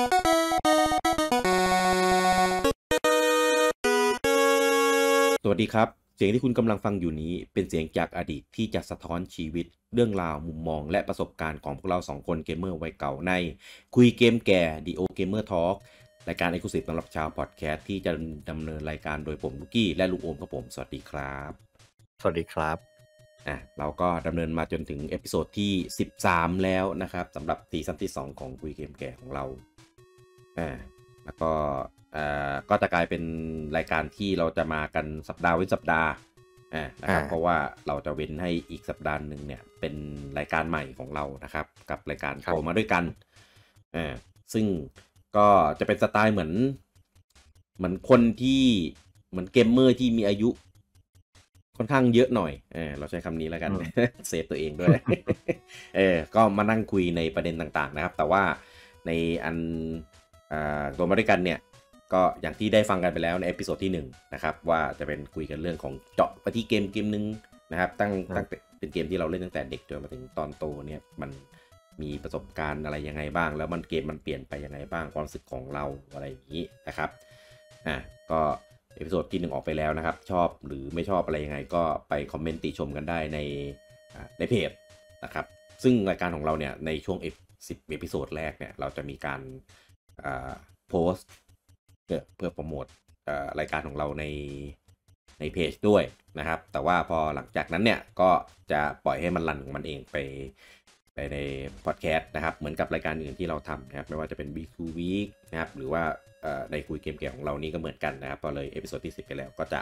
สวัสดีครับ เสียงที่คุณกำลังฟังอยู่นี้เป็นเสียงจากอดีตที่จะสะท้อนชีวิตเรื่องราวมุมมองและประสบการณ์ของพวกเราสองคนเกมเมอร์วัยเก่าใน คุยเกมแก่ดีโอเกมเมอร์ทอล์กรายการไอคุสิตสำหรับชาวพอดแคสต์ที่จะดำเนินรายการโดยผมลูกี้และลุงโอมครับผม สวัสดีครับ สวัสดีครับอ่ะเราก็ดำเนินมาจนถึงเอพิโซดที่13 แล้วนะครับสำหรับซีซั่นที่2ของคุยเกมแก่ของเราแล้วก็ก็จะกลายเป็นรายการที่เราจะมากันสัปดาห์เว้นสัปดาห์นะครับ เพราะว่าเราจะเว้นให้อีกสัปดาห์หนึ่งเนี่ยเป็นรายการใหม่ของเรานะครับ กับรายการโรมาด้วยกัน ซึ่งก็จะเป็นสไตล์เหมือนเหมือนคนที่เหมือนเกมเมอร์ที่มีอายุ ค่อนข้างเยอะหน่อยเออเราใช้คำนี้แล้วกันเซฟตัวเองด้วย เออก็มานั่งคุยในประเด็นต่างๆนะครับแต่ว่าในอันตัวมาด้วยกันเนี่ยก็อย่างที่ได้ฟังกันไปแล้วในเอพิโซดที่ 1 นะครับ ว่าจะเป็นคุยกันเรื่องของเจาะไปที่เกมเกม นึง นะครับตั้งตั้งเป็นเกมที่เราเล่นตั้งแต่เด็กจนมาถึงตอนโตเนี่ยมันมีประสบการณ์อะไรยังไงบ้าง แล้วมันเกมมันเปลี่ยนไปยังไงบ้างความรู้สึกของเราอะไรอย่างนี้นะครับอ่ะก็เอพิโซดที่ 1 ออกไปแล้วนะครับ ชอบหรือไม่ชอบอะไรยังไง ก็ไปคอมเมนต์ติชมกันได้ในในเพจนะครับซึ่งรายการของเราเนี่ยในช่วงเอพิโซดแรกเนี่ยเราจะมีการโพสเพื่อโปรโมทรายการของเราในในเพจด้วยนะครับแต่ว่าพอหลังจากนั้นเนี่ยก็จะปล่อยให้มันรันของมันเองไปไปในพอดแคสต์นะครับเหมือนกับรายการอื่นที่เราทำนะครับไม่ว่าจะเป็น week to week นะครับหรือว่าในคุยเกมเกมของเรานี่ก็เหมือนกันนะครับพอเลยเอพิโซดที่10ไปแล้วก็จะ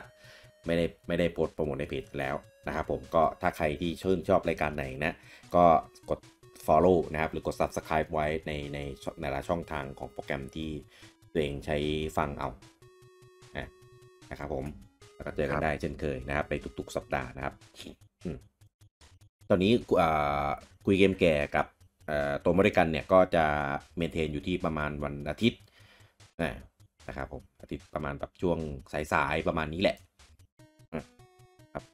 ไม่ได้ ไม่ได้โพสโปรโมทในเพจแล้วนะครับผมก็ถ้าใครที่ชื่นชอบรายการไหนนะก็กด follow นะครับ หรือ กด subscribe ไว้ ใน ในแต่ละช่องทางของโปรแกรมที่ ตัว เอง ใช้ฟังเอา นะ ครับ ผม แล้ว ก็เจอกัน ได้เช่นเคยนะครับ ไปทุก ๆ สัปดาห์นะครับ ตอนนี้คุย เกมแก่กับตัวบริกันเนี่ยก็จะเมนเทนอยู่ที่ประมาณวันอาทิตย์ นะครับ ผมอาทิตย์ประมาณแบบช่วงสาย ๆ ประมาณนี้แหละครับ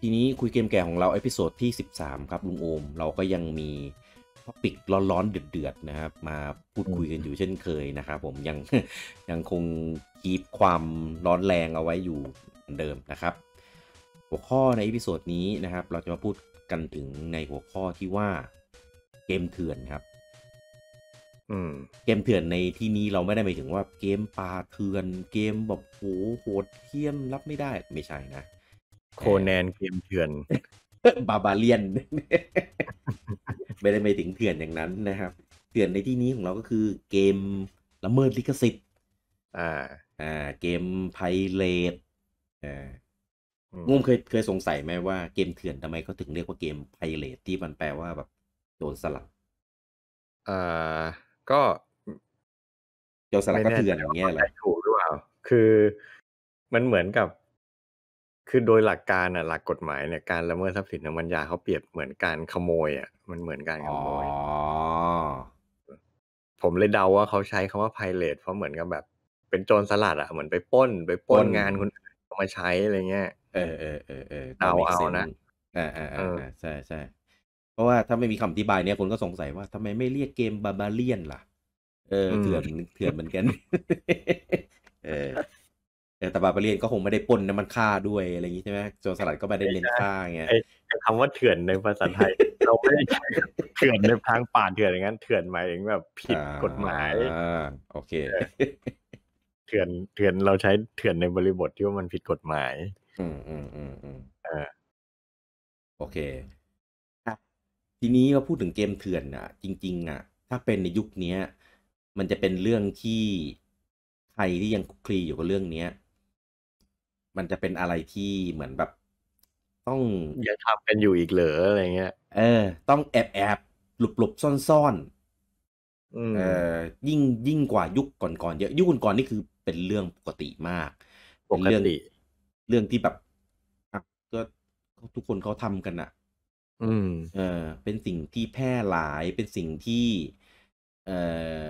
ทีนี้คุยเกมแก่ของเราเอพิโซดที่13ครับลุงโอมเราก็ยังมีท็อปิกร้อนๆเดือดๆนะครับ มาพูดคุยกันอยู่เช่นเคยนะครับผมยังยังคงคีบความร้อนแรงเอาไว้อยู่เหมือนเดิมนะครับ หัวข้อในเอพิโซดนี้นะครับ เราจะมาพูดกันถึงในหัวข้อที่ว่าเกมเถื่อนครับเกมเถื่อนในที่นี้เราไม่ได้หมายถึงว่าเกมปลาเถื่อนเกมแบบโหโหดเที่ยมรับไม่ได้ไม่ใช่นะโคแนนเกมเถื่อนบาบาเลียน ไม่ได้ไม่ถึงเถื่อนอย่างนั้นนะครับเถื่อนในที่นี้ของเราก็คือเกมละเมิดลิขสิทธิ์อ่า อ่า เกมไพเรตอ่างุ้มเคยเคยสงสัยไหมว่าเกมเถื่อนทำไมเขาถึงเรียกว่าเกมไพเรตที่มันแปลว่าแบบโจรสลับอ่าก็โจรสลับก็เถื่อนอย่างเงี้ยแหละถูกหรือเปล่าคือมันเหมือนกับคือโดยหลักการอ่ะหลักกฎหมายเนี่ยการละเมิดทรัพย์สินทางปัญญาเขาเปรียบเหมือนการขโมยอ่ะมันเหมือนการขอ๋อโมยผมเลยเดาว่าเขาใช้คำว่าไพเรตเพราะเหมือนกับแบบ เป็นโจรสลัดอ่ะเหมือนไปป้นไปป้นงานคนมาใช้อะไรเงี้ยเออเออเออเอออาเอานะอ่าอ่าเออเออใช่ใช่เพราะว่าถ้าไม่มีคำอธิบายเนี่ยคนก็สงสัยว่าทำไมไม่เรียกเกมบาบาเลียนล่ะเออเถื่อนเถื่อนเหมือนกัน เออแต่บาบาเรียนก็คงไม่ได้ปนน้ำมันฆ่าด้วยอะไรอย่างนี้ใช่ไหมโจรสลัดก็ไม่ได้เน้นฆ่าไงคำว่าเถื่อนในภาษาไทยเราไม่ได้เถื่อนในทางป่าเถื่อนอย่างนั้นเถื่อนหมายถึงแบบผิดกฎหมายโอเคเถื่อนเถื่อนเราใช้เถื่อนในบริบทที่ว่ามันผิดกฎหมาย อืมอืมอืมอืมอ่าโอเคทีนี้เราพูดถึงเกมเถื่อนอ่ะจริงๆอ่ะ ถ้าเป็นในยุคเนี้ย มันจะเป็นเรื่องที่ใครที่ยังคลีอยู่กับเรื่องเนี้ยมันจะเป็นอะไรที่เหมือนแบบ ต้องอย่าทำกันอยู่อีกเหรออะไรเงี้ยเออ ต้องแอบแอบหลบหลบซ่อนซ่อนเออ ยิ่งยิ่งกว่ายุคก่อนๆเยอะ ยุคก่อนๆนี่คือเป็นเรื่องปกติมากปกติเรื่องที่แบบก็ทุกคนเขาทำกันอ่ะ อืมเออ เป็นสิ่งที่แพร่หลายเป็นสิ่งที่ เออ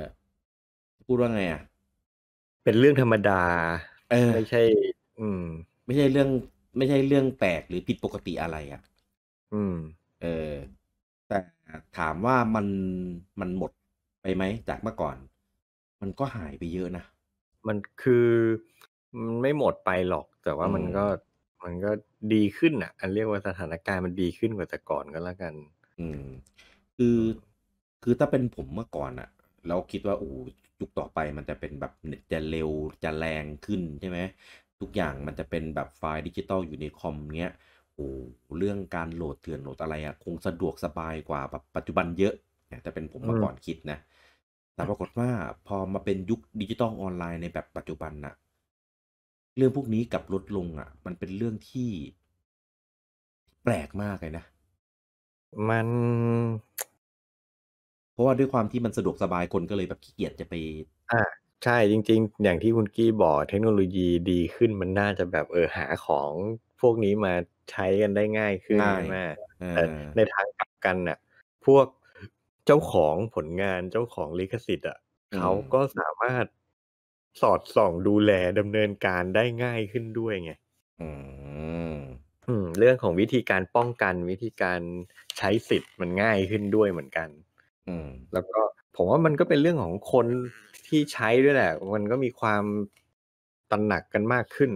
พูดว่าไงอ่ะเป็นเรื่องธรรมดาไม่ใช่อืมไม่ใช่เรื่อง ไม่ใช่เรื่องแปลกหรือผิดปกติอะไรอ่ะอืม เออ แต่ถามว่ามันมันหมดไปไหม จากเมื่อก่อน มันก็หายไปเยอะนะมันคือมันไม่หมดไปหรอก แต่ว่ามันก็มันก็ดีขึ้นอ่ะ อันเรียกว่าสถานการณ์มันดีขึ้นกว่าแต่ก่อนก็แล้วกัน อืมคือคือถ้าเป็นผมเมื่อก่อนอะเราคิดว่าโอ้ยุคต่อไปมันจะเป็นแบบจะเร็วจะแรงขึ้นใช่ไหมทุกอย่างมันจะเป็นแบบไฟล์ดิจิตอลอยู่ในคอมเนี้ย โอ้เรื่องการโหลดเถื่อนโหลดอะไรอะคงสะดวกสบายกว่าแบบปัจจุบันเยอะเนี่ยแต่เป็นผมมาก่อนคิดนะ แต่ปรากฏว่า พอมาเป็นยุคดิจิตอลออนไลน์ในแบบปัจจุบันน่ะ เรื่องพวกนี้กับลดลงอ่ะ มันเป็นเรื่องที่ แปลกมากเลยนะ มัน เพราะว่าด้วยความที่มันสะดวกสบายคนก็เลยแบบขี้เกียจจะไปอ่าใช่จริงๆ อย่างที่คุณกี้บอกเทคโนโลยีดีขึ้นมันน่าจะแบบเออหาของพวกนี้มาใช้กันได้ง่ายขึ้นช่ไหมแต่ในทางกลับกันน่ะพวกเจ้าของผลงานเจ้าของลิขสิทธิ์อ่ะเขาก็สามารถสอดส่องดูแลดำเนินการได้ง่ายขึ้นด้วยไงอืมอืมเรื่องของวิธีการป้องกันวิธีการใช้สิทธิ์มันง่ายขึ้นด้วยเหมือนกัน อืม แล้วก็ผมว่ามันก็เป็นเรื่องของคนที่ใช้ด้วยแหละ มันก็มีความตันหนักกันมากขึ้น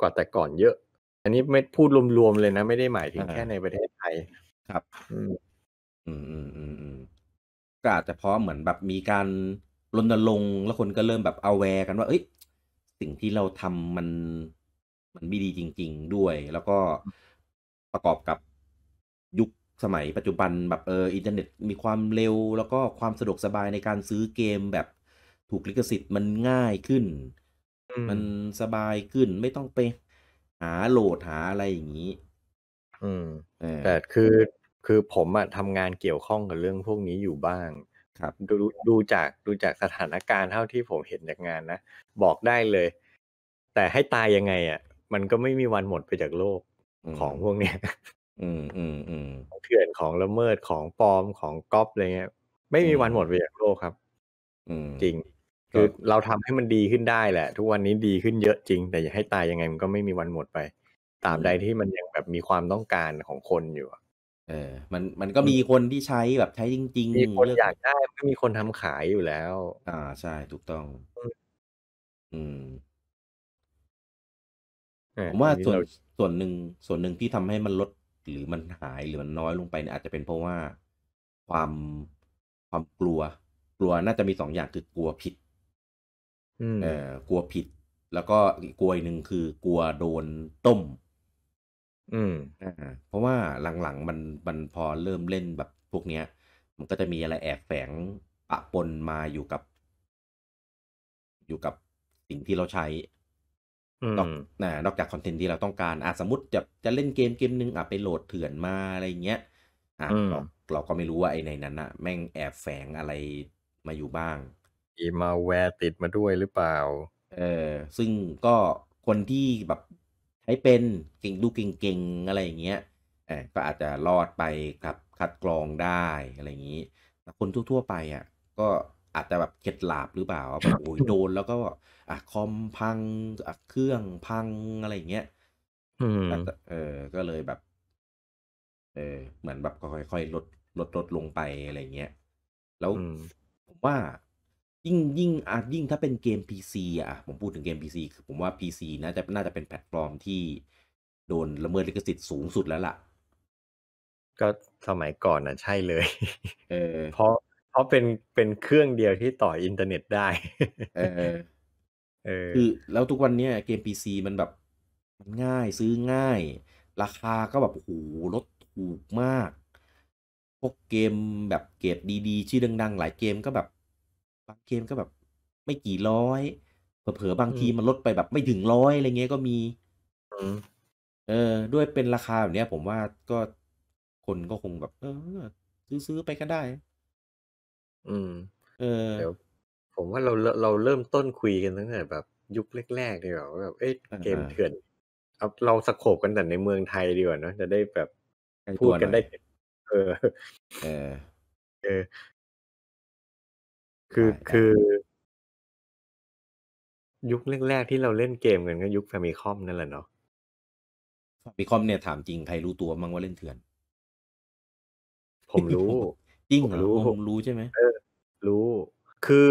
กว่าแต่ก่อนเยอะ อันนี้ไม่พูดรวมๆเลยนะ ไม่ได้หมายถึงแค่ในประเทศไทย ครับ อืมอืมอืมอืมก็อาจจะเพราะเหมือนแบบมีการรณรงค์แล้วคนก็เริ่มแบบเอาแวร์กันว่า เอ้ยสิ่งที่เราทำมัน มันไม่ดีจริงๆด้วย แล้วก็ประกอบกับยุคสมัยปัจจุบันแบบเอออินเทอร์เน็ตมีความเร็ว แล้วก็ความสะดวกสบายในการซื้อเกมแบบถูกลิขสิทธิ์มันง่ายขึ้น มันสบายขึ้นไม่ต้องไปหาโหลดหาอะไรอย่างนี้อืมแต่คือคือผมอะทำงานเกี่ยวข้องกับเรื่องพวกนี้อยู่บ้าง ครับ ดูดูจากดูจากสถานการณ์เท่าที่ผมเห็นจากงานนะ บอกได้เลย แต่ให้ตายยังไงอะมันก็ไม่มีวันหมดไปจากโลกของพวกเนี้ยอืมอืมอืมเถื่อนของละเมิดของปลอมของก๊อปอะไรเงี้ยไม่มีวันหมดไปจากโลกครับ อืม จริง คือเราทำให้มันดีขึ้นได้แหละ ทุกวันนี้ดีขึ้นเยอะจริง แต่อย่าให้ตายยังไงมันก็ไม่มีวันหมดไป ตามใดที่มันยังแบบมีความต้องการของคนอยู่เออ มันมันก็มีคนที่ใช้แบบใช้จริงๆมีคนอยากได้ก็มีคนทำขายอยู่แล้ว อ่าใช่ถูกต้อง อืมผมว่าส่วนส่วนหนึ่งส่วนหนึ่งที่ทำให้มันลดหรือมันหายหรือมันน้อยลงไปเนี่ยอาจจะเป็นเพราะว่าความความกลัว กลัวน่าจะมีสองอย่างคือกลัวผิดเอ่อกลัวผิด แล้วก็กลัวอีกหนึ่งคือกลัวโดนต้ม อืมอ่าเพราะว่าหลังๆมันมัน พอเริ่มเล่นแบบพวกเนี้ย มันก็จะมีอะไรแอบแฝงปะปนมาอยู่กับ อยู่กับสิ่งที่เราใช้นอกนอกจากคอนเทนต์ที่เราต้องการอ่ะสมมติจะจะเล่นเกมเกมนึงอ่ะไปโหลดเถื่อนมาอะไรเงี้ยอ่ะเราเราก็ไม่รู้ว่าไอ้ในนั้นอ่ะแม่งแอบแฝงอะไรมาอยู่บ้าง มีมาแวร์ติดมาด้วยหรือเปล่า เออ ซึ่งก็คนที่แบบใช้เป็นเก่งดูเก่งๆ อะไรอย่างเงี้ยเออก็อาจจะรอดไปครับคัดกรองได้อะไรอย่างนี้ แต่คนทั่วๆไปอ่ะก็อาจจะแบบเข็ดหลาบหรือเปล่าแบบโอ้ยโดนแล้วก็ อ่ะคอมพังอะเครื่องพังอะไรอย่างเงี้ยเออ ก็เลยแบบ เออ เหมือนแบบค่อยค่อยลดลดลดลงไปอะไรเงี้ยแล้วผมว่ายิ่งยิ่งอาจยิ่งถ้าเป็นเกม PC อ่ะผมพูดถึงเกม PC คือผมว่า PC น่าจะน่าจะเป็นแพลตฟอร์มที่โดนละเมิดลิขสิทธิ์สูงสุดแล้วล่ะ ก็สมัยก่อนอ่ะใช่เลย เออเพราะราะเป็นเป็นเครื่องเดียวที่ต่ออินเทอร์เน็ตได้เออเออคือ แล้วทุกวันเนี้ยเกมพีซีมันแบบง่ายซื้อง่าย ราคาก็แบบโอ้โหลดถูกมาก พวกเกมแบบเกรดดีๆชื่อดังๆ หลายเกมก็แบบบางเกมก็แบบไม่กี่ร้อย เผลอๆบางทีมันลดไปแบบไม่ถึงร้อยอะไรเงี้ยก็มี เออด้วยเป็นราคาแบบเนี้ยผมว่าก็คนก็คงแบบเออ ซื้อๆ ไปก็ได้อืมเออเดี๋ยวผมว่าเราเราเริ่มต้นคุยกันตั้งแต่แบบ ยุคแรกๆดีกว่าว่าแบบเอ๊ะ เกมเถื่อนเอาเราสโขบกันแต่ในเมืองไทยดีกว่าเนาะจะได้แบบพูดกันได้เออเออ เออ คือคือ ยุคแรกๆ ที่เราเล่นเกมกันก็ยุคแฟมิคอมนั่นแหละเนาะแฟมิคอมเนี่ยถามจริง ใครรู้ตัวมั้งว่าเล่นเถื่อน ผมรู้จริงรู้ผมรู้ใช่ไหมรู้คือ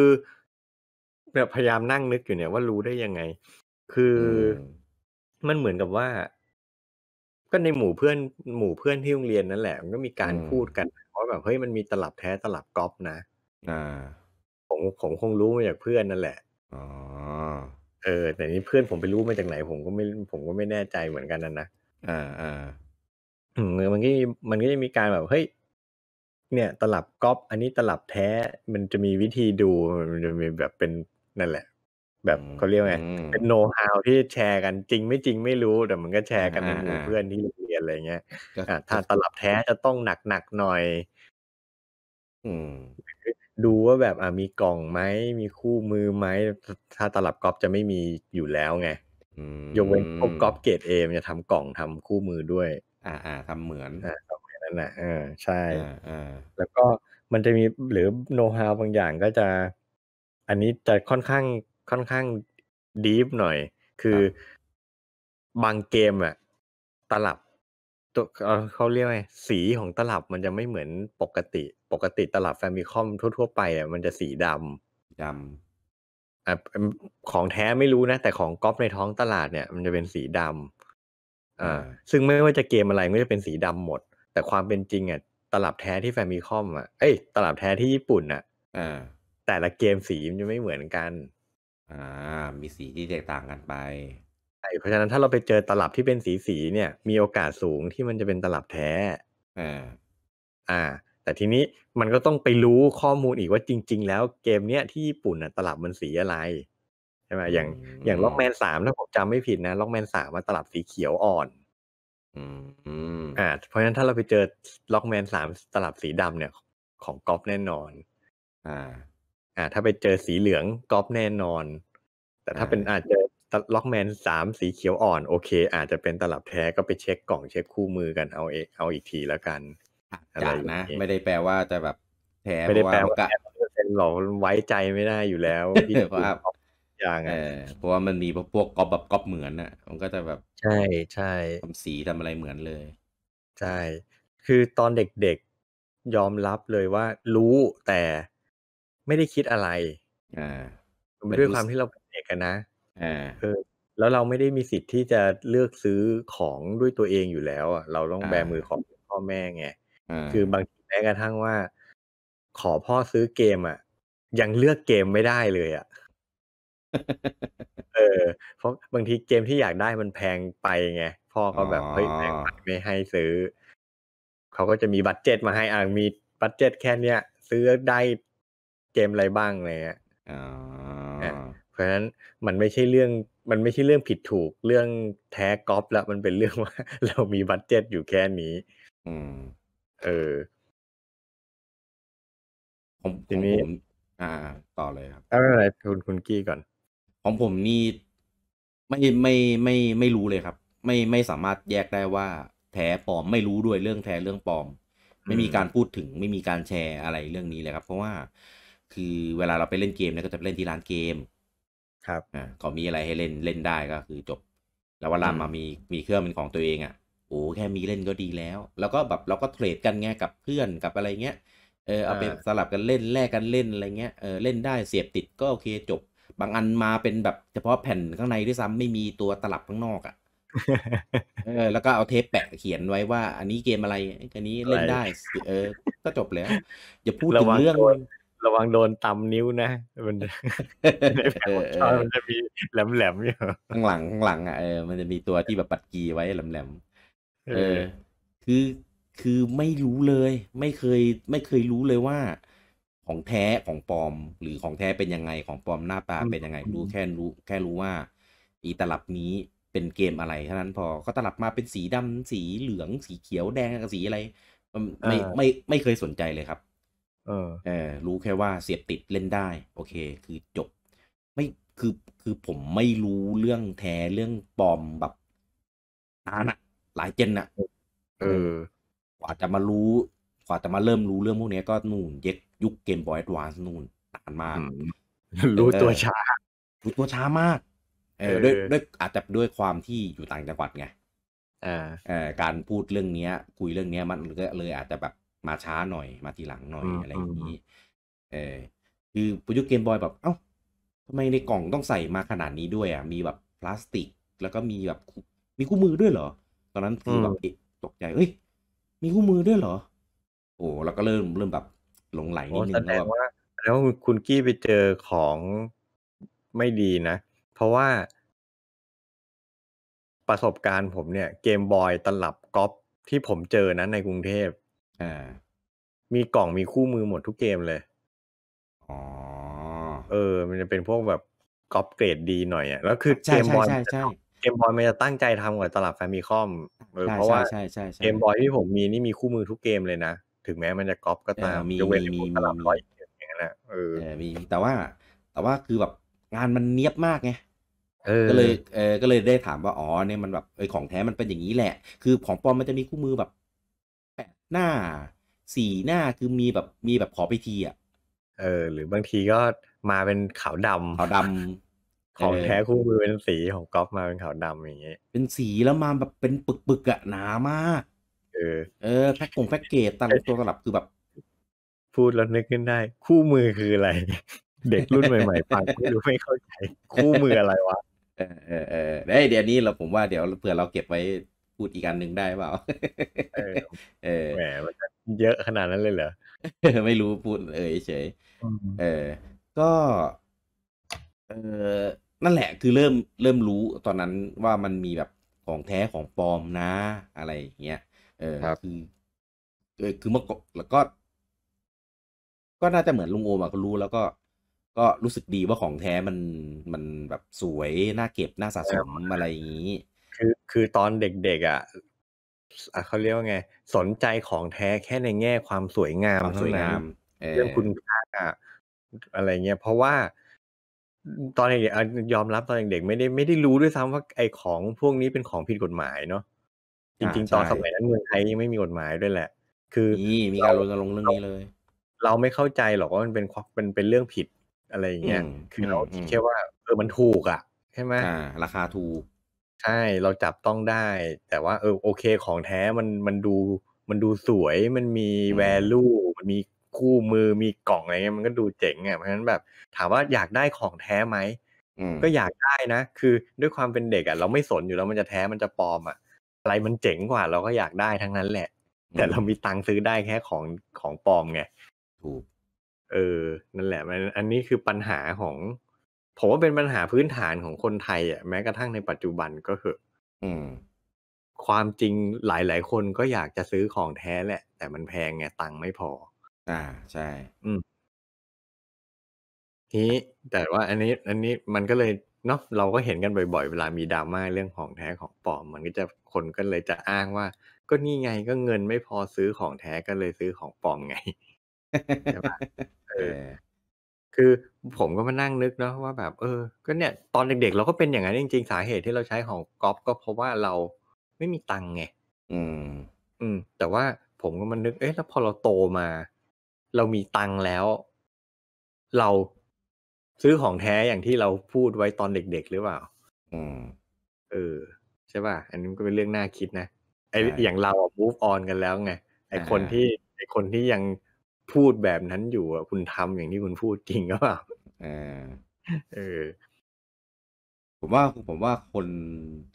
เนี่ยพยายามนั่งนึกอยู่เนี่ยว่ารู้ได้ยังไง คือมันเหมือนกับว่า ก็ในหมู่เพื่อนหมู่เพื่อนที่โรงเรียนนั่นแหละ มันก็มีการพูดกันว่าแบบเฮ้ยมันมีตลับแท้ตลับก๊อปนะอ่า ผมผมคงรู้มาจากเพื่อนนั่นแหละอ๋อเออ แต่นี้เพื่อนผมไปรู้มาจากไหนผมก็ไม่ผมก็ไม่แน่ใจเหมือนกันนั่นนะอ่าอ่ามันก็มันก็จะมีการแบบเฮ้ยเนี่ยตลับก๊อปอันนี้ตลับแท้มันจะมีวิธีดูมันจะมีแบบเป็นนั่นแหละ แบบเขาเรียกไงเป็นโน้ตฮาวที่แชร์กันจริงไม่จริงไม่รู้แต่มันก็แชร์กันในหมู่เพื่อนที่เรียนอะไรเงี้ยถ้าตลับแท้จะต้องหนักหนักหน่อยดูว่าแบบอมีกล่องไหมมีคู่มือไหมถ้าตลับก๊อปจะไม่มีอยู่แล้วไงยกเว้นพวกก๊อปเกรดเอมันจะทำกล่องทำคู่มือด้วย อ่าอ่าทำเหมือนั้นนะเออใช่แล้วก็มันจะมี หรือโน้ตฮาวบางอย่างก็จะ อันนี้จะค่อนข้างค่อนข้างดีฟหน่อย คือบางเกมอะตลับ ตัวเขาเรียกไงสีของตลับมันจะไม่เหมือนปกติ ปกติตลับแฟมิคอมทั่วๆไปอะมันจะสีดำดำอ่ของแท้ไม่รู้นะ แต่ของก๊อฟในท้องตลาดเนี่ย มันจะเป็นสีดำอ่าซึ่งไม่ว่าจะเกมอะไรก็จะเป็นสีดำหมดแต่ความเป็นจริงอ่ะตลับแท้ที่แฟมิคอมอ่ะเอ้ย ตลับแท้ที่ญี่ปุ่นอ่ะแต่ละเกมสีมันจะไม่เหมือนกัน อ่า มีสีที่แตกต่างกันไปใช่เพราะฉะนั้นถ้าเราไปเจอตลับที่เป็นสีสีเนี่ย มีโอกาสสูงที่มันจะเป็นตลับแท้อ่าอ่า แต่ทีนี้มันก็ต้องไปรู้ข้อมูลอีกว่าจริง ๆแล้วเกมเนี้ยที่ญี่ปุ่นอ่ะตลับมันสีอะไรใช่ไหมอย่างอย่างล็อกแมนสามถ้าผมจำไม่ผิดนะล็อกแมนสามมนตลับสีเขียวอ่อนอ่า เพราะฉะนั้นถ้าเราไปเจอล็อกแมนสามตลับสีดำเนี่ย ของก๊อฟแน่นอน อ่า อ่า ถ้าไปเจอสีเหลืองก๊อฟแน่นอน แต่ถ้าเป็นอาจจะล็อกแมนสามสีเขียวอ่อนโอเคอาจจะเป็นตลับแท้ก็ไปเช็คกล่องเช็คคู่มือกันเอาเอเอาอีกทีแล้วกันอะไรนะไม่ได้แปลว่าจะแบบแท้ไม่ได้แปลว่าเราไว้ใจไม่ได้อยู่แล้วพี่เพราะอย่างเออเพราะว่ามันมีพวกก๊อปแบบก๊อปเหมือนอ่ะมันก็จะแบบใช่ใช่ทำสีทำอะไรเหมือนเลย ใช่ คือตอนเด็กๆยอมรับเลยว่ารู้แต่ไม่ได้คิดอะไร อ่าเป็นด้วยความที่เราเป็นเด็กกันนะ อ่าเออแล้วเราไม่ได้มีสิทธิ์ที่จะเลือกซื้อของด้วยตัวเองอยู่แล้วอ่ะเราต้องแบมือขอพ่อแม่ไงคือบางทีแม้กระทั่งว่า ขอพ่อซื้อเกมอ่ะ ยังเลือกเกมไม่ได้เลยอ่ะเออเพราะบางทีเกมที่อยากได้มันแพงไปไง พ่อก็แบบเฮ้ยแพงไปไม่ให้ซื้อ เขาก็จะมีบัตเจ็ตมาให้ อ่ามีบัตเจ็ตแค่เนี้ยซื้อได้เกมอะไรบ้างอะไรเงี้ยเพราะฉะนั้นมันไม่ใช่เรื่องมันไม่ใช่เรื่องผิดถูกเรื่องแท้กอปแล้วมันเป็นเรื่องว่า เรามีบัตเจ็ตอยู่แค่นี้ อืมเออผมทีนี้อ่า ต่อเลยครับเอาอะไรคุณคุณกี้ก่อนของผมนี่ไม่ ไม่ไม่ไม่รู้เลยครับไม่ไม่สามารถแยกได้ว่าแท้ปลอมไม่รู้ด้วยเรื่องแท้เรื่องปลอม ไม่มีการพูดถึง ไม่มีการแชร์อะไรเรื่องนี้เลยครับเพราะว่าคือเวลาเราไปเล่นเกมเนี่ยก็จะไปเล่นที่ร้านเกม ครับอ่าก็มีอะไรให้เล่นเล่นได้ก็คือจบ แล้วเวลามามีมีเครื่องเป็นของตัวเองอะ่ะ โอ้แค่มีเล่นก็ดีแล้ว แล้วก็แบบเราก็เทรดกันไงกับเพื่อนกับอะไรเงี้ยเออเอาไปสลับกันเล่นแลกกันเล่นอะไรเงี้ยเออเล่นได้เสียบติดก็โอเคจบบางอันมาเป็นแบบเฉพาะแผ่นข้างในด้วยซ้ำไม่มีตัวตลับข้างนอกอะ่ะเออ แล้วก็เอาเทปแปะเขียนไว้ว่าอันนี้เกมอะไร อันนี้เล่นได้ เออ ก็จบแล้วอย่าพูดถึงเรื่อง ระวังโดนตำนิ้วนะ มันในแผงชอมันจะมีแหลมๆอยู่ข้างหลังข้างหลังอ่ะเออ มันจะมีตัวที่แบบปัดกีไว้แหลมๆเออ คือคือไม่รู้เลย ไม่เคยไม่เคยรู้เลยว่าของแท้ของปลอม หรือของแท้เป็นยังไง ของปลอมหน้าตาเป็นยังไงรู้แค่รู้แค่รู้ว่า อีตลับนี้เป็นเกมอะไร เท่านั้นพอเขาตลับมาเป็นสีดำสีเหลืองสีเขียวแดงกับสีอะไร ไม่ไม่ไม่เคยสนใจเลยครับ เออ เออรู้แค่ว่าเสียบติดเล่นได้ โอเค คือจบ ไม่คือคือผมไม่รู้เรื่องแท้เรื่องปลอมแบบนานอะหลายเจนอะเออกว่าจะมารู้กว่าจะมาเริ่มรู้เรื่องพวกนี้ก็นู่นเย็กยุคเกมบอยด์วาน์นู่นนานมาก รู้ตัวช้ารู้ตัวช้ามากเออด้วยด้วยอาจจะด้วยความที่อยู่ต่างจังหวัดไงเออเออ การพูดเรื่องเนี้ย คุยเรื่องเนี้ยมันเลยอาจจะแบบมาช้าหน่อยมาทีหลังหน่อยอะไรอย่างนี้เออคือพยุคเกมบอยแบบ เอ้าทำไมในกล่องต้องใส่มาขนาดนี้ด้วยอ่ะมีแบบพลาสติก แล้วก็มีแบบมีคู่มือด้วยเหรอ ตอนนั้นคือแบบตกใจเอ้ย มีคู่มือด้วยเหรอโอ้แล้วก็เริ่มเริ่มแบบหลงไหลนิดนึงแสดงว่า แล้วคุณกี้ไปเจอของไม่ดีนะ เพราะว่าประสบการณ์ผมเนี่ย เกมบอยตลับก๊อปที่ผมเจอนะในกรุงเทพอ่ามีกล่องมีคู่มือหมดทุกเกมเลย อ๋อเออ มันจะเป็นพวกแบบก๊อปเกรดดีหน่อยอ่ะแล้วคือเกมบอยเกมบอยมันจะตั้งใจทำกว่าตลับแฟมิคอมเพราะว่าเกมบอยที่ผมมีนี่มีคู่มือทุกเกมเลยนะถึงแม้มันจะก๊อปก็ตามมีมีมีลอยอย่างนั้นแหละเออมีแต่ว่าแต่ว่าคือแบบงานมันเนียบมากไงก็เลยเออก็เลยได้ถามว่าอ๋อเนี่ยมันแบบไอของแท้มันเป็นอย่างนี้แหละ คือของปลอมมันจะมีคู่มือแบบแปดหน้าสี่หน้าคือมีแบบมีแบบขอไปทีอ่ะเออ หรือบางทีก็มาเป็นขาวดำขาวดำของแท้คู่มือเป็นสีของกอล์ฟมาเป็นขาวดำอย่างเงี้ยเป็นสีแล้วมาแบบเป็นปึกๆอะหนามากเออเออแพ็กกงแพ็กเกจตามตัวสลับคือแบบพูดแล้วนึกขึ้นได้ คู่มือคืออะไร เด็กรุ่นใหม่ๆฟังไม่รู้ไม่เข้าใจคู่มืออะไรวะเออเออเออเดี๋ยวนี้เราผมว่าเดี๋ยวเผื่อเราเก็บไว้พูดอีกอันหนึ่งได้เปล่าเออเออแหมมันเยอะขนาดนั้นเลยเหรอไม่รู้พูดเออเฉยเออ ก็เออนั่นแหละคือเริ่มเริ่มรู้ตอนนั้นว่ามันมีแบบของแท้ของปลอมนะอะไรอย่างเงี้ยเออครับคือคือเมื่อก่อนแล้วก็ ก็น่าจะเหมือนลุงโอมอก็รู้แล้วก็ ก็รู้สึกดีว่าของแท้มันมันแบบสวยน่าเก็บน่าสะสมอะไรอย่างนี้คือคือตอนเด็กๆอ่ะเขาเรียกว่าไง สนใจของแท้แค่ในแง่ความสวยงามามสายงามเรื่องคุณค่าอะไรเงี้ยเพราะว่า ตอนเด็กยอมรับตอนเด็กไม่ได้ไม่ได้รู้ด้วยซ้ำว่าไอ้ของพวกนี้เป็นของผิดกฎหมายเนาะจริงๆตอนสมัยนั้นเมืองไทยยังไม่มีกฎหมายด้วยแหละ คือมีการรณรงค์เรื่องนี้เลย เราไม่เข้าใจหรอกว่ามันเป็นเป็นเป็นเรื่องผิดอะไรอย่างเงี้ยคือเราคิดแค่ว่าเออมันถูกอ่ะใช่ไหมราคาถูก ใช่เราจับต้องได้ แต่ว่าเออโอเคของแท้มันมันดูมันดูสวยมันมีแวลู มันมีคู่มือมีกล่องอะไรเงี้ยมันก็ดูเจ๋งอ่ะเพราะฉะนั้นแบบ ถามว่าอยากได้ของแท้ไหมก็อยากได้นะ คือด้วยความเป็นเด็กอ่ะเราไม่สนอยู่แล้วมันจะแท้มันจะปลอมอ่ะอะไรมันเจ๋งกว่าเราก็อยากได้ทั้งนั้นแหละ แต่เรามีตังค์ซื้อได้แค่ของของปลอมไง ถูก เออ นั่นแหละ มัน อันนี้คือปัญหาของ ผมว่าเป็นปัญหาพื้นฐานของคนไทย อ่ะแม้กระทั่งในปัจจุบันก็คืออืม ความจริงหลายๆคนก็อยากจะซื้อของแท้ แหละ แต่มันแพงไงตังค์ไม่พอ อ่าใช่ อืมทีนี้แต่ว่า อันนี้ อันนี้มันก็เลยเนาะเราก็เห็นกันบ่อยๆ เวลามีดราม่าเรื่องของแท้ของปลอมมันก็จะนก็เลยจะอ้างว่า ก็นี่ไงก็เงินไม่พอซื้อของแท้ก็เลยซื้อของปลอมไงใช่ปะเออ คือผมก็มานั่งนึกเนาะว่าแบบเออก็เนี่ย ตอนเด็ก ๆ เราก็เป็นอย่างนั้นจริง ๆ สาเหตุที่เราใช้ของก๊อปก็เพราะว่าเราไม่มีตังค์ไง อืม อืม แต่ว่าผมก็มานึก เอ๊ะแล้วพอเราโตมา เรามีตังค์แล้ว เราซื้อของแท้อย่างที่เราพูดไว้ตอนเด็กๆหรือเปล่า อืม เออช่ป่ะ อันนี้ก็เป็นเรื่องน่าคิดนะ ไออย่างเราอะ move on กันแล้วไง ไอคนที่ไอคนที่ยังพูดแบบนั้นอยู่อ่ะ คุณทำอย่างที่คุณพูดจริงก็เปล่าเออ ผมว่าผมว่าคน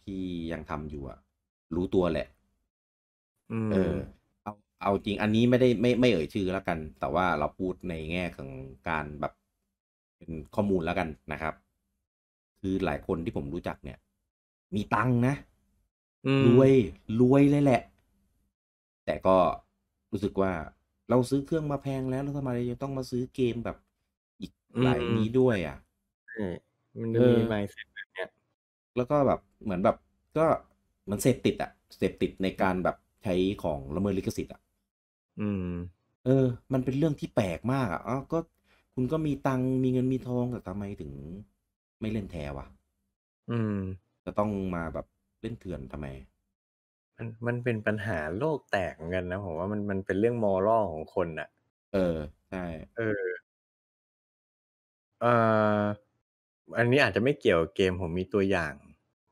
ที่ยังทำอยู่อ่ะ รู้ตัวแหละเออเอาเอาจริง อันนี้ไม่ได้ไม่ไม่เอ่ยชื่อแล้วกัน แต่ว่าเราพูดในแง่ของการแบบเป็นข้อมูลแล้วกันนะครับ คือหลายคนที่ผมรู้จักเนี่ย มีตังนะรวย รวยเลยแหละ แต่ก็รู้สึกว่าเราซื้อเครื่องมาแพงแล้วแล้วทำไมยังต้องมาซื้อเกมแบบอีกหลายนี้ด้วยอ่ะมันมีไมเซ็ตแบบเนี้ยแล้วก็แบบเหมือนแบบ ก็มันเสพติดอ่ะเสพติดในการแบบ ใช้ของละเมิดลิขสิทธิ์อ่ะอืม เออ มันเป็นเรื่องที่แปลกมากอ่ะอ๋อก็คุณก็มีตังมีเงินมีทองแต่ทำไมถึง ไม่เล่นแทวะอืมจะต้องมาแบบเล่นเถื่อนทำไม มันมันเป็นปัญหาโลกแตกกันนะผมว่ามันมันเป็นเรื่องมอรัลของคนน่ะ เออ ใช่ เออเอ่ออันนี้อาจจะไม่เกี่ยวกับเกมผมมีตัวอย่าง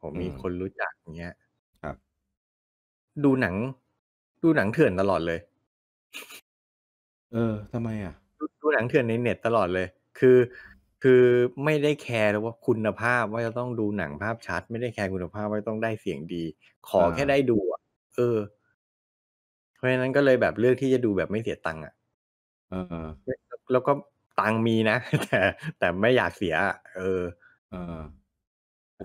ผมมีคนรู้จักเงี้ย ครับ ดูหนัง ดูหนังเถื่อนตลอดเลย เออทำไมอ่ะ ดูหนังเถื่อนในเน็ตตลอดเลย คือคือไม่ได้แคร์เลยว่าคุณภาพว่าจะต้องดูหนังภาพชัดไม่ได้แคร์คุณภาพว่าต้องได้เสียงดี ขออแค่ได้ดูเออ เพราะฉะนั้นก็เลยแบบเลือกที่จะดูแบบไม่เสียตังค์อ่ะเออแล้วก็ตังค์มีนะแต่แต่ไม่อยากเสีย เออ เออ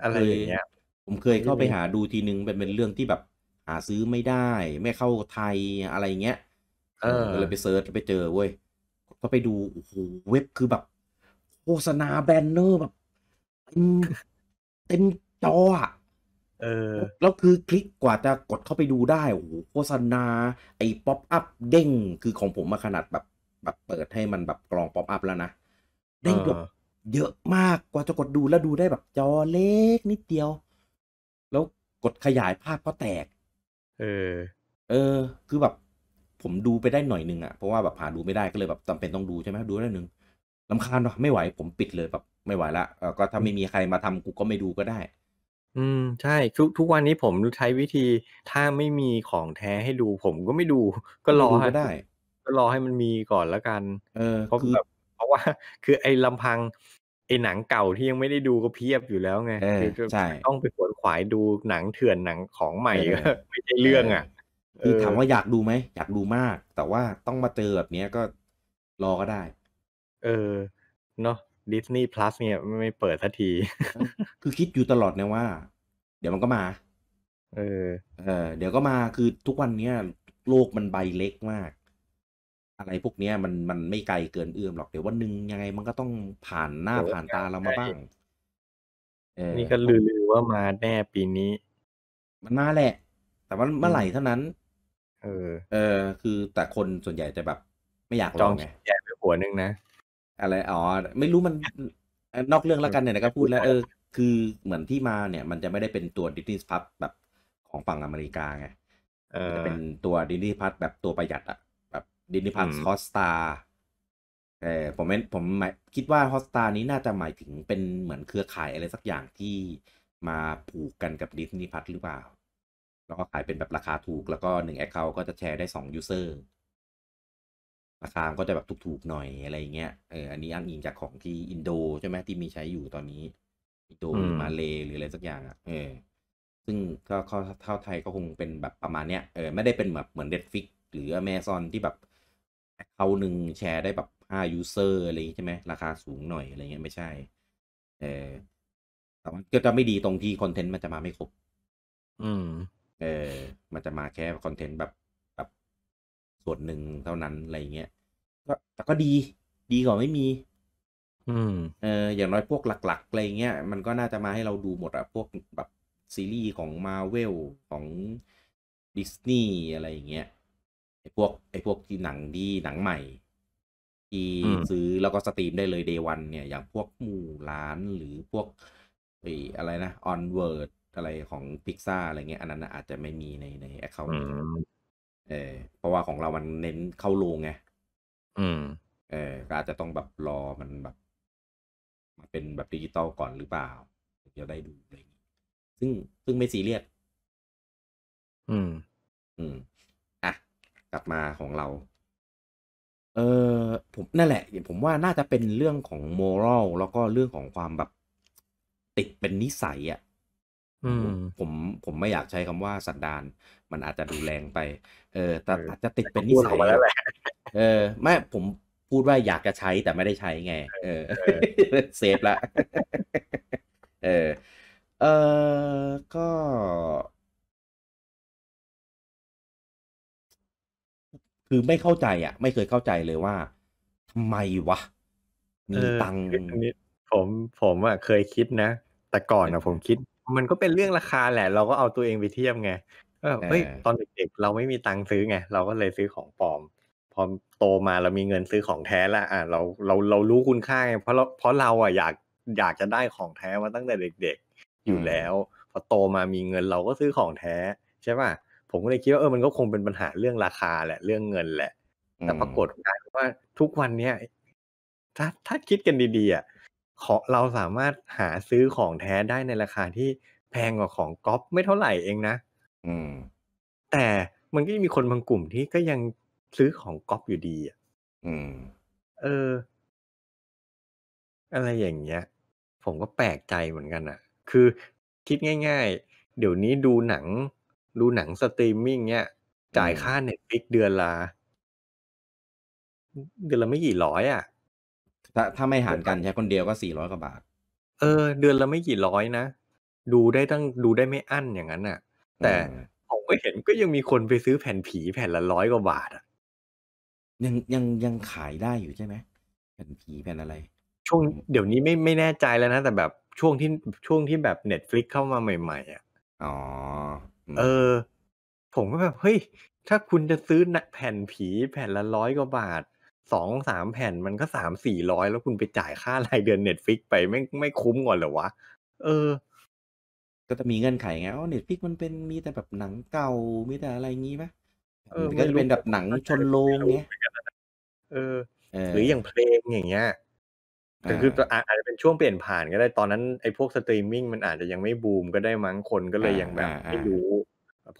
อะไรอย่างเงี้ย ผมเคยเข้าไปหาดูทีนึงเป็นเป็นเรื่องที่แบบ หาซื้อไม่ได้ ไม่เข้าไทยอะไรเงี้ยเออเลยไปเซิร์ชไปเจอเว้ยก็ไปดูโอ้โหเว็บคือแบบโฆษณาแบนเนอร์แบบเต็มตจออะเออแล้วคือคลิกกว่าจะกดเข้าไปดูได้โอ้โหโฆษณาไอ้ป๊อปอัพเด้งคือของผมมาขนาดแบบแบบเปิดให้มันแบบกรองป๊อปอัพแล้วนะเด้งแบบเยอะมากกว่าจะกดดูแล้วดูได้แบบจอเล็กนิดเดียว แล้วกดขยายภาพก็แตก เออ เออ คือแบบผมดูไปได้หน่อยนึงอะเพราะว่าแบบหาดูไม่ได้ก็เลยแบบจำเป็นต้องดูใช่ไหมดูได้หนึ่งลำคาญเนาะไม่ไหวผมปิดเลยแบบ ไม่ไหวละเออก็ถ้าไม่มีใครมาทำกูก็ไม่ดูก็ได้ อืมใช่ทุกทุกวันนี้ผมใช้วิธีถ้าไม่มีของแท้ให้ดูผมก็ไม่ดู ก็รอให้ได้ก็รอให้มันมีก่อนแล้วกัน เออเพราะแบบเพราะว่า คือไอ้ลำพังไอ้หนังเก่าที่ยังไม่ได้ดูก็เพียบอยู่แล้วไงใช่ต้องไปขวนขวายดูหนังเถื่อนหนังของใหม่ก็ไม่ใช่เรื่องอ่ะคือถามว่าอยากดูไหมอยากดูมาก แต่ว่าต้องมาเจอแบบนี้ก็รอก็ได้เออเนาะดิสนีย์พลัสเนี่ยไม่เปิดสักที คือคิดอยู่ตลอดนะว่า เดี๋ยวมันก็มาเออเออ เดี๋ยวก็มา คือทุกวันเนี้ย โลกมันใบเล็กมากอะไรพวกเนี้ย มันมันไม่ไกลเกินเอื้อมหรอกเดี๋ยววันหนึ่งยังไงมันก็ต้องผ่านหน้าผ่านตาเรามาบ้างนี่ก็ลือว่ามาแน่ปีนี้มันมาแหละ แต่ว่าเมื่อไหร่เท่านั้น เออ เออ คือแต่คนส่วนใหญ่จะแบบ ไม่อยากจองไงแย่ไปหัวนึงนะอะไรอ๋อไม่รู้มันนอกเรื่องแล้วกันเนี่ยนะครับพูดแล้ว เออ คือเหมือนที่มาเนี่ย มันจะไม่ได้เป็นตัวดิสนีย์พัทแบบของฝั่งอเมริกาไงจะเป็นตัวดิสนีย์พัทแบบตัวประหยัดอะแบบดิสนีย์พัทฮอสตาเออผมผมหมายคิดว่าฮอสตานี้น่าจะหมายถึงเป็นเหมือนเครือข่ายอะไรสักอย่างที่มาผูกกันกับดิสนีย์พัทหรือเปล่า แล้วก็ขายเป็นแบบราคาถูก แล้วก็หนึ่งแอคเคาท์ก็จะแชร์ได้สองยูเซอร์ราคาก็จะแบบถูกๆหน่อยอะไรเงี้ยเอออันนี้อ้างอิงจากของที่อินโดใช่ไหมที่มีใช้อยู่ตอนนี้อินโดหรือมาเลหรืออะไรสักอย่างอ่ะเออซึ่งก็เท่าไทยก็คงเป็นแบบประมาณเนี้ยเออไม่ได้เป็นแบบเหมือนเด็ดฟิกหรือแมซอนที่แบบเขาหนึ่งแชร์ได้แบบห้ายูเซอร์อะไรงี้ใช่ไหม ราคาสูงหน่อยอะไรเงี้ยไม่ใช่ เออแต่มันก็จะไม่ดีตรงที่คอนเทนต์มันจะมาไม่ครบ อืม เออมันจะมาแค่คอนเทนต์แบบแบบส่วนหนึ่งเท่านั้นอะไรเงี้ยก็แต่ก็ดี ดีกว่าไม่มี อืมเอออย่างน้อยพวกหลัก ๆ อะไรเงี้ยมันก็น่าจะมาให้เราดูหมดอะพวกแบบซีรีส์ของมาเวลของดิสนีย์อะไรเงี้ยไอพวกไอพวกที่หนังดีหนังใหม่ ที่ซื้อแล้วก็สตรีมได้เลยเดวันเนี่ย อย่างพวกหมู่ล้านหรือพวกไออะไรนะออนเวิร์ดอะไรของพิกซ่าอะไรเงี้ย อันนั้นอาจจะไม่มีในในแอคเคาท์เออเพราะว่าของเรามันเน้นเข้าโรงไงอืมเออก็อาจจะต้องแบบรอมันแบบมาเป็นแบบดิจิตอลก่อนหรือเปล่าถึงจะได้ดูอะไรองี้ซึ่งซึ่งไม่ซีเรียสอืม อืมอ่ะกลับมาของเรา เออผมนั่นแหละผมว่าน่าจะเป็นเรื่องของโมรัลแล้วก็เรื่องของความแบบติดเป็นนิสัยอะ่ะผมผมไม่อยากใช้คำว่าสันดานมันอาจจะดูแรงไป เออ แต่อาจจะติดเป็นนิสัยเออไม่ผมพูดว่าอยากจะใช้แต่ไม่ได้ใช้ไงเออเซฟละเออเออก็ คือไม่เข้าใจอ่ะ ไม่เคยเข้าใจเลยว่าทำไมวะมีตังค์ผมผมอ่ะเคยคิดนะ แต่ก่อนอ่ะ ผมคิด มันก็เป็นเรื่องราคาแหละ เราก็เอาตัวเองไปเทียบไงเฮ้ย ตอนเด็กๆเราไม่มีตังค์ซื้อไง เราก็เลยซื้อของปลอมพอโตมาเรามีเงินซื้อของแท้ละอ่ะเราเราเรารู้คุณค่าเพราะเราเพราะเราอ่ะอยากอยากจะได้ของแท้มาตั้งแต่เด็กๆอยู่แล้ว พอโตมามีเงินเราก็ซื้อของแท้ ใช่ป่ะผมก็เลยคิดว่าเออมันก็คงเป็นปัญหาเรื่องราคาแหละเรื่องเงินแหละ แต่ปรากฏการว่าทุกวันเนี้ยถ้าถ้าคิดกันดีๆอ่ะขอเราสามารถหาซื้อของแท้ได้ในราคาที่แพงกว่าของก๊อปไม่เท่าไหร่เองนะอืมแต่มันก็มีคนบางกลุ่มที่ก็ยังซื้อของก๊อปอยู่ดีอ่ะเออ อะไรอย่างเงี้ย ผมก็แปลกใจเหมือนกันอ่ะ คือคิดง่าย ๆ เดี๋ยวนี้ดูหนัง ดูหนังสตรีมมิ่งเนี้ย จ่ายค่าเน็ตฟิกเดือนละ เดือนละไม่กี่ร้อยอ่ะ ถ้าถ้าไม่หารนกันใช้คนเดียวก็สี่ร้อยกว่าบาท เออ เดือนละไม่กี่ร้อยนะ ดูได้ตั้ง ดูได้ไม่อั้นอย่างนั้นน่ะ แต่ผมก็เห็นก็ยังมีคนไปซื้อแผ่นผีแผ่นละร้อยกว่าบาทอ่ะยังยังยังขายได้อยู่ใช่ไหมแผ่นผีแผ่นอะไร ช่วงเดี๋ยวนี้ไม่ไม่แน่ใจแล้วนะ แต่แบบช่วงที่ช่วงที่แบบเน็ตฟลิกเข้ามาใหม่ๆอ่ะอ๋อ เออ ผมก็แบบเฮ้ย ถ้าคุณจะซื้อนแผ่นผีแผ่นละร้อยกว่าบาท สองสามแผ่นมันก็สามสี่ร้อยแล้วคุณไปจ่ายค่ารายเดือนเน็ตฟลิกไปไม่ไม่คุ้มก่อนหรอวะ เออก็จะมีเงื่อนไขไงอ๋อเน็ตฟิกมันเป็นมีแต่แบบหนังเก่ามีแต่อะไรงี้ปะเออก็จะเป็นแบบหนังชนโลงเนี้ยเออ หรืออย่างเพลงอย่างเงี้ยแต่คืออาจจะเป็นช่วงเปลี่ยนผ่านก็ได้ตอนนั้นไอ้พวกสตรีมมิ่งมันอาจจะยังไม่บูม ก็ได้มั้งคนก็เลยยังแบบไม่รู้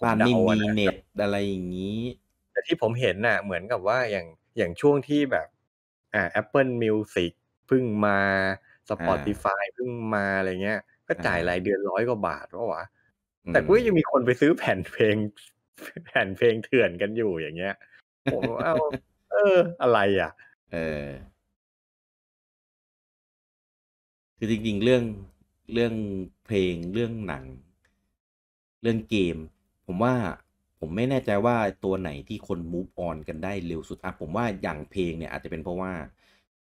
ควาไม่มีเน็ตอะไรอย่างนี้ แต่ที่ผมเห็นน่ะ เหมือนกับว่าอย่างอย่างช่วงที่แบบอ่า Apple Music พึ่งมา Spotify พึ่งมาอะไรเงี้ย ก็จ่ายรายเดือนร้อยกว่าบาทวะวะแต่ก็ยังมีคนไปซื้อแผ่นเพลงแผ่นเพลงเถื่อนกันอยู่อย่างเงี้ยผมเอาเออ อะไรอ่ะ เออคือจริงๆเรื่องเรื่องเพลงเรื่องหนัง เรื่องเกม ผมว่าผมไม่แน่ใจว่าตัวไหนที่คน move on กันได้เร็วสุดอ่ะผมว่าอย่างเพลงเนี่ยอาจจะเป็นเพราะว่า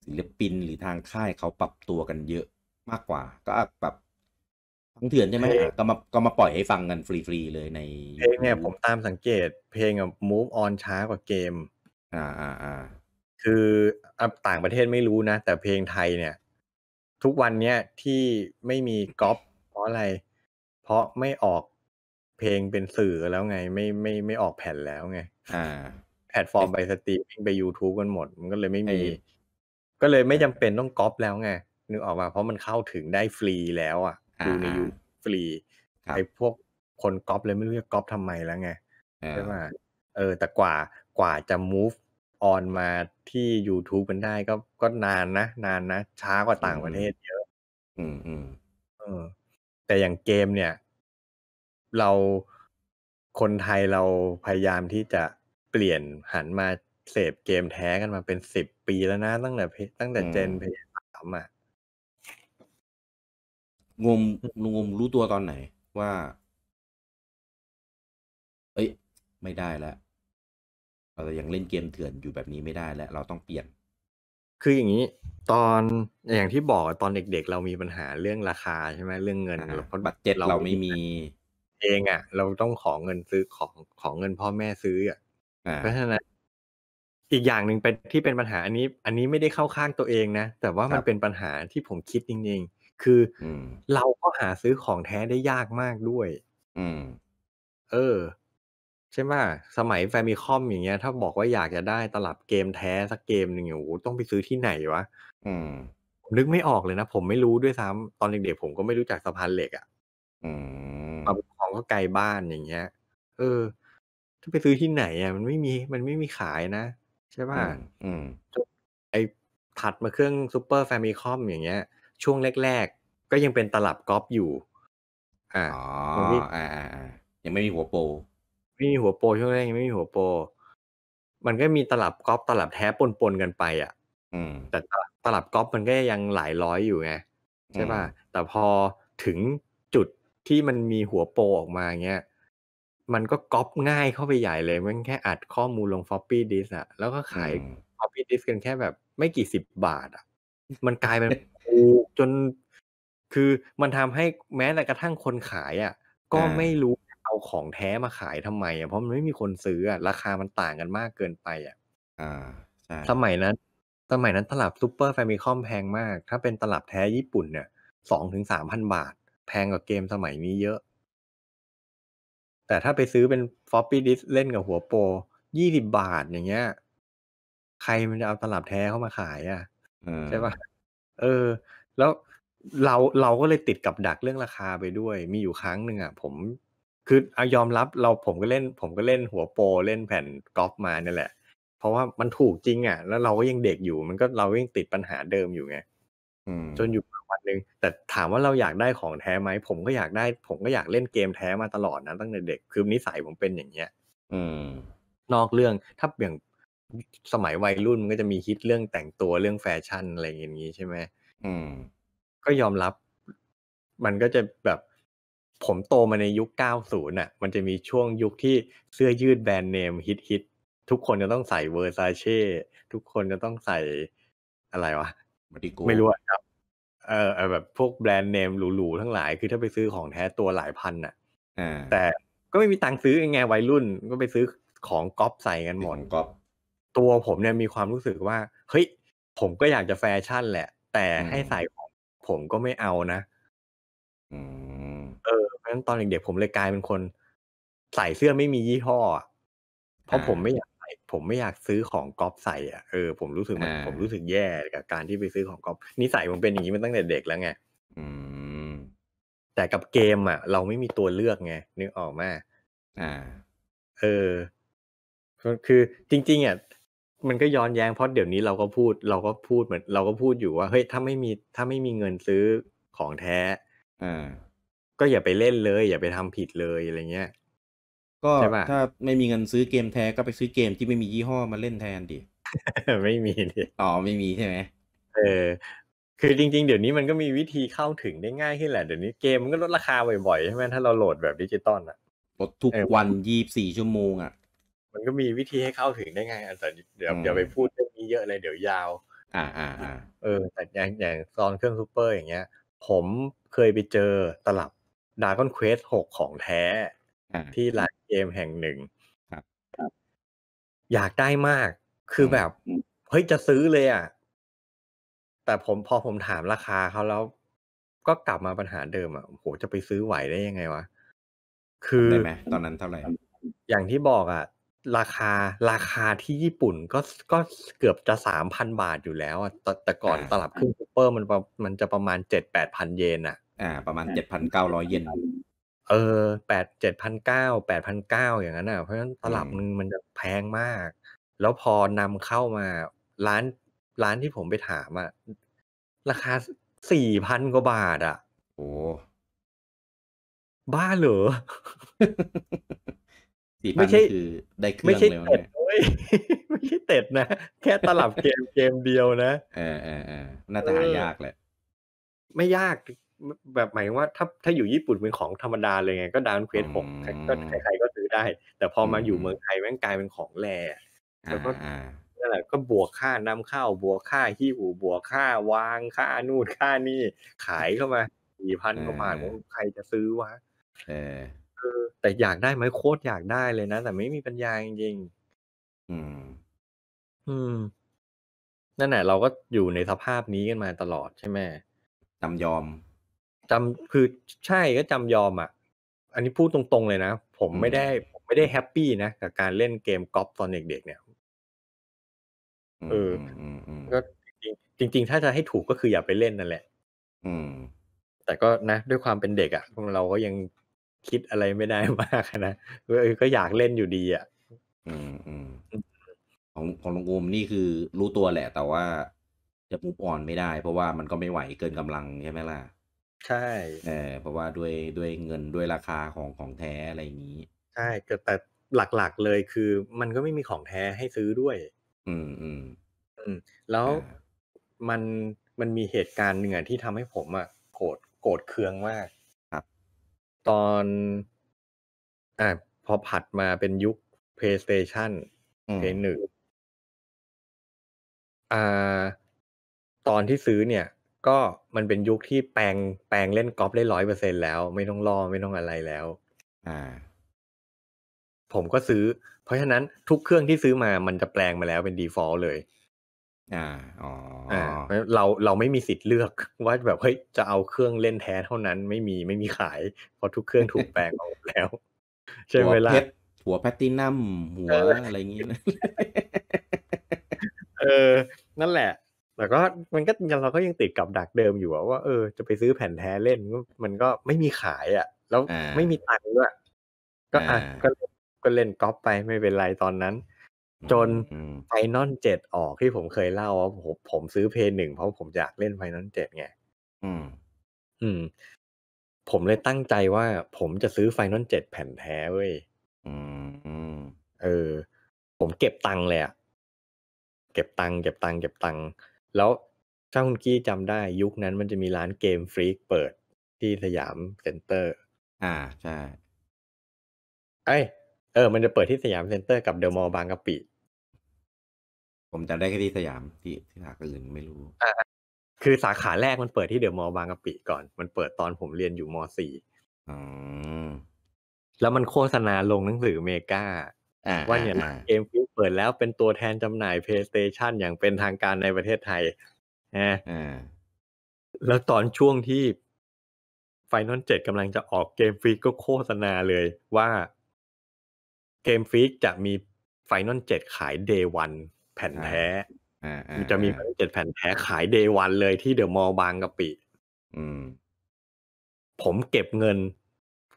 ศิลปินหรือทางค่ายเขาปรับตัวกันเยอะมากกว่า ก็แบบฟังเถื่อนใช่ไหมก็มาก็มาปล่อยให้ฟังกันฟรีๆเลยในเพลงเนี่ยผมตามสังเกต เพลงอ่ะ move on ช้ากว่าเกม อ่าอ่าอ่าคือต่างประเทศไม่รู้นะ แต่เพลงไทยเนี่ย ทุกวันเนี้ยที่ไม่มีก๊อปเพราะอะไร เพราะไม่ออกเพลงเป็นสื่อแล้วไง ไม่ไม่ไม่ออกแผ่นแล้วไงอ่าแพลตฟอร์มไปสตรีมไป YouTube กันหมด มันก็เลยไม่มี ก็เลยไม่จำเป็นต้องก๊อปแล้วไงนึกออกมาเพราะมันเข้าถึงได้ฟรีแล้ว อ่ะดูในยูฟรีไอพวกคนก๊อปเลย ไม่รู้จะก๊อปทำไมแล้วไงใช่ไหมเออ แต่กว่ากว่าจะ move on มาที่ YouTube มันได้ก็ก็นานนะนานนะ ช้ากว่าต่างประเทศเยอะอืมอืมเออ แต่อย่างเกมเนี่ย เราคนไทยเราพยายามที่จะเปลี่ยนหันมาเสพเกมแท้กันมาเป็นสิบปีแล้วนะ ตั้งแต่ตั้งแต่เจนเพย์สามอ่ะงมงมรู้ตัวตอนไหนว่า เอ้ย ไม่ได้แล้วเราจะยังเล่นเกมเถื่อนอยู่แบบนี้ไม่ได้แล้วเราต้องเปลี่ยน คืออย่างนี้ตอนอย่างที่บอกตอนเด็ก ๆ เรามีปัญหาเรื่องราคา ใช่ไหมเรื่องเงินเพราะบัตรเจ็ตเราไม่มีเองอ่ะ เราต้องขอเงินซื้อของของเงินพ่อแม่ซื้ออ่ะเพราะฉะนั้นอีกอย่างหนึ่งเป็นที่เป็นปัญหาอันนี้ อันนี้ไม่ได้เข้าข้างตัวเองนะแต่ว่ามันเป็นปัญหาที่ผมคิดจริงคือเราก็หาซื้อของแท้ได้ยากมากด้วยอเออ ใช่ไหมสมัยแฟมิคอมอย่างเงี้ย ถ้าบอกว่าอยากจะได้ตลับเกมแท้สักเกมหนึ่งโอู้่ต้องไปซื้อที่ไหนวะมนึกไม่ออกเลยนะ ผมไม่รู้ด้วยซ้ำตอนเด็กๆ ผมก็ไม่รู้จักสะพานเหล็กอะ่ะมาบุกของก็ไกลบ้านอย่างเงี้ยเออถ้าไปซื้อที่ไหนอ่ะมันไม่มีมันไม่มีขายนะใช่ป่ะไอถัดมาเครื่องซูเปอร์แฟมิคอมอย่างเงี้ยช่วงแรก ๆ ก็ยังเป็นตลับก๊อปอยู่ อ่าออยังไม่มีหัวโป ไม่มีหัวโป ช่วงแรกยังไม่มีหัวโป มันก็มีตลับก๊อปตลับแท้ปนๆกันไป อ่ะแต่ตลับก๊อปมันก็ยังหลายร้อยอยู่ไงใช่ป่ะ แต่พอถึงจุดที่มันมีหัวโปออกมาเงี้ย มันก็ก๊อปง่ายเข้าไปใหญ่เลยมันแค่อัดข้อมูลลงฟอปปี้ดิสอะแล้วก็ขายฟอปปี้ดิสกันแค่แบบไม่กี่สิบบาทอะมันกลายเป็นจนคือมันทำให้แม้แต่กระทั่งคนขายอ่ะก็ไม่รู้เอาของแท้มาขายทำไมอ่ะเพราะมันไม่มีคนซื้ออ่ะ ราคามันต่างกันมากเกินไปอ่ะอ่าใช่สมัยนั้น สมัยนั้นตลับซูเปอร์แฟมิคอมแพงมาก ถ้าเป็นตลับแท้ญี่ปุ่นเนี่ยสองถึงสามพันบาท แพงกว่าเกมสมัยนี้เยอะ แต่ถ้าไปซื้อเป็นฟอปปี้ดิสเล่นกับหัวโปรยี่สิบบาทอย่างเงี้ยใครมันจะเอาตลับแท้เข้ามาขายอ่ะใช่ปะเออแล้วเราเราก็เลยติดกับดักเรื่องราคาไปด้วย มีอยู่ครั้งหนึ่งอ่ะผม คือเอายอมรับ เราผมก็เล่น ผมก็เล่นหัวโปรเล่นแผ่นกอล์ฟมาเนี่ยแหละ เพราะว่ามันถูกจริงอ่ะ แล้วเราก็ยังเด็กอยู่มันก็เรายังติดปัญหาเดิมอยู่ไงจนอยู่วันหนึ่งแต่ถามว่าเราอยากได้ของแท้ไหมผมก็อยากได้ ผมก็อยากเล่นเกมแท้มาตลอดนะตั้งแต่เด็กคือนิสัยผมเป็นอย่าง เงี้ยนอกเรื่องถ้าอย่างสมัยวัยรุ่นมันก็จะมีฮิตเรื่องแต่งตัวเรื่องแฟชั่นอะไรอย่างนี้ใช่ไหม อืม ก็ยอมรับ มันก็จะแบบผมโตมาในยุค90น่ะ มันจะมีช่วงยุคที่เสื้อยืดแบรนด์เนมฮิตฮิตทุกคนจะต้องใส่เวอร์ซาเช่ ทุกคนจะต้องใส่อะไรวะไม่รู้ครับ เออแบบพวกแบรนด์เนมหรูๆทั้งหลาย คือถ้าไปซื้อของแท้ตัวหลายพันน่ะแต่ก็ไม่มีตังค์ซื้อไงวัยรุ่น ก็ไปซื้อของก๊อปใส่กันหมดก๊อปตัวผมเนี่ยมีความรู้สึกว่าเฮ้ยผมก็อยากจะแฟชั่นแหละ แต่ให้ใส่ของผมก็ไม่เอานะเออเพราะฉะนั้นตอนเด็กๆผมเลยกลายเป็นคน ใส่เสื้อไม่มียี่ห้อเพราะผมไม่อยากใส่ผมไม่อยากซื้อของก๊อปใส่ อ่ะเออผมรู้สึกมันผมรู้สึกแย่กับการที่ไปซื้อของก๊อปนิสัยผมเป็นอย่างนี้มาตั้งแต่เด็กแล้วไงแต่กับเกม อ่ะ เราไม่มีตัวเลือกไงนึกออกไหมอ่าเออคือ จริง ๆ อ่ะมันก็ย้อนแย้งเพราะเดี๋ยวนี้เราก็พูดเราก็พูดเหมือนเราก็พูดอยู่ว่าเฮ้ยถ้าไม่มีถ้าไม่มีเงินซื้อของแท้อ่าก็อย่าไปเล่นเลย อย่าไปทำผิดเลยอะไรเงี้ยก็ถ้าไม่มีเงินซื้อเกมแท้ก็ไปซื้อเกมที่ไม่มียี่ห้อมาเล่นแทนดิไม่มีดิอ๋อไม่มีใช่ไหมเออ คือจริง ๆ เดี๋ยวนี้มันก็มีวิธีเข้าถึงได้ง่ายขึ้นแหละเดี๋ยวนี้เกมมันก็ลดราคาบ่อยๆใช่ไหมถ้าเราโหลดแบบดิจิตอลอ่ะลดทุกวันยี่บสี่ชั่วโมงอ่ะมันก็มีวิธีให้เข้าถึงได้ง่ายแต่เดี๋ยวเดี๋ยวไปพูดเรื่องนี้เยอะเลยเดี๋ยวยาวอ่าอ่าอ่าเออแต่อย่างอย่างตอนเครื่องซูเปอร์อย่างเงี้ย ผมเคยไปเจอตลับดาร์กอนเควสหกของแท้ ที่ร้านเกมแห่งหนึ่ง อยากได้มากคือแบบเฮ้ยจะซื้อเลย อ่ะ แต่ผมพอผมถามราคาเขาแล้วก็กลับมาปัญหาเดิมอ่ะโห จะไปซื้อไหวได้ยังไงวะคือได้ไหมตอนนั้นเท่าไหร่อย่างที่บอกอ่ะราคาราคาที่ญี่ปุ่นก็ก็เกือบจะสามพันบาทอยู่แล้วอ่ะแต่ก่อนตลับครึ่งซูเปอร์ มันมันจะประมาณเจ็ดแปดพันเยนอ่ะอ่าประมาณเจ็ดพันเก้าร้อยเยนเออแปดเจ็ดพันเก้าแปดพันเก้าอย่างนั้นอ่ะ เพราะฉะนั้นตลับนึงมันจะแพงมาก แล้วพอนำเข้ามาร้านร้านที่ผมไปถามอ่ะราคาสี่พันกว่าบาทอ่ะ โอ้บ้าเหรอสี่พันคือได้เครื่องเลยไม่ใช่เต็ดไม่ใช่เต็ดนะแค่ตลับเกมเกมเดียวนะเออเออเออน่าจะหายากแหละไม่ยากแบบหมายว่า ถ้าถ้าอยู่ญี่ปุ่นเป็นของธรรมดาเลยไง ก็ดาวน์เควสหกก็ใครๆก็ซื้อได้ แต่พอมาอยู่เมืองไทยแม่งกลายเป็นของแร่แล้วก็นั่นแหละก็บวกค่านำเข้าบวกค่าที่หูบวกค่าวางค่านู่นค่านี่ขายเข้ามาสี่พันกว่าบาทใครจะซื้อวะ เแต่อยากได้ไหมโคตรอยากได้เลยนะ แต่ไม่มีปัญญาจริงๆ อืม อืม นั่นแหละเราก็อยู่ในสภาพนี้กันมาตลอดใช่ไหม จำยอมจำคือใช่ก็จำยอมอ่ะ อันนี้พูดตรงๆเลยนะ ผมไม่ได้ ผมไม่ได้แฮปปี้นะกับการเล่นเกมกอล์ฟตอนเด็กๆเนี่ย เออก็จริงจริงถ้าจะให้ถูกก็คืออย่าไปเล่นนั่นแหละ อืม แต่ก็นะ ด้วยความเป็นเด็กอะ่ะเราก็ยังคิดอะไรไม่ได้มากนะ ก็อยากเล่นอยู่ดี อ่ะของของลงอูมนี่คือรู้ตัวแหละ แต่ว่าจะมูฟออนไม่ได้ เพราะว่ามันก็ไม่ไหวเกินกำลังใช่ไหมล่ะ ใช่ เออ เพราะว่าด้วยด้วยเงินด้วยราคาของของแท้อะไรอย่างนี้ ใช่ แต่หลักๆเลยคือมันก็ไม่มีของแท้ให้ซื้อด้วย อืมอืม อืม แล้วมันมันมีเหตุการณ์หนึ่งที่ทำให้ผมอ่ะโกรธโกรธเคืองมากตอนอ่าพอผัดมาเป็นยุค PlayStation เพย์หนึ่งอ่าตอนที่ซื้อเนี่ย ก็มันเป็นยุคที่แปลงแปลงเล่นกอล์ฟได้ร้อยเปอร์เซ็นแล้ว ไม่ต้องรอไม่ต้องอะไรแล้ว อ่า ผมก็ซื้อเพราะฉะนั้นทุกเครื่องที่ซื้อมามันจะแปลงมาแล้วเป็น default เลยอ่าอ๋ออ่าเราเราไม่มีสิทธิ์เลือก ว่าแบบเฮ้ยจะเอาเครื่องเล่นแท้ เท่านั้น ไม่มีไม่มีขายเพราะทุกเครื่องถูกแปลงออกแล้ว ใช่ไหมล่ะหัวแพตตินัมหัวอะไรอย่เงี้ยเออ นั่นแหละแต่ก็มันก็เราก็ยังติดกับดักเดิมอยู่ว่าเออจะไปซื้อแผ่นแท้เล่น มันก็ไม่มีขาย อ่ะ แล้วไม่มีตังค์ด้วย ก็อ่ะก็ก็เล่นก๊อปไปไม่เป็นไรตอนนั้นจนไฟนอลเจ็ดออกที่ผมเคยเล่าว่าผมผมซื้อเพย์หนึ่งเพราะผมอยากเล่นไฟนอลเจ็ดไงอืม อืม ผมเลยตั้งใจว่าผมจะซื้อไฟนอลเจ็ดแผ่นแท้เว้ยอืมเออผมเก็บตังค์เลยอะเก็บตังค์เก็บตังค์เก็บตังค์แล้วถ้าคุณกี้จำได้ยุคนั้นมันจะมีร้านเกมฟรีกเปิดที่สยามเซ็นเตอร์ อ่า ใช่ไอเออ มันจะเปิดที่สยามเซ็นเตอร์กับเดอะมอลล์บางกะปิผมจำได้แค่ที่สยาม ที่ที่สาขาอื่นไม่รู้คือสาขาแรกมันเปิดที่เดยวมอบางกะปิก่อน มันเปิดตอนผมเรียนอยู่มสี่แล้วมันโฆษณาลงหนังสือเมกาว่าเนี่ยเกมฟิวเปิดแล้วเป็นตัวแทนจำหน่าย PlayStation อย่างเป็นทางการในประเทศไทยนะแล้วตอนช่วงที่ไฟนอลเจ็ดกำลังจะออกเกมฟรกก็โฆษณาเลยว่าเกมฟรกจะมีไฟนอลเจ็ดขายเดย์วันแผ่นแท้มันจะมีเจ็ดแผ่นแท้ขายเดย์วันเลยที่เดอะมอลล์บางกะปิ ผมเก็บเงิน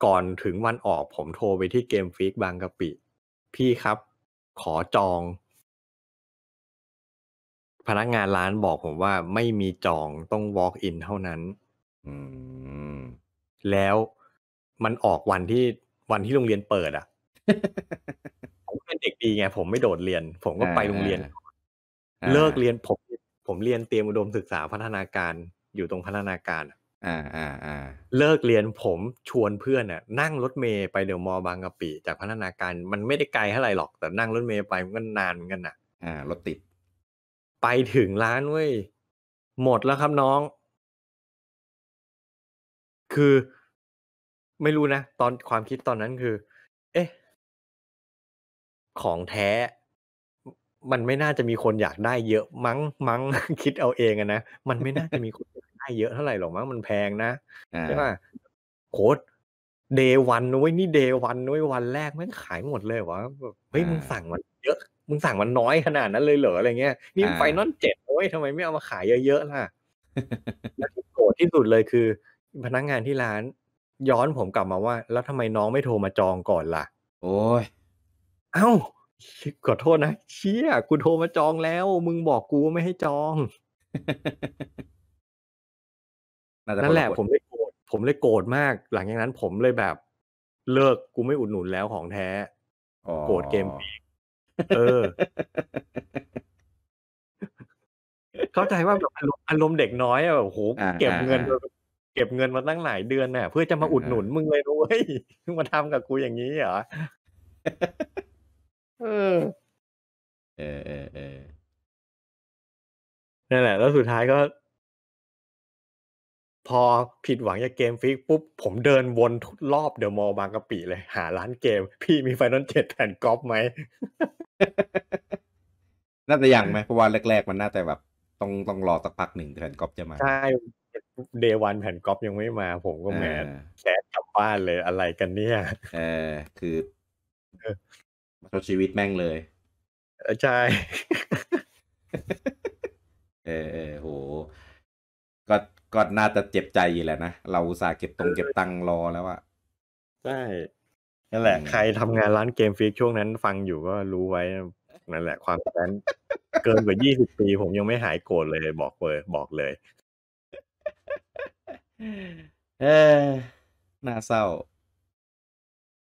ก่อนถึงวันออกผมโทรไปที่เกมฟิกบางกะปิ พี่ครับขอจอง พนักงานร้านบอกผมว่าไม่มีจองต้อง walk in เท่านั้นแล้วมันออกวันที่วันที่โรงเรียนเปิดอะ่ะเป็นเด็กดีไงผมไม่โดดเรียน ผมก็ไปโรงเรียนเลิกเรียนผมผมเรียนเตรียมอุดมศึกษาพัฒนาการอยู่ตรงพัฒนาการ อ่าอ่าอ่าเลิกเรียนผมชวนเพื่อนน่ะ นั่งรถเมย์ไปเดี๋ยวมอบางกะปิจากพัฒนาการ มันไม่ได้ไกลเท่าไหร่หรอกแต่นั่งรถเมย์ไปมันก็นานเหมือนกันน่ะ อ่ารถติดไปถึงร้านเว้ย หมดแล้วครับน้อง คือไม่รู้นะ ตอนความคิดตอนนั้นคือของแท้ มันไม่น่าจะมีคนอยากได้เยอะมั้ง มั้งคิดเอาเองอะนะ มันไม่น่าจะมีคนอยากได้เยอะเท่าไหร่หรอกมั้ง มันแพงนะ ใช่ป่ะโค้ดเดวันนุ้ยนี่เดวันนุ้ยวันแรกแม่งขายหมดเลยวะแบบเฮ้ยมึงสั่งมันเยอะ มึงสั่งมันน้อยขนาดนั้น เลยเหรออะไรเงี้ยนี่ไฟนอลเจ็ดโอ้ยทำไมไม่เอามาขายเยอะๆล่ะ แล้วที่โกรธที่สุดเลยคือ พนักงานที่ร้านย้อนผมกลับมาว่า แล้วทำไมน้องไม่โทรมาจองก่อนล่ะ โอ้ยเอา้าขอโทษนะเชี่ยกูโทรมาจองแล้วมึงบอกกูไม่ให้จอง นั่นแหละผมเลยโกรธผมเลยโกรธมาก หลังจากนั้นผมเลยแบบเลิกกูไม่อุดหนุนแล้วของแท้ โกรธเกมเออเข้าใจว่าแบบอารมณ์เด็กน้อยอะแบบโหเก็บเงิน เก็บเงินมาตั้งหลายเดือนน่ะ เพื่อจะมาอุดหนุนมึงเลยด้ยมาทำกับกูอย่างนี้เหรอเออ เออเออนั่นแหละ แล้วสุดท้ายก็พอผิดหวังจากเกมฟิกปุ๊บผมเดินวนทุกรอบเดอะมอลล์บางกะปิเลย หาร้านเกม พี่มีไฟนอลเจ็ดแผ่นกอล์ฟไหมน่าจะยังไหมเพราะว่าแรก ๆ มันน่าจะแบบต้องต้องรอสักพักหนึ่งแผ่นกอล์ฟจะมา ใช่เดวันแผ่นกอล์ฟยังไม่มา ผมก็แหมแคสกลับบ้านเลยอะไรกันเนี่ย เออคือาทาชีวิตแม่งเลย ใช่ เออเออโหก็ก็น่าจะเจ็บใจอยู่แหละนะ เราสาเก็บตรงเก็บตังรอแล้วอะใช่ นั่นแหละ ใครทำงานร้านเกมฟิกช่วงนั้นฟังอยู่ก็รู้ไว้ นั่นแหละ ความแค้น เกินกว่ายี่สิบปี ผมยังไม่หายโกรธเลยบอกเลยบอกเลย เออน่าเศร้า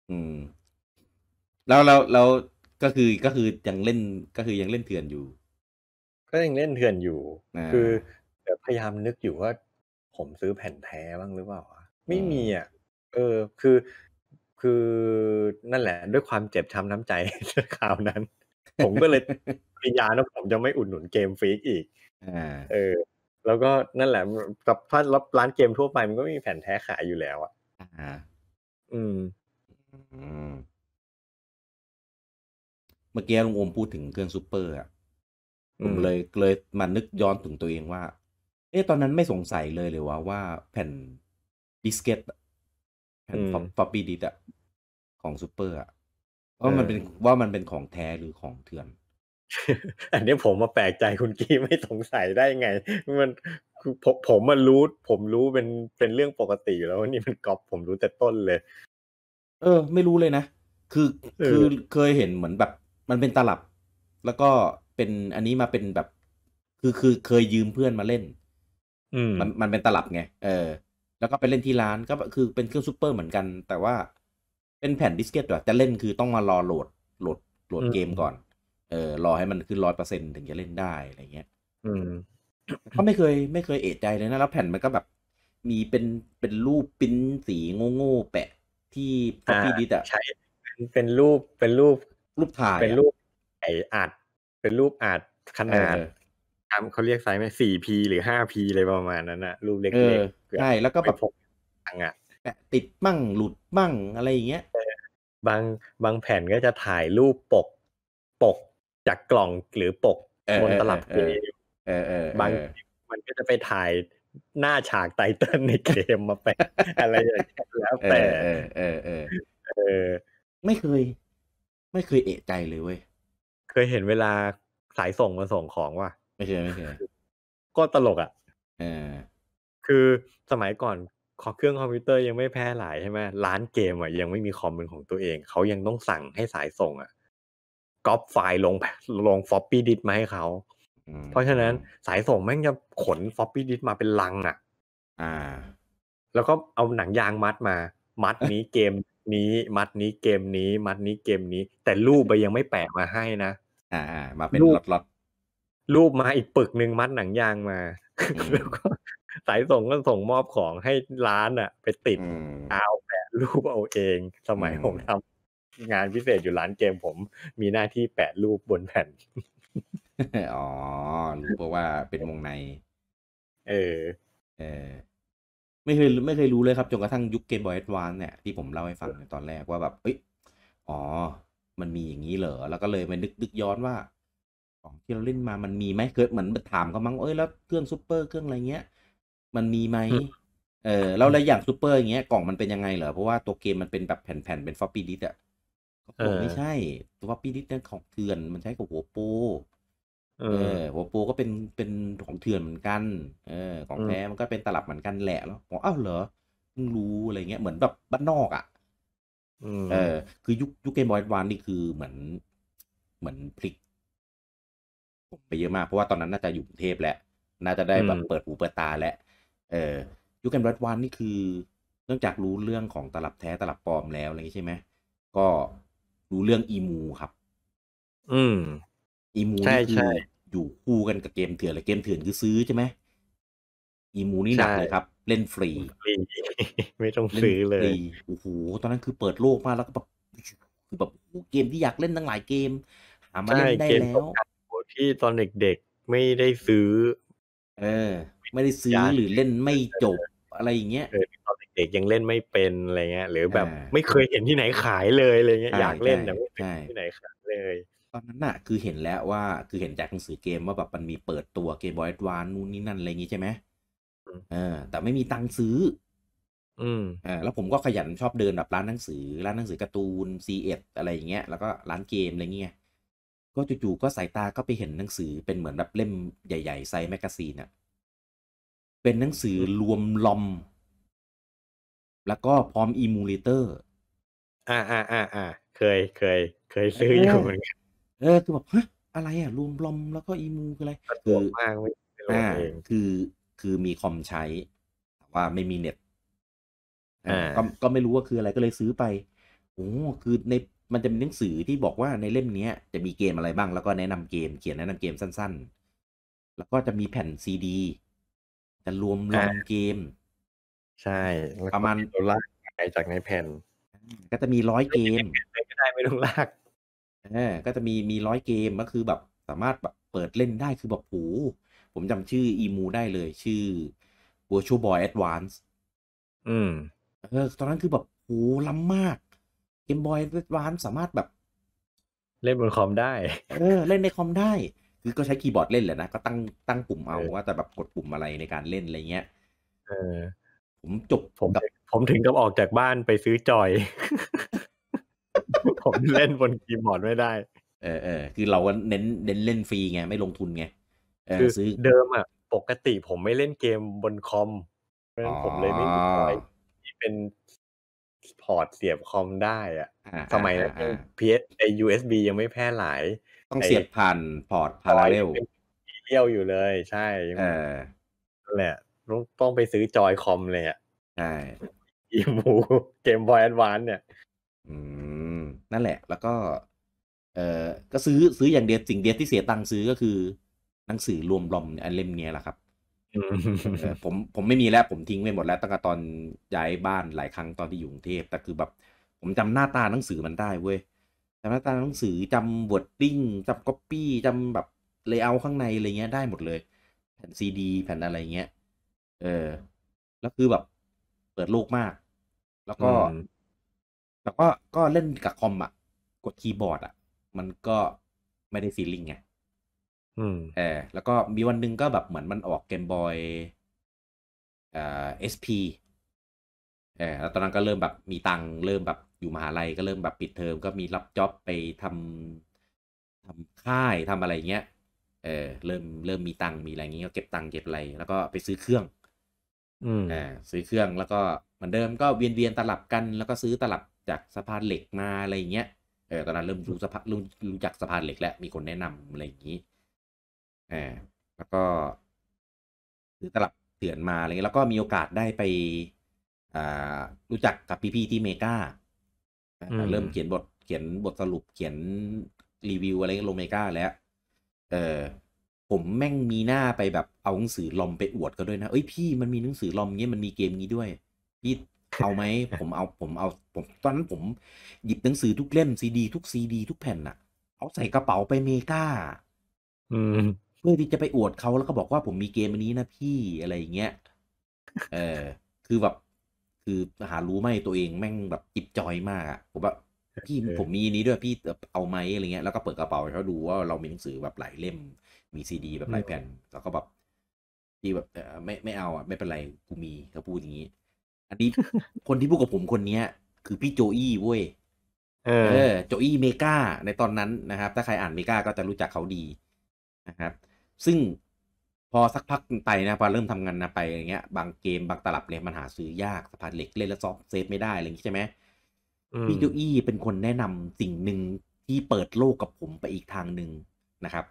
อืมแล้วแล้วแล้ว ก็คือก็คือยังเล่นก็คือยังเล่นเถื่อนอยู่ ก็ยังเล่นเถื่อนอยู่คือพยายามนึกอยู่ว่าผมซื้อแผ่นแท้บ้างหรือเปล่าไม่มีอ่ะ เออ คือคือนั่นแหละด้วยความเจ็บช้ำน้ำใจข่าวนั้น ผมก็เลยปรญยานะผมจะไม่อุดหนุนเกมฟรีกอีกเออ แล้วก็นั่นแหละกับถ้ารับร้านเกมทั่วไปมันก็มีแผ่นแท้ขายอยู่แล้วอ่ะอืมมื่อกี้ลุงอมพูดถึงเครื่องซูเปอร์อ่ะผมเลยเลยมานึกย้อนถึงตัวเองว่า เอ๊ะตอนนั้นไม่สงสัยเลยเลยว่าว่าแผ่นดิสเกตแผ่นฟอปปี้ดิสอะของซูเปอร์อะว่ามันเป็นว่ามันเป็นของแท้หรือของเถื่อน อันนี้ผมมาแปลกใจคุณกี้ไม่สงสัยได้ไง มันผมผมมันรู้ ผมรู้เป็นเป็นเรื่องปกติอยู่แล้วนี่มันก๊อปผมรู้แต่ต้นเลย เออ ไม่รู้เลยนะ คือคือเคยเห็นเหมือนแบบมันเป็นตลับ แล้วก็เป็นอันนี้มาเป็นแบบ คือคือเคยยืมเพื่อนมาเล่นมันมันเป็นตลับไงเออ แล้วก็ไปเล่นที่ร้านก็คือเป็นเครื่องซูเปอร์เหมือนกัน แต่ว่า เป็นแผ่นดิสเกตด้วยต่เล่นคือต้องมารอโหลดโหลดโหลดเกมก่อน เออ รอให้มันขึ้นร้อยเปอร์เซ็นถึงจะเล่นได้อะไรเงี้ยก็ไม่เคยไม่เคยเอจใจเลยนะแล้วแผ่นมันก็แบบมีเป็นเป็นรูปปิ้นสีโง่ๆแปะที่ปอปปี่ดิสอะใช่เป็นรูปเป็นรูปรูปถ่ายเป็นรูป ไออัดเป็นรูปอัดขนาดตามเขาเรียกไซส์ไหมสี่พีหรือห้าพีอะไรประมาณนั้นนะรูปเล็กๆใช่แล้วก็แบบตังอ่ะติดมั่ง หลุดมั่ง อะไรอย่างเงี้ยบางบางแผ่นก็จะถ่ายรูปปกปกจากกล่องหรือปกบนตลับเกมบางมันก็จะไปถ่ายหน้าฉากไตเติ้ลในเกมมาแปะอะไรอย่างเงี้ยแล้วแต่เออ เออไม่เคยไม่เคยเอะใจเลยเว้ยเคยเห็นเวลาสายส่งมาส่งของว่ะไม่เคยไม่เคยก็ตลกอ่ะเออคือสมัยก่อนขอเครื่องคอมพิวเตอร์ยังไม่แพร่หลายใช่ไหมร้านเกม อ่ะยังไม่มีคอมเป็นของตัวเองเขายังต้องสั่งให้สายส่ง อ่ะก๊อปไฟล์ลงลงฟอปปี้ดิสมาให้เขาเพราะฉะนั้นสายส่งแม่งจะขนฟอปปี้ดิสมาเป็นลังอ่ะอ่า แล้วก็เอาหนังยางมัดมา มัดนี้เกมนี้มัดนี้เกมนี้ มัดนี้เกมนี้ แต่รูปไปยังไม่แปะมาให้นะอ่า มาเป็นล็อตรูปมาอีกปึกหนึ่งมัดหนังยางมา แล้วก็สายส่งก็ส่งมอบของให้ร้านอ่ะ ไปติดเอาแปะรูปเอาเอง สมัยผมทำงานพิเศษอยู่ร้านเกมผม มีหน้าที่แปะรูปบนแผ่นอ๋อรู้เพราะว่าเป็นวงในเออ เออไม่เคยไม่เคยรู้เลยครับจนกระทั่งยุคเกมบอยแอดวานเนี่ยที่ผมเล่าให้ฟังในตอนแรกว่า แบบเอ้ยอ๋อ มันมีอย่างนี้เหรอแล้วก็เลยมานึกนึกย้อนว่า ของที่เราเล่นมามันมีไหมเคยเหมือนถามเขามั้งเอ้ยแล้วเครื่องซูเปอร์เครื่องอะไรเงี้ย มันมีไหมเออเราแล้วอย่างซูเปอร์อย่างเงี้ยกล่องมันเป็นยังไงเหรอเพราะว่าตัวเกมมันเป็นแบบแผ่นแผ่นเป็นฟอปปี้ดิสอะก็อไม่ใช่ ตัวฟอปปี้ดิสนี่ยของเถื่อนมันใช้กับหัวโปเออหัวปูก็เป็นเป็นของเถื่อนเหมือนกัน เออ ของแท้มันก็เป็นตลับเหมือนกันแหละแล้วบอกอ้าวเหรอมึงรู้ อะไรเงี้ย เหมือนแบบบ้านนอกอ่ะเออ คือยุคยุคเกมบอยด์วานนี่คือเหมือนเหมือนพลิกไปเยอะมาก เพราะว่าตอนนั้นน่าจะอยู่กรุงเทพแล้ว น่าจะได้แบบเปิดหูเปิดตาแล้ว เออ ยุคเกมบอยด์วานนี่คือ เนื่องจากรู้เรื่องของตลับแท้ตลับปลอมแล้วอะไรใช่ไหมก็รู้เรื่องอีมูครับ อืมอีมูนี่คืออยู่คู่กันกับเกมเถื่อนเลยเกมเถื่อนคือซื้อใช่ไหมอีมูนี่หนักเลยครับ เล่นฟรี ไม่ต้องซื้อเลยโอ้โหตอนนั้นคือเปิดโลกมาแล้วก็แบบคือแบบเกมที่อยากเล่นตั้งหลายเกมหามาเล่นได้แล้วที่ตอนเด็กๆไม่ได้ซื้อ เออ ไม่ได้ซื้อหรือเล่นไม่จบอะไรอย่างเงี้ยตอนเด็กๆยังเล่นไม่เป็นอะไรเงี้ย หรือแบบไม่เคยเห็นที่ไหนขายเลยอะไรเงี้ยอยากเล่นแต่ไม่เคยที่ไหนขายเลยตอนนั้นน่ะ คือเห็นแล้วว่าคือเห็นจากหนังสือเกมว่าแบบมันมีเปิดตัวเกมบอยส์วานนู่นนี่นั่นอะไรอย่างงี้ใช่ไหมเออ แต่ไม่มีตังค์ซื้อ อืมอ่าแล้วผมก็ขยันชอบเดินแบบร้านหนังสือร้านหนังสือการ์ตูนซีเอ็ดอะไรอย่างเงี้ยแล้วก็ร้านเกมอะไรเงี้ยก็จู่ๆก็สายตาก็ไปเห็นหนังสือเป็นเหมือนแบบเล่มใหญ่ๆไซส์แมกกาซีนอะเป็นหนังสือรวมลอมแล้วก็พร้อมอีมูเลเตอร์ อ่าอ่าอ่าอ่าเคยเคย เคยซื้ออยู่เหมือนกันเออคือแบบฮะอะไรอ่ะรูมบลอมแล้วก็อีมูอะไรคือมากไม่อ่าคือคือมี คอม ใช้แต่ว่าไม่มีเน็ตก็ก็ไม่รู้ว่าคืออะไรก็เลยซื้อไปโอ้คือในมันจะมีหนังสือที่บอกว่าในเล่มนี้จะมีเกมอะไรบ้าง แล้วก็แนะนำเกม เขียนแนะนำเกมสั้นๆ แล้วก็จะมีแผ่นซีดีจะรวมรวมเกม ใช่ประมาณลากจากในแผ่น ก็จะมีร้อยเกมไม่ได้ไม่ต้องลากก็จะมีมีร้อยเกมก็คือแบบสามารถแบบเปิดเล่นได้คือแบบโหผมจำชื่ออีมู ได้เลย ชื่อ Virtual Boy Advance อืม เออ ตอนนั้นคือแบบโหล้ำมากเกมบอยแอดวานสามารถแบบเล่นบนคอมได้เออ เล่นในคอมได้ คือก็ใช้คีย์บอร์ดเล่นแหละนะ ก็ตั้งตั้งปุ่มเอาว่า แต่แบบกดปุ่มอะไรในการเล่นอะไรเงี้ยเออผมจบผมผมถึงกับออกจากบ้านไปซื้อจอยผมเล่นบนคีย์บอร์ดไม่ได้ เออเออคือเราก็เน้นเน้นเล่นฟรีไง ไม่ลงทุนไงเออซื้อเดิมอ่ะ ปกติผมไม่เล่นเกมบนคอม เพราะฉะนั้นผมเลยไม่มีอยที่เป็นพอร์ตเสียบคอมได้ อ่ะสมัยนั้น PS ไอ USB ยังไม่แพร่หลาย ต้องเสียบผ่านพอร์ตพาราเรลเรียวอยู่เลย ใช่ เออแหละต้องไปซื้อจอยคอมเลยอ่ะ ใช่อีมูเกมบอยแอดวานเนี่ยอืมนั่นแหละ แล้วก็ เออก็ซื้อซื้ออย่างเดียวสิ่งเดียวที่เสียตังค์ซื้อ ก็คือหนังสือรวมบลอมอันเล่มเนี้ยแหละครับ ผมผมไม่มีแล้วผมทิ้งไปหมดแล้วตั้งแต่ตอนย้ายบ้านหลายครั้งตอนที่อยู่กรุงเทพแต่คือแบบ ผมจำหน้าตาหนังสือมันได้ เว้ยจำหน้าตาหนังสือจำวอร์ดดิ้งจำก๊อปปี้จำแบบเลเยอร์ข้างในอะไรเงี้ยได้หมดเลย แผ่นซีดี แผ่นอะไรเงี้ย เออแล้วคือแบบเปิดโลกมาก แล้วก็แต่ก็ก็เล่นกับ คอม อ่ะ กด คีย์บอร์ด อ่ะ มันก็ไม่ได้ฟีลลิ่งไงเออแล้วก็มีวันหนึ่งก็แบบเหมือนมันออกเกมบอยเอ่อเอสพีเออแล้วตอนนั้นก็เริ่มแบบมีตังเริ่มแบบอยู่มหาลัยก็เริ่มแบบปิดเทอมก็มีรับจ็อบ ไปทำทำค่ายทำอะไรเงี้ยเออเริ่มเริ่มมีตังมีอะไรเงี้ยก็เก็บตังเก็บอะไรแล้วก็ไปซื้อเครื่องอ่าซื้อเครื่อง แล้วก็เหมือนเดิมก็เวียนเวียนตลับกัน แล้วก็ซื้อตลับจากสะพานเหล็กมาอะไรเงี้ย เออตอนนั้นเริ่มรู้สะพานรู้รู้จักสะพานเหล็กแล้วมีคนแนะนำอะไรอย่างนี้อ่แล้วก็ถือตลับเถื่อนมา อะไรเงี้ยแล้วก็มีโอกาสได้ไปอ่ารู้จักกับพี่ๆที่เมกาเริ่มเขียนบทเขียนบทสรุปเขียนรีวิวอะไรลงเมกาแล้วเออผมแม่งมีหน้าไปแบบเอาหนังสือลอม ไปอวดก็ด้วยนะ เอ้ยพี่มันมีหนังสือลอมเงี้ยมันมีเกมนี้ด้วยพี่เอาไหม ผมเอาผมเอาผมตอนนั้นผมหยิบหนังสือทุกเล่มซีดี ทุกซีดีทุกแผ่นอะเอาใส่กระเป๋าไปเมกาเพื่อที่จะไปอวดเขาแล้วก็บอกว่าผมมีเกมอันนี้นะพี่อะไรอย่างเงี้ยเออคือแบบคือหารู้ไหมตัวเองแม่งแบบจิบจอยมากอะผมแบบพี่ผมมีนี้ด้วยพี่เอาไหมอะไรเงี้ยแล้วก็เปิดกระเป๋าเขาดูว่าเรามีหนังสือแบบหลายเล่ม มีซีดี แบบหลายแผ่น แล้วก็แบบพี่แบบไม่ไม่เอาอ่ะไม่เป็นไรกูมีเขาพูดอย่างนี้อันนี้คนที่พูดกับผมคนเนี้ยคือ พี่โจอี้เว้ยเออโจอี้เมกาในตอนนั้นนะครับ ถ้าใครอ่านเมกาก็จะรู้จักเขาดีนะครับซึ่งพอสักพักไปนะพอเริ่มทำงานนะไปอย่างเงี้ย บางเกมบางตลับเนี่ยมันหาซื้อยากสะพานเหล็กเล่นแล้วซอฟเซฟไม่ได้อะไรอย่างงี้ใช่ไหมพี่โจอี้เป็นคนแนะนำสิ่งหนึ่งที่เปิดโลกกับผมไปอีกทางหนึ่งนะครับ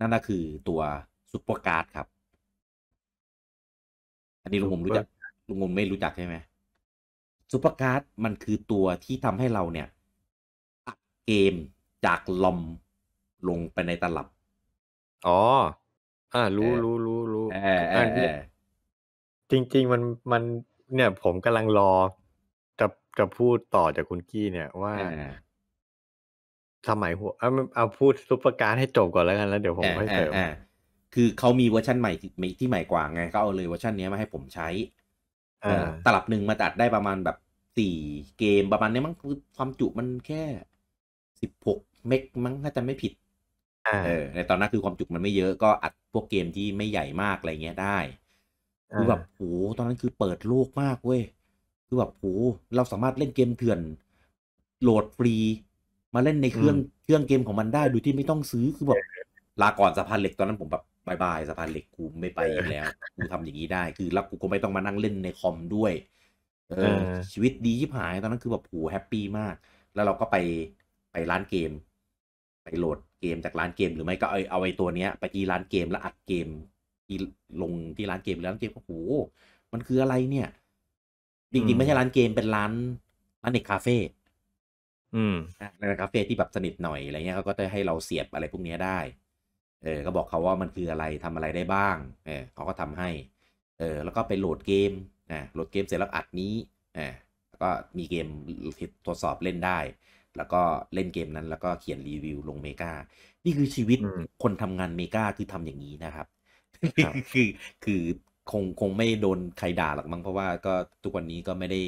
นั่นก็คือตัวซุปเปอร์การ์ดครับ อันนี้ผมรู้จักลุงงงไม่รู้จักใช่ไหมซูเปอร์การ์ดมันคือตัวที่ทำให้เราเนี่ยอัดเกมจากลอมลงไปในตลับ อ๋ออารู้รู้รู้รู้จริง ๆ มันมัน เนี่ย ผมกำลังรอจะจะพูดต่อจากคุณกี้เนี่ย ว่าสมัยหัวเอาเอาพูดซุปเปอร์การ์ดให้จบก่อนแล้วกันแล้วเดี๋ยวผมค่อยเสริมคือเขามีเวอร์ชันใหม่ที่ใหม่กว่าไงเขาเอาเลยเวอร์ชันนี้มาให้ผมใช้ตลับหนึ่งมาตัดได้ประมาณแบบสี่เกมประมาณนี้มั้งคือความจุมันแค่สิบหกเมกมั้งถ้าจะไม่ผิดเออ ในตอนนั้นคือความจุมันไม่เยอะก็อัดพวกเกมที่ไม่ใหญ่มากอะไรเงี้ยได้ คือแบบโหตอนนั้นคือเปิดโลกมากเว้ยคือแบบโหเราสามารถเล่นเกมเถื่อนโหลดฟรีมาเล่นในเครื่องเครื่องเกมของมันได้โดยที่ไม่ต้องซื้อคือแบบลาก่อนสะพานเหล็กตอนนั้นผมแบบบายบายสะพานเหล็กกูไม่ไปอีกแล้วกูทำอย่างนี้ได้ คือแล้วกูก็ไม่ต้องมานั่งเล่นในคอมด้วย เออ ชีวิตดีชิบหาย ตอนนั้นคือแบบโหแฮปปี้มาก แล้วเราก็ไปไปร้านเกม ไปโหลดเกมจากร้านเกมหรือไม่ก็เอาไอ้ตัวเนี้ยไปที่ร้านเกมแล้วอัดเกมที่ลงที่ร้านเกมแล้วร้านเกมก็โหมันคืออะไรเนี่ยจริงๆ ไม่ใช่ร้านเกมเป็นร้านร้านเด็กคาเฟ่อืมร้านคาเฟ่ที่แบบสนิทหน่อยอะไรเงี้ยเขาก็จะให้เราเสียบอะไรพวกนี้ได้เออ ก็บอกเขาว่ามันคืออะไรทำอะไรได้บ้าง เออเขาก็ทำให้ เออ แล้วก็ไปโหลดเกมนะโหลดเกมเสร็จแล้วอัดนี้เอ่แล้วก็มีเกมทดสอบเล่นได้ แล้วก็เล่นเกมนั้นแล้วก็เขียนรีวิวลงเมกานี่คือชีวิตคนทำงานเมกาคือทำอย่างนี้นะครับ คือ คือคงคงไม่โดนใครด่าหรอกมั้ง เพราะว่าก็ทุกวันนี้ก็ไม่ได้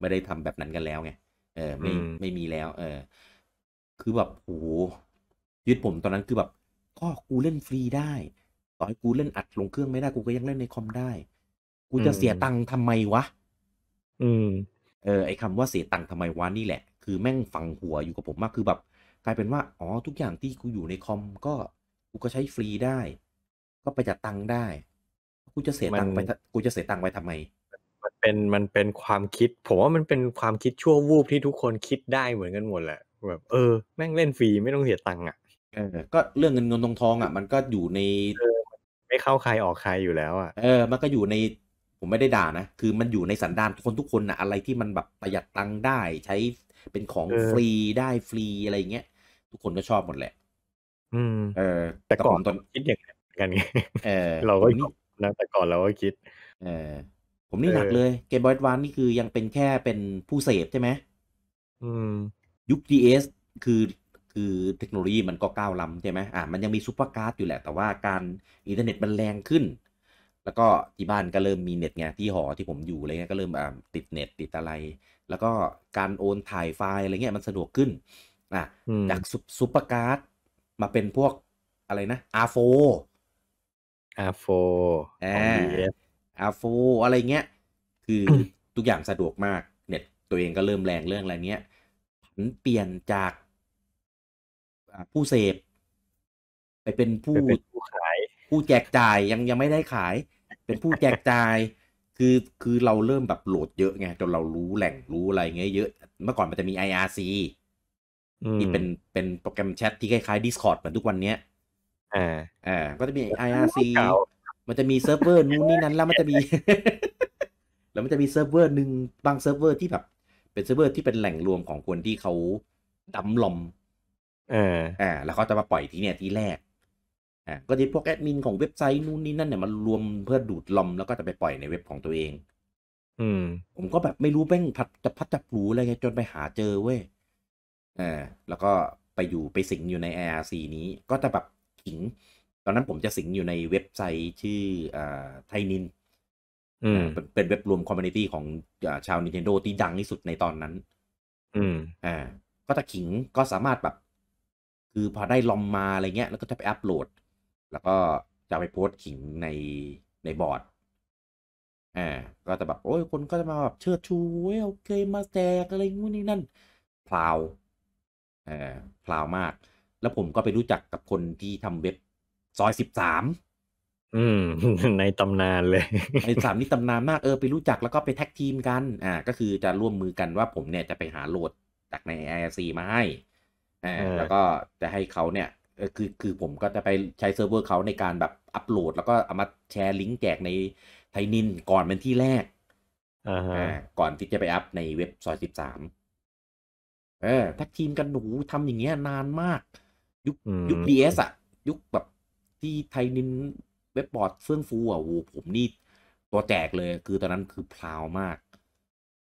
ไม่ได้ทำแบบนั้นกันแล้วไง เออ ไม่ไม่มีแล้ว เออ คือแบบโอ้โหยึดผมตอนนั้นคือแบบก็กูเล่นฟรีได้ต่อให้กูเล่นอัดลงเครื่องไม่ได้ กูก็ยังเล่นในคอมได้ กูจะเสียตังค์ทำไมวะ อืม เออ ไอคำว่าเสียตังค์ทำไมวะนี่แหละ คือแม่งฟังหัวอยู่กับผมมากคือแบบ กลายเป็นว่า อ๋อ ทุกอย่างที่กูอยู่ในคอมก็ กูก็ใช้ฟรีได้ ก็ประหยัดตังค์ได้ กูจะเสียตังค์ไป กูจะเสียตังค์ไปทำไม มันเป็น มันเป็นความคิด ผมว่ามันเป็นความคิดชั่ววูบที่ทุกคนคิดได้เหมือนกันหมดแหละ แบบเออ แม่งเล่นฟรีไม่ต้องเสียตังค์อ่ะออก็เรื่องเงินเงินทองทองอ่ะมันก็อยู่ในไม่เข้าใครออกใครอยู่แล้ว อ่ะเออ มันก็อยู่ในผมไม่ได้ด่านะคือมันอยู่ในสันดานคนทุกคนนะอะไรที่มันแบบประหยัดตังค์ได้ใช้เป็นของฟรีได้ฟรีอะไรเงี้ยทุกคนก็ชอบหมดแหละ อืมเออแต่ก่อนตอนคิดอย่างกันไงเออเราก็นะแต่ก่อนเราก็คิด เออผมนี่หนักเลยเกมบอยส์วานนี่คือยังเป็นแค่เป็นผู้เสพใช่ไหมอืม ยุคอสคือคือเทคโนโลยีมันก็ก้าวล้ำใช่ไหมอ่ะมันยังมีซูเปอร์การ์ดอยู่แหละแต่ว่าการอินเทอร์เน็ตมันแรงขึ้น แล้วก็ที่บ้านก็เริ่มมีเน็ตไงที่หอที่ผมอยู่อะไรเงี้ยก็เริ่มอ่าติดเน็ตติดอะไร แล้วก็การโอนถ่ายไฟล์อะไรเงี้ยมันสะดวกขึ้น อ่ะจากซูเปอร์การ์ดมาเป็นพวกอะไรนะอาร์โฟอาร์โฟอ่าร์โฟอะไรเงี้ยคือทุกอย่างสะดวกมาก เน็ตตัวเองก็เริ่มแรงเรื่องอะไรเนี้ยผันเปลี่ยนจากผู้เสพไปเป็นผู้ขาย ผู้แจกจ่ายยังยังไม่ได้ขาย เป็นผู้แจกจ่ายคือคือเราเริ่มแบบโหลดเยอะไงจนเรารู้แหล่งรู้อะไรเงี้ยเยอะเมื่อก่อนมันจะมี IRC ที่เป็นเป็นโปรแกรมแชทที่คล้ายๆ Discord เหมือนทุกวันเนี้ย อ่า อ่า ก็จะมี IRC มันจะมีเซิร์ฟเวอร์นู้นนี่นั้นแล้วมันจะมีแล้วมันจะมีเซิร์ฟเวอร์หนึ่งบางเซิร์ฟเวอร์ที่แบบ เป็นเซิร์ฟเวอร์ ที่เป็นแหล่งรวมของคนที่เขาดัมลอมอ่าแล้วเขาจะมาปล่อยทีเนี่ยทีแรกอ่าก็จะพวกแอดมินของเว็บไซต์ นู่นนี่นั่นเนี่ยมันรวมเพื่อดูดลอม แล้วก็จะไปปล่อยในเว็บของตัวเอง อืมผมก็แบบไม่รู้แป้งพัดจะพัดจะลูอะไรไงจนไปหาเจอเว้ยอ่าแล้วก็ไปอยู่ไปสิงอยู่ใน IRC นี้ ก็จะแบบขิง ตอนนั้นผมจะสิงอยู่ในเว็บไซต์ชื่ออ่าไทนินอืมเป็นเว็บรวมคอมมูนิตี้ของ ชาว Nintendo ที่ดังที่สุดในตอนนั้น อืมอ่าก็จะขิงก็สามารถแบบคือพอได้ลอมมาอะไรเงี้ยแล้วก็จะไปอัปโหลด แล้วก็จะไปโพสต์ขิงในในบอร์ดอ่าก็จะแบบโอ้ยคนก็จะมาแบบเชิดชูเโอเคมาแจกอะไรงี้นี่นั่นพลาวอ่าพลาวมากแล้วผมก็ไปรู้จักกับคนที่ทำเว็บ ซอยสิบสามอืมในตำนานเลยในสามนี่ตำนานมากเออไปรู้จักแล้วก็ไปแท็กทีมกัน อ่าก็คือจะร่วมมือกันว่าผมเนี่ยจะไปหาโหลดจากใน i อ c มาให้แล้วก็จะให้เขาเนี่ยคือ คือผมก็จะไปใช้เซิร์ฟเวอร์เขาในการแบบอัปโหลด แล้วก็เอามาแชร์ลิงก์แจกในไทนินก่อนเป็นที่แรกอ่าก่อนที่จะไปอัพในเว็บซอยสิบสามเออทักทีมกันหนูทำอย่างเงี้ยนานมาก ยุคยุคดีเอสอะยุคแบบที่ไทนินเว็บบอร์ดเฟื่องฟูอ่ะโอ้ผมนี่ตัวแจกเลย คือตอนนั้นคือพลาวมาก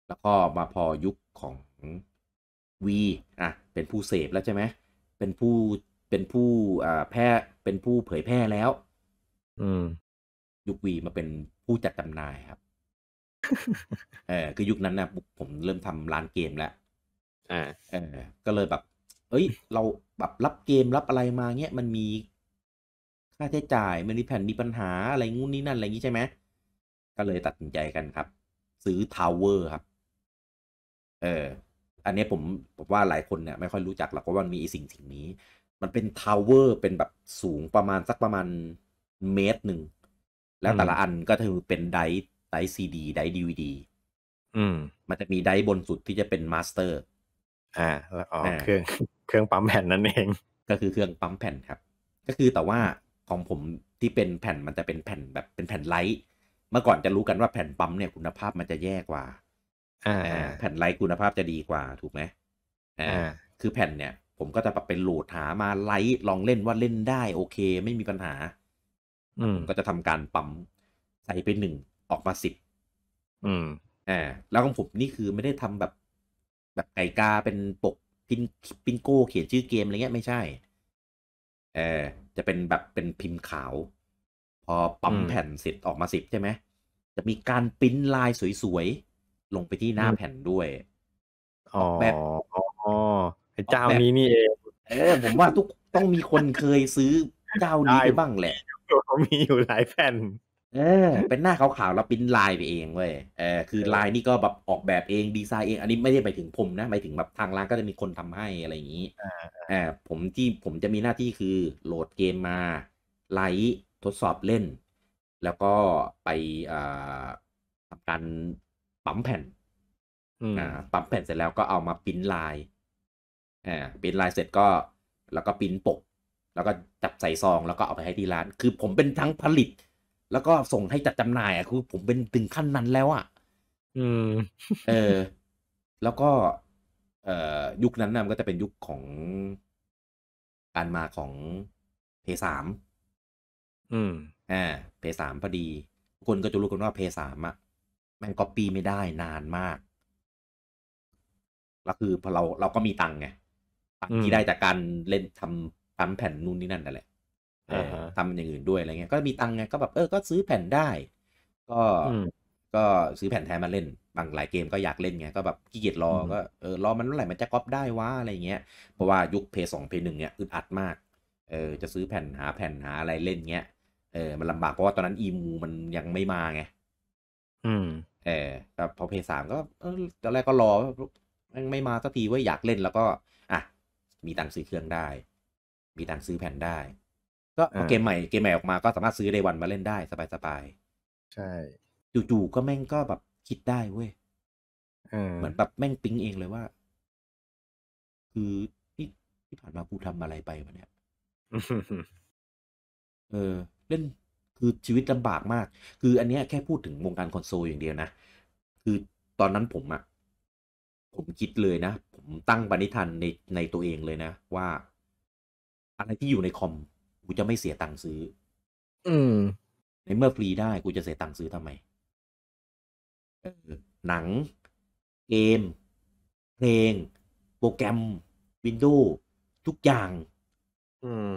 แล้วก็มาพอยุคของ V อ่ะเป็นผู้เสพแล้วใช่ไหมเป็นผู้เป็นผู้อ่าแพร่เป็นผู้เผยแพร่แล้ว อืม ยุค V มาเป็นผู้จัดจำหน่ายครับเออคือยุคนั้นนะผมเริ่มทำร้านเกมแล้วอ่าเออ ก็เลยแบบเอ้ยเราแบบรับเกมรับอะไรมาเงี้ย มันมี ค่าใช้จ่ายมันมีแผ่นมีปัญหา อะไรงู้นนี่นั่นอะไรงี้ใช่ไหมก็เลยตัดสินใจกันครับ ซื้อทาวเวอร์ครับ เอออันนี้ผมผมว่าหลายคนเนี่ยไม่ค่อยรู้จักหรอกว่ามันมีสิ่งสิ่งนี้ มันเป็นทาวเวอร์เป็นแบบสูงประมาณสักประมาณเมตรหนึ่งแล้วแต่ละอันก็คือเป็นไดร์ไดร์ซีดีไดร์ดีวีดีมันจะมีไดร์บนสุดที่จะเป็นมาสเตอร์ อ่า แล้วอ๋อเครื่องเครื่องปั๊มแผ่นนั่นเองก็คือเครื่องปั๊มแผ่นครับ ก็คือแต่ว่าของผมที่เป็นแผ่นมันจะเป็นแผ่นแบบเป็นแผ่นไลท์เมื่อก่อนจะรู้กันว่าแผ่นปั๊มเนี่ย คุณภาพมันจะแย่กว่าอ่าแผ่นไลท์คุณภาพจะดีกว่า ถูกไหมอ่าคือแผ่นเนี่ยผมก็จะปรับเป็นโหลดหามาไลท์ลองเล่นว่าเล่นได้โอเคไม่มีปัญหา อืม ก็จะทำการปั๊มใส่ไปหนึ่งออกมาสิบอืมอ่าแล้วของผมนี่คือไม่ได้ทำแบบแบบไก่กาเป็นปกพินพินโก้เขียนชื่อเกมอะไรเงี้ยไม่ใช่เออจะเป็นแบบเป็นพิมพ์ขาวพอปั๊มแผ่นเสร็จออกมาสิบใช่ไหมจะมีการปิ้นลายสวยลงไปที่หน้าแผ่นด้วยออแบบอ๋อเจ้านี้นี่เองเออผมว่าทุกต้องมีคนเคยซื้อเจ้านี้ไปบ้างแหละมีอยู่หลายแผ่น เออ เป็นหน้าขาวๆแล้วปิ้นลายไปเองเว้ยเออคือลายนี่ก็แบบออกแบบเองดีไซน์เอง อันนี้ไม่ได้ไปถึงผมนะไปถึงแบบทางร้านก็จะมีคนทำให้อะไรอย่างนี้ออผมที่ผมจะมีหน้าที่คือโหลดเกมมา ไลท์ทดสอบเล่น แล้วก็ไปอ่าทำการปั๊มแผ่นอ่า ปั๊มแผ่นเสร็จแล้วก็เอามาปิ้นลาย อ่าปิ้นลายเสร็จก็แล้วก็ปิ้นปก แล้วก็จับใส่ซองแล้วก็เอาไปให้ที่ร้าน คือผมเป็นทั้งผลิต แล้วก็ส่งให้จัดจำหน่ายอ่ะคือผมเป็นถึงขั้นนั้นแล้วอ่ะ อืม เออ แล้วก็ เอ่อ ยุคนั้นนะมันก็จะเป็นยุคของการมาของเพยสาม อืมอ่า เพยสามพอดี คนก็จะรู้กันว่าเพยสามอ่ะมันก๊อปปี้ไม่ได้นานมากแล้วคือพอเราเราก็มีตังค์ไงตังค์ที่ได้จากการเล่นทำทำแผ่นนู่นนี่นั่นนั่นแหละทำอย่างอื่นด้วยอะไรเงี้ย ก็มีตังค์ไงก็แบบเออก็ซื้อแผ่นได้ก็ก็ซื้อแผ่นแทนมาเล่น บางหลายเกมก็อยากเล่นไงก็แบบขี้เกียจรอก็เออรอมันเมื่อไหร่มันจะก๊อปได้วะอะไรเงี้ยเพราะว่ายุคเพย์สองเพย์หนึ่งเนี้ยอึดอัดมาก เออ จะซื้อแผ่นหาแผ่นหาอะไรเล่นเงี้ยเออมันลำบากเพราะว่าตอนนั้นอีมูมันยังไม่มาไงอืมเออแต่พอเพย์สามก็ตอนแรกก็รอไม่มาสักทีว่าอยากเล่นแล้วก็ อ่ะ มีตังค์ซื้อเครื่องได้ มีตังค์ซื้อแผ่นได้ ก็เกมใหม่เกมใหม่ออกมาก็สามารถซื้อเดวันมาเล่นได้สบายๆใช่ จู่ๆก็แม่งก็แบบคิดได้ เว้ยเหมือนแบบแม่งปิ๊งเองเลยว่า คือที่ที่ผ่านมากูทำอะไรไปวะเนี่ย เออเล่นคือ ชีวิตลำบากมาก คือ อันนี้แค่พูดถึงวงการคอนโซล อย่างเดียว นะ คือตอนนั้นผมอะผมคิดเลย นะ ผมตั้งปณิธานในในตัวเองเลยนะ ว่าอะไรที่อยู่ใน คอม กู จะไม่เสีย ตังค์ซื้อ อืมในเมื่อฟรีได้กูจะเสียตังค์ซื้อทำไม หนัง เกม เพลง โปรแกรม วินโดว์ทุกอย่าง อืม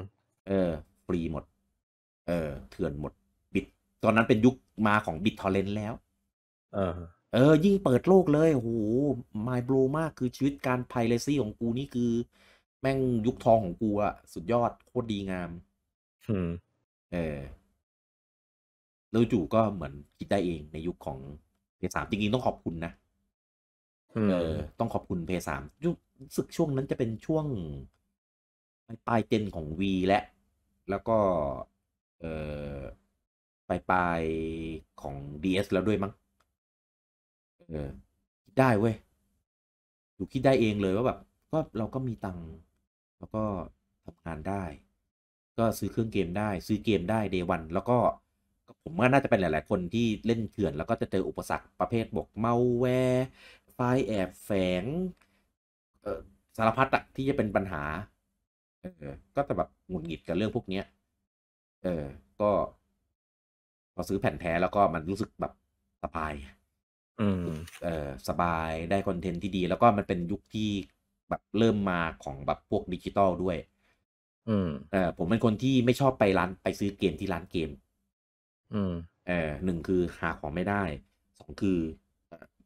เออฟรีหมดเออ เถื่อนหมดบิตตอนนั้นเป็นยุคมาของบิตทอร์เรนต์แล้ว เออ เออ ยิ่งเปิดโลกเลยโอ้โหมายบลูมากคือชีวิตการไพเรซี่ของกูนี่คือ แม่งยุคทองของกูอะสุดยอดโคตรดีงามเออแล้วจู่ก็เหมือนคิดได้เองในยุคของเพย์สามจริงๆ ต้องขอบคุณนะเออ ต้องขอบคุณเพย์สามยุคสึกช่วงนั้นจะเป็นช่วงปลายเจนของวีและ แล้วก็เอ่อปลายปลายของ DS แล้วด้วยมั้งเออ คิดได้เว้ยดูคิดได้เองเลยว่าแบบก็เราก็มีตังค์แล้วก็ทำงานได้ ก็ซื้อเครื่องเกมได้ซื้อเกมได้เดวันแล้วก็ผมว่าน่าจะเป็นหลาย ๆ คนที่เล่นเถื่อน แล้วก็จะเจออุปสรรคประเภทบกเมาแวร์ไฟแอบแฝงสารพัดอะที่จะเป็นปัญหาก็จะแบบหงุดหงิดกับเรื่องพวกนี้ยเออ ก็พอซื้อแผ่นแท้แล้วก็มันรู้สึกแบบสบาย อืม เออ สบายได้คอนเทนต์ที่ดีแล้วก็มันเป็นยุคที่แบบเริ่มมาของแบบพวกดิจิตอลด้วย อืม เออ ผมเป็นคนที่ไม่ชอบไปร้านไปซื้อเกมที่ร้านเกม อืม เออหนึ่งคือหาของไม่ได้ สองคือ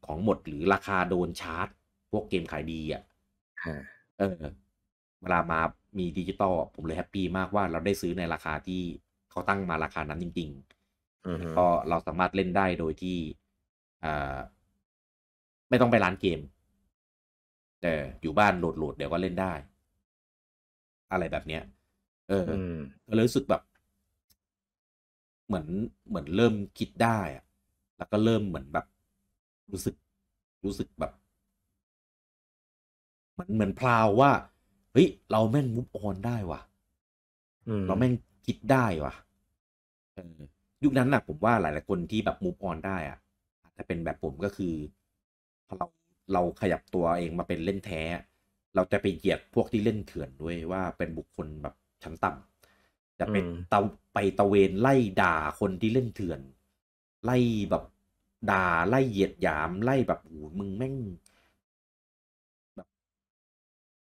ของหมดหรือราคาโดนชาร์จ พวกเกมขายดี อ่ะฮะเออเวลามามีดิจิตอลผมเลยแฮปปี้มากว่าเราได้ซื้อในราคาที่เขาตั้งมาราคานั้นจริงๆก็เราสามารถเล่นได้โดยที่ไม่ต้องไปร้านเกม แต่อยู่บ้านโหลดโหลด เดี๋ยว ก็ เล่นได้ อะไรแบบเนี้ย เออก็เลยรู้สึก แบบ เหมือนเหมือนเริ่มคิดได้อะแล้วก็เริ่มเหมือนแบบ รู้สึก รู้สึกแบบ มันเหมือนพลาว ว่าเฮ้ยเราแม่งมุฟออน ได้ ว่ะเราแม่งคิดได้ ว่ะยุคนั้นนะผมว่าหลายๆคนที่แบบมูฟออนได้อะจ้าเป็นแบบผมก็คือพอเราเราขยับตัวเองมาเป็นเล่นแท้ เราจะไปเหยียดพวกที่เล่นเถื่อนด้วยว่า เป็นบุคคลแบบชั้นต่ำ จะเป็นเตาไปตะเวนไล่ด่าคนที่เล่นเถื่อน ไล่แบบด่าไล่เหยียดหยาม ไล่แบบโอ้มึงแม่ง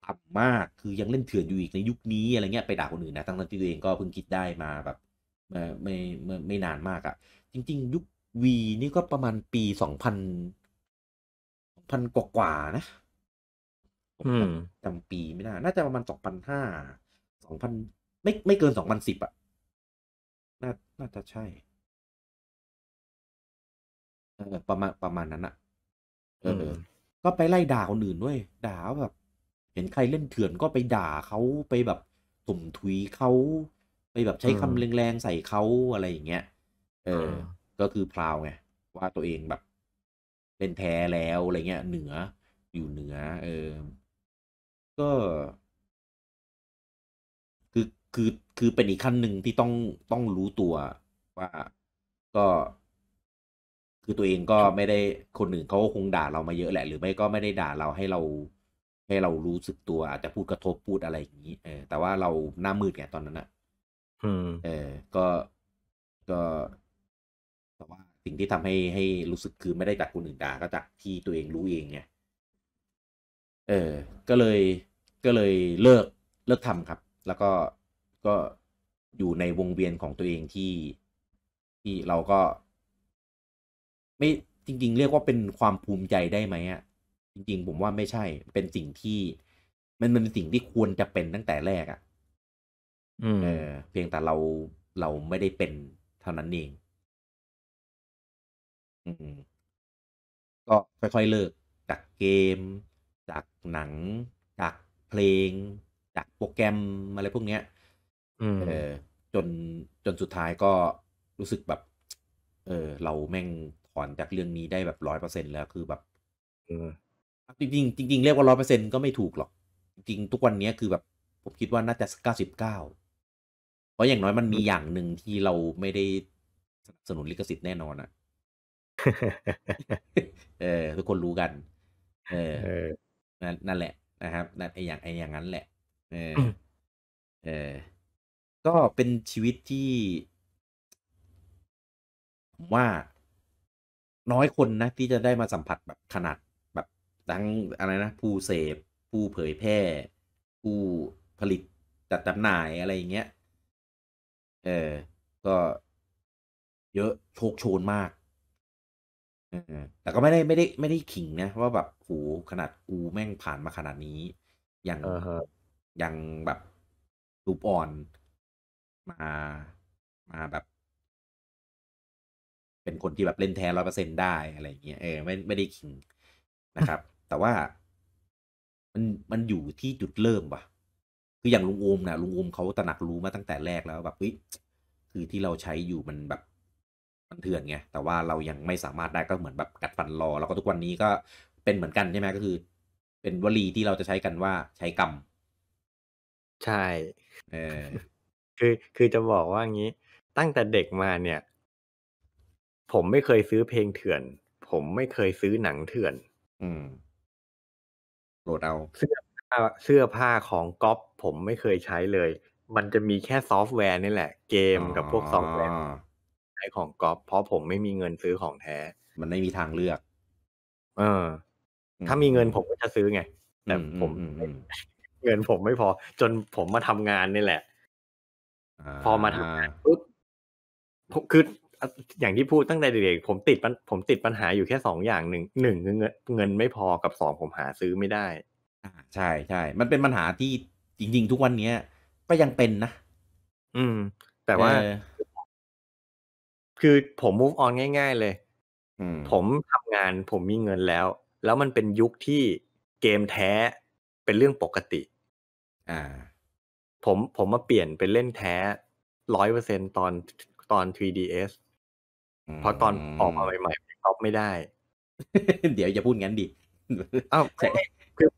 อำมากคือยังเล่นเถื่อนอยู่อีกในยุคนี้อะไรเงี้ยไปด่าคนอื่นนะตั้งแต่ตัวเองก็เพิ่งคิดได้มาแบบไม่ไม่ไม่ไม่นานมากอะ่ะ จริง ๆ ยุควีนี่ก็ประมาณปีสองพันพันกว่ากว่านะจำปีไม่ได้ น่าจะประมาณสองพันห้าสองพันไม่ไม่เกินสองพันสิบอ่ะน่าน่าจะใช่ ประมาณประมาณนั้นอะ่ะเออก็ไปไล่ด่าคนอื่นด้วยด่าแบบเห็นใครเล่นเถื่อนก็ไปด่าเขาไปแบบถมถุยเขา ไปแบบใช้คำแรงๆใส่เขาอะไรอย่างเงี้ย เออ ก็คือพราวไง ว่าตัวเองแบบเป็นแท้แล้วอะไรเงี้ยเหนืออยู่เหนือ เออ ก็คือคือคือเป็นอีกขั้นหนึ่งที่ต้องต้องรู้ตัวว่าก็คือตัวเองก็ไม่ได้คนอื่นเขาก็คงด่าเรามาเยอะแหละ หรือไม่ก็ไม่ได้ด่าเราให้เราให้เรารู้สึกตัวอาจจะพูดกระทบพูดอะไรอย่างนี้ เออ แต่ว่าเราหน้ามืดไงตอนนั้นอะเออ ก็ ก็แต่ว่าสิ่งที่ทำให้ให้รู้สึกคือไม่ได้จากคนอื่นด่าก็จากที่ตัวเองรู้เองไงเออ ก็เลยก็เลยเลิกเลิกทำครับ แล้วก็ก็อยู่ในวงเวียนของตัวเองที่ที่เราก็ ไม่จริง ๆ เรียกว่าเป็นความภูมิใจได้ไหมอ่ะจริงๆ ผมว่าไม่ใช่เป็นสิ่งที่ มันมันเป็นสิ่งที่ควรจะเป็นตั้งแต่แรกอะ่ะเออ เพียงแต่เราเราไม่ได้เป็นเท่านั้นเอง อืม ก็ค่อยๆเลิกจากเกม จากหนัง จากเพลง จากโปรแกรมอะไรพวกเนี้ยเออ จนจนสุดท้ายก็รู้สึกแบบ เออ เราแม่งถอนจากเรื่องนี้ได้แบบร้อยเปอร์เซ็นแล้วคือแบบจริงจริงเรียกว่าร้อยเปอร์เซ็นก็ไม่ถูกหรอก จริงทุกวันนี้คือแบบผมคิดว่าน่าจะเก้าสิบเก้าเพราะอย่างน้อยมันมีอย่างหนึ่งที่เราไม่ได้สนับสนุนลิขสิทธิ์แน่นอนอะเออทุกคนรู้กัน เออนั่นแหละนะครับนั่นไออย่าง ไออย่างนั้นแหละ เออเออก็เป็นชีวิตที่ผมว่าน้อยคนนะที่จะได้มาสัมผัสแบบขนาดทั้งอะไรนะผู้เสพผู้เผยแพร่ผู้ผลิตจัดจำหน่ายอะไรอย่างเงี้ยเออก็ เยอะโชคโชนมากแต่ก็ไม่ได้ไม่ได้ ไม่ได้ขิงนะว่าแบบโหขนาดกูแม่งผ่านมาขนาดนี้ยังยังแบบรูปอ่อนมามาแบบ เป็นคนที่แบบเล่นแท้ร้อยเปอร์เซ็นได้อะไรอย่างเงี้ยเออไม่ไม่ได้ขิงนะครับแต่ว่ามันมันอยู่ที่จุดเริ่มว่ะ คืออย่างลุงโอมนะลุงโอมเขาตระหนักรู้มาตั้งแต่แรกแล้วแบบวิ คือที่เราใช้อยู่มันแบบมันเถื่อนไง แต่ว่าเรายังไม่สามารถได้ก็เหมือนแบบกัดฟันรอ แล้วก็ทุกวันนี้ก็ เป็นเหมือนกันใช่ไหมก็คือ เป็นวลีที่เราจะใช้กันว่าใช้กรรมใช่เออคือ คือจะบอกว่างี้ ตั้งแต่เด็กมาเนี่ย ผมไม่เคยซื้อเพลงเถื่อน ผมไม่เคยซื้อหนังเถื่อน อืมหลดเอาเสื้อผ้าเสื้อผ้าของก๊อปผมไม่เคยใช้เลย มันจะมีแค่ซอฟต์แวร์นี่แหละเกมกับพวกซอฟต์แวร์ใช้ของก๊อปเพราะผมไม่มีเงินซื้อของแท้ มันไม่มีทางเลือก เออถ้ามีเงินผมก็จะซื้อไง แต่ผมเงินผมไม่พอ จนผมมาทำงานนี่แหละ พอมาทำงานปุ๊บคืออย่างที่พูดตั้งแต่เด็กๆผมติดผมติดปัญหาอยู่แค่สองอย่างหนึ่งหนึ่งเงินเงินไม่พอกับสองผมหาซื้อไม่ได้ อ่า ใช่ใช่ มันเป็นปัญหาที่จริงๆทุกวันเนี้ย ก็ยังเป็นนะ อืม แต่ว่า คือผม move on ง่ายๆเลยผมทำงานผมมีเงินแล้ว แล้วมันเป็นยุคที่เกมแท้เป็นเรื่องปกติ อ่า ผมผมมาเปลี่ยนเป็นเล่นแท้ร้อยเปอร์เซ็นตอนตอน 3ds เพราะตอนออกมาใหม่ๆก๊อปไม่ได้ เดี๋ยวอย่าพูดงั้นดิ อ้าวคือ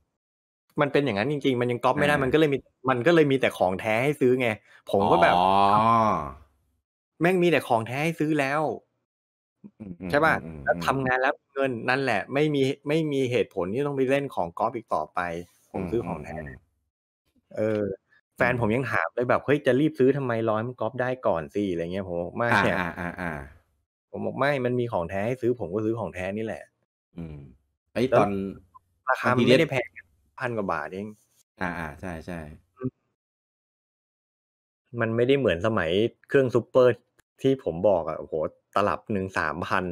มันเป็นอย่างนั้นจริง ๆ มันยังก๊อปไม่ได้มันก็เลยมีมันก็เลยมีแต่ของแท้ให้ซื้อไง ผมก็แบบแม่งมีแต่ของแท้ให้ซื้อแล้วใช่ป่ะแล้วทำงานแล้วเงินนั่นแหละ ไม่มีไม่มีเหตุผลที่ต้องไปเล่นของก๊อปอีกต่อไป ผมซื้อของแท้เออ แฟนผมยังถามเลยแบบเฮ้ยจะรีบซื้อทำไมร้อยมันก๊อปได้ก่อนสิอะไรเงี้ยผมนม่อ่าอ่าอ่าผมบอกไม่ มันมีของแท้ให้ซื้อ ผมก็ซื้อของแท้นี่แหละ อืม ไอ้ตอนราคาไม่ได้แพงพันกว่าบาทเอง อ่าอ่าใช่ใช่ มันไม่ได้เหมือนสมัยเครื่องซูเปอร์ที่ผมบอกอะ โห ตลับหนึ่งสามพัน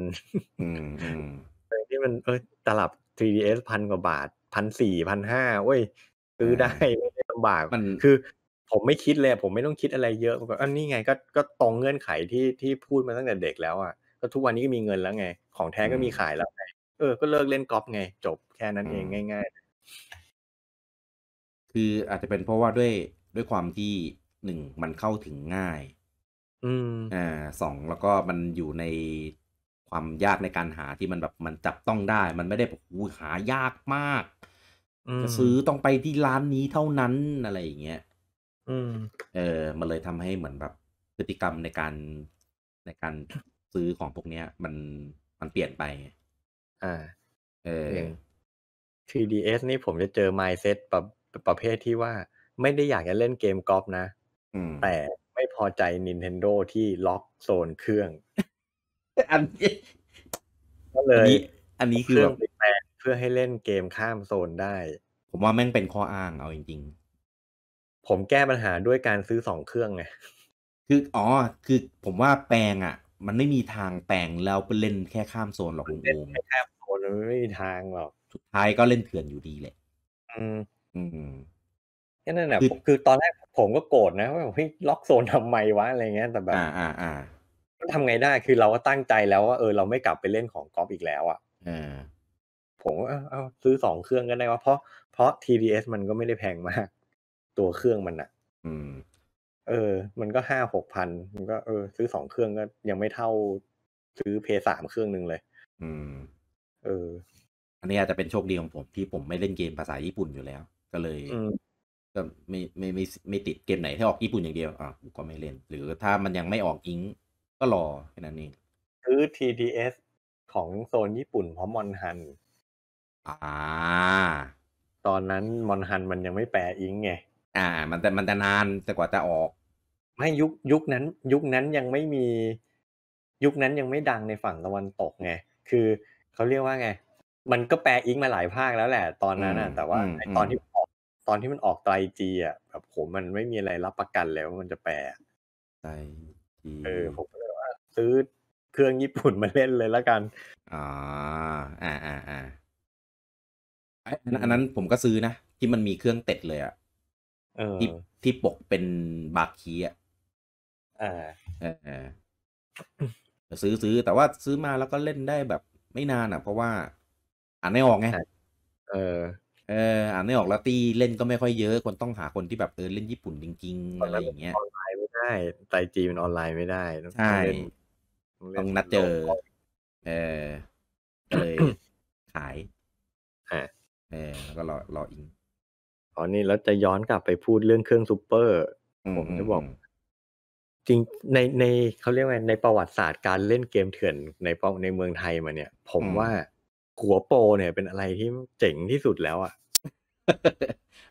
ที่มันเออตลับ 3ds พันกว่าบาทพันสี่พันห้าเว้ย ซื้อได้ไม่ลำบากมันคือ ผมไม่คิดเลย ผมไม่ต้องคิดอะไรเยอะก็อันนี้ไง ก็ก็ตรงเงื่อนไขที่ที่พูดมาตั้งแต่เด็กแล้วอะ่ะก็ทุกวันนี้ก็มีเงินแล้วไง ของแท้ก็มีขายแล้วไงเออก็เลิกเล่นกอล์ฟไง จบแค่นั้นเองง่ายๆคืออาจจะเป็นเพราะว่าด้วยด้วยความที่หนึ่งมันเข้าถึงง่าย อืมอ่าสองแล้วก็มันอยู่ในความยากในการหาที่มันแบบมันจับต้องได้ มันไม่ได้แบบอู้หายากมากจะซื้อต้องไปที่ร้านนี้เท่านั้นอะไรอย่างเงี้ยเออมันเลยทำให้เหมือนแบบพฤติกรรมในการในการซื้อของพวกเนี้ย มันมันเปลี่ยนไปอ่าเออเ d s นี่ผมจะเจอ mindset ประประเภทที่ว่า ไม่ได้อยากจะเล่นเกมกอล์ฟนะแต่ไม่พอใจ Nintendo ที่ล็อกโซนเครื่อง อันนี้ ก็เลย อันนี้คือแบบเพื่อให้เล่นเกมข้ามโซนได้ ผมว่าแม่งเป็นข้ออ้างเอาจริงๆ ผมแก้ปัญหาด้วยการซื้อสองเครื่องไงคืออ๋อคือผมว่าแปลงอ่ะมันไม่มีทางแปลงแล้วไปเล่นแค่ข้ามโซนหรอกลุงโอมแค่โซนมันไม่มีทางหรอก สุดท้ายก็เล่นเถื่อนอยู่ดีแหละอืม อืมแค่นั้นแหละคือตอนแรกผมก็โกรธนะ ว่าเฮ้ยล็อกโซนทำไมวะอะไรเงี้ยแต่แบบอ่าอ่าอ่าทำไงได้คือเราก็ตั้งใจแล้ว ว่าเออเราไม่กลับไปเล่นของกอล์ฟอีกแล้วอ่ะอ่าผมเอาเอาซื้อสองเครื่องก็ได้ว่า เพราะเพราะ TDS มันก็ไม่ได้แพงมาก ตัวเครื่องมันอ่ะ อืมเออ มันก็ห้าหกพันมันก็เออซื้อสองเครื่องก็ยังไม่เท่าซื้อเพย์สามเครื่องหนึ่งเลย อืม เออ อันนี้อาจจะเป็นโชคดีของผม ที่ผมไม่เล่นเกมภาษาญี่ปุ่นอยู่แล้ว ก็เลยก็ไม่ไม่ไม่ไม่ติดเกมไหนที่ออกญี่ปุ่นอย่างเดียวอ่ะก็ไม่เล่น หรือถ้ามันยังไม่ออกอิงก็รอแค่นั้นเองซื้อ TDS ของโซนญี่ปุ่นเพราะมอนฮันอ่า ตอนนั้นมอนฮันมันยังไม่แปลอิงไงอ่ามันแต่มันแต่นานแต่กว่าจะออกไม่ยุคยุคนั้น ยุคนั้นยังไม่มี ยุคนั้นยังไม่ดังในฝั่งตะวันตก ไงคือเขาเรียกว่าไง มันก็แปลอิงมาหลายภาคแล้วแหละตอนนั้นนะแต่ว่าตอนที่ออกตอนที่มันออกไตรจี อ่ะแบบผมมันไม่มีอะไรรับประกันแล้ว่ามันจะแปลไตรจีเออผมเลยว่าซื้อเครื่องญี่ปุ่นมาเล่นเลยแล้วกันอ๋ออ่าอ่าอ่าอันนั้นผมก็ซื้อนะที่มันมีเครื่องเต็ดเลยอ่ะที่ที่ปกเป็นบาคีอ่ะออเออ ซื้อซื้อ แต่ว่าซื้อมาแล้วก็เล่นได้แบบไม่นานอ่ะ เพราะว่าอ่านไม่ออกไง เออ เอออ่านไม่ออกแล้วตีเล่นก็ไม่ค่อยเยอะ คนต้องหาคนที่แบบเออเล่นญี่ปุ่นจริงๆอะไรอย่างเงี้ย ออนไลน์ไม่ได้ไตจีมันออนไลน์ไม่ได้ใช่ต้องนัดเจอ เออเลยขายเออแล้วก็รอรออิงอ๋อ นี่เราจะย้อนกลับไปพูดเรื่องเครื่องซูเปอร์ ผมจะบอกจริงในในเขาเรียกว่าในประวัติศาสตร์การเล่นเกมเถื่อนในในเมืองไทยมาเนี่ย ผมว่าหัวโปเนี่ย เป็นอะไรที่เจ๋งที่สุดแล้วอ่ะ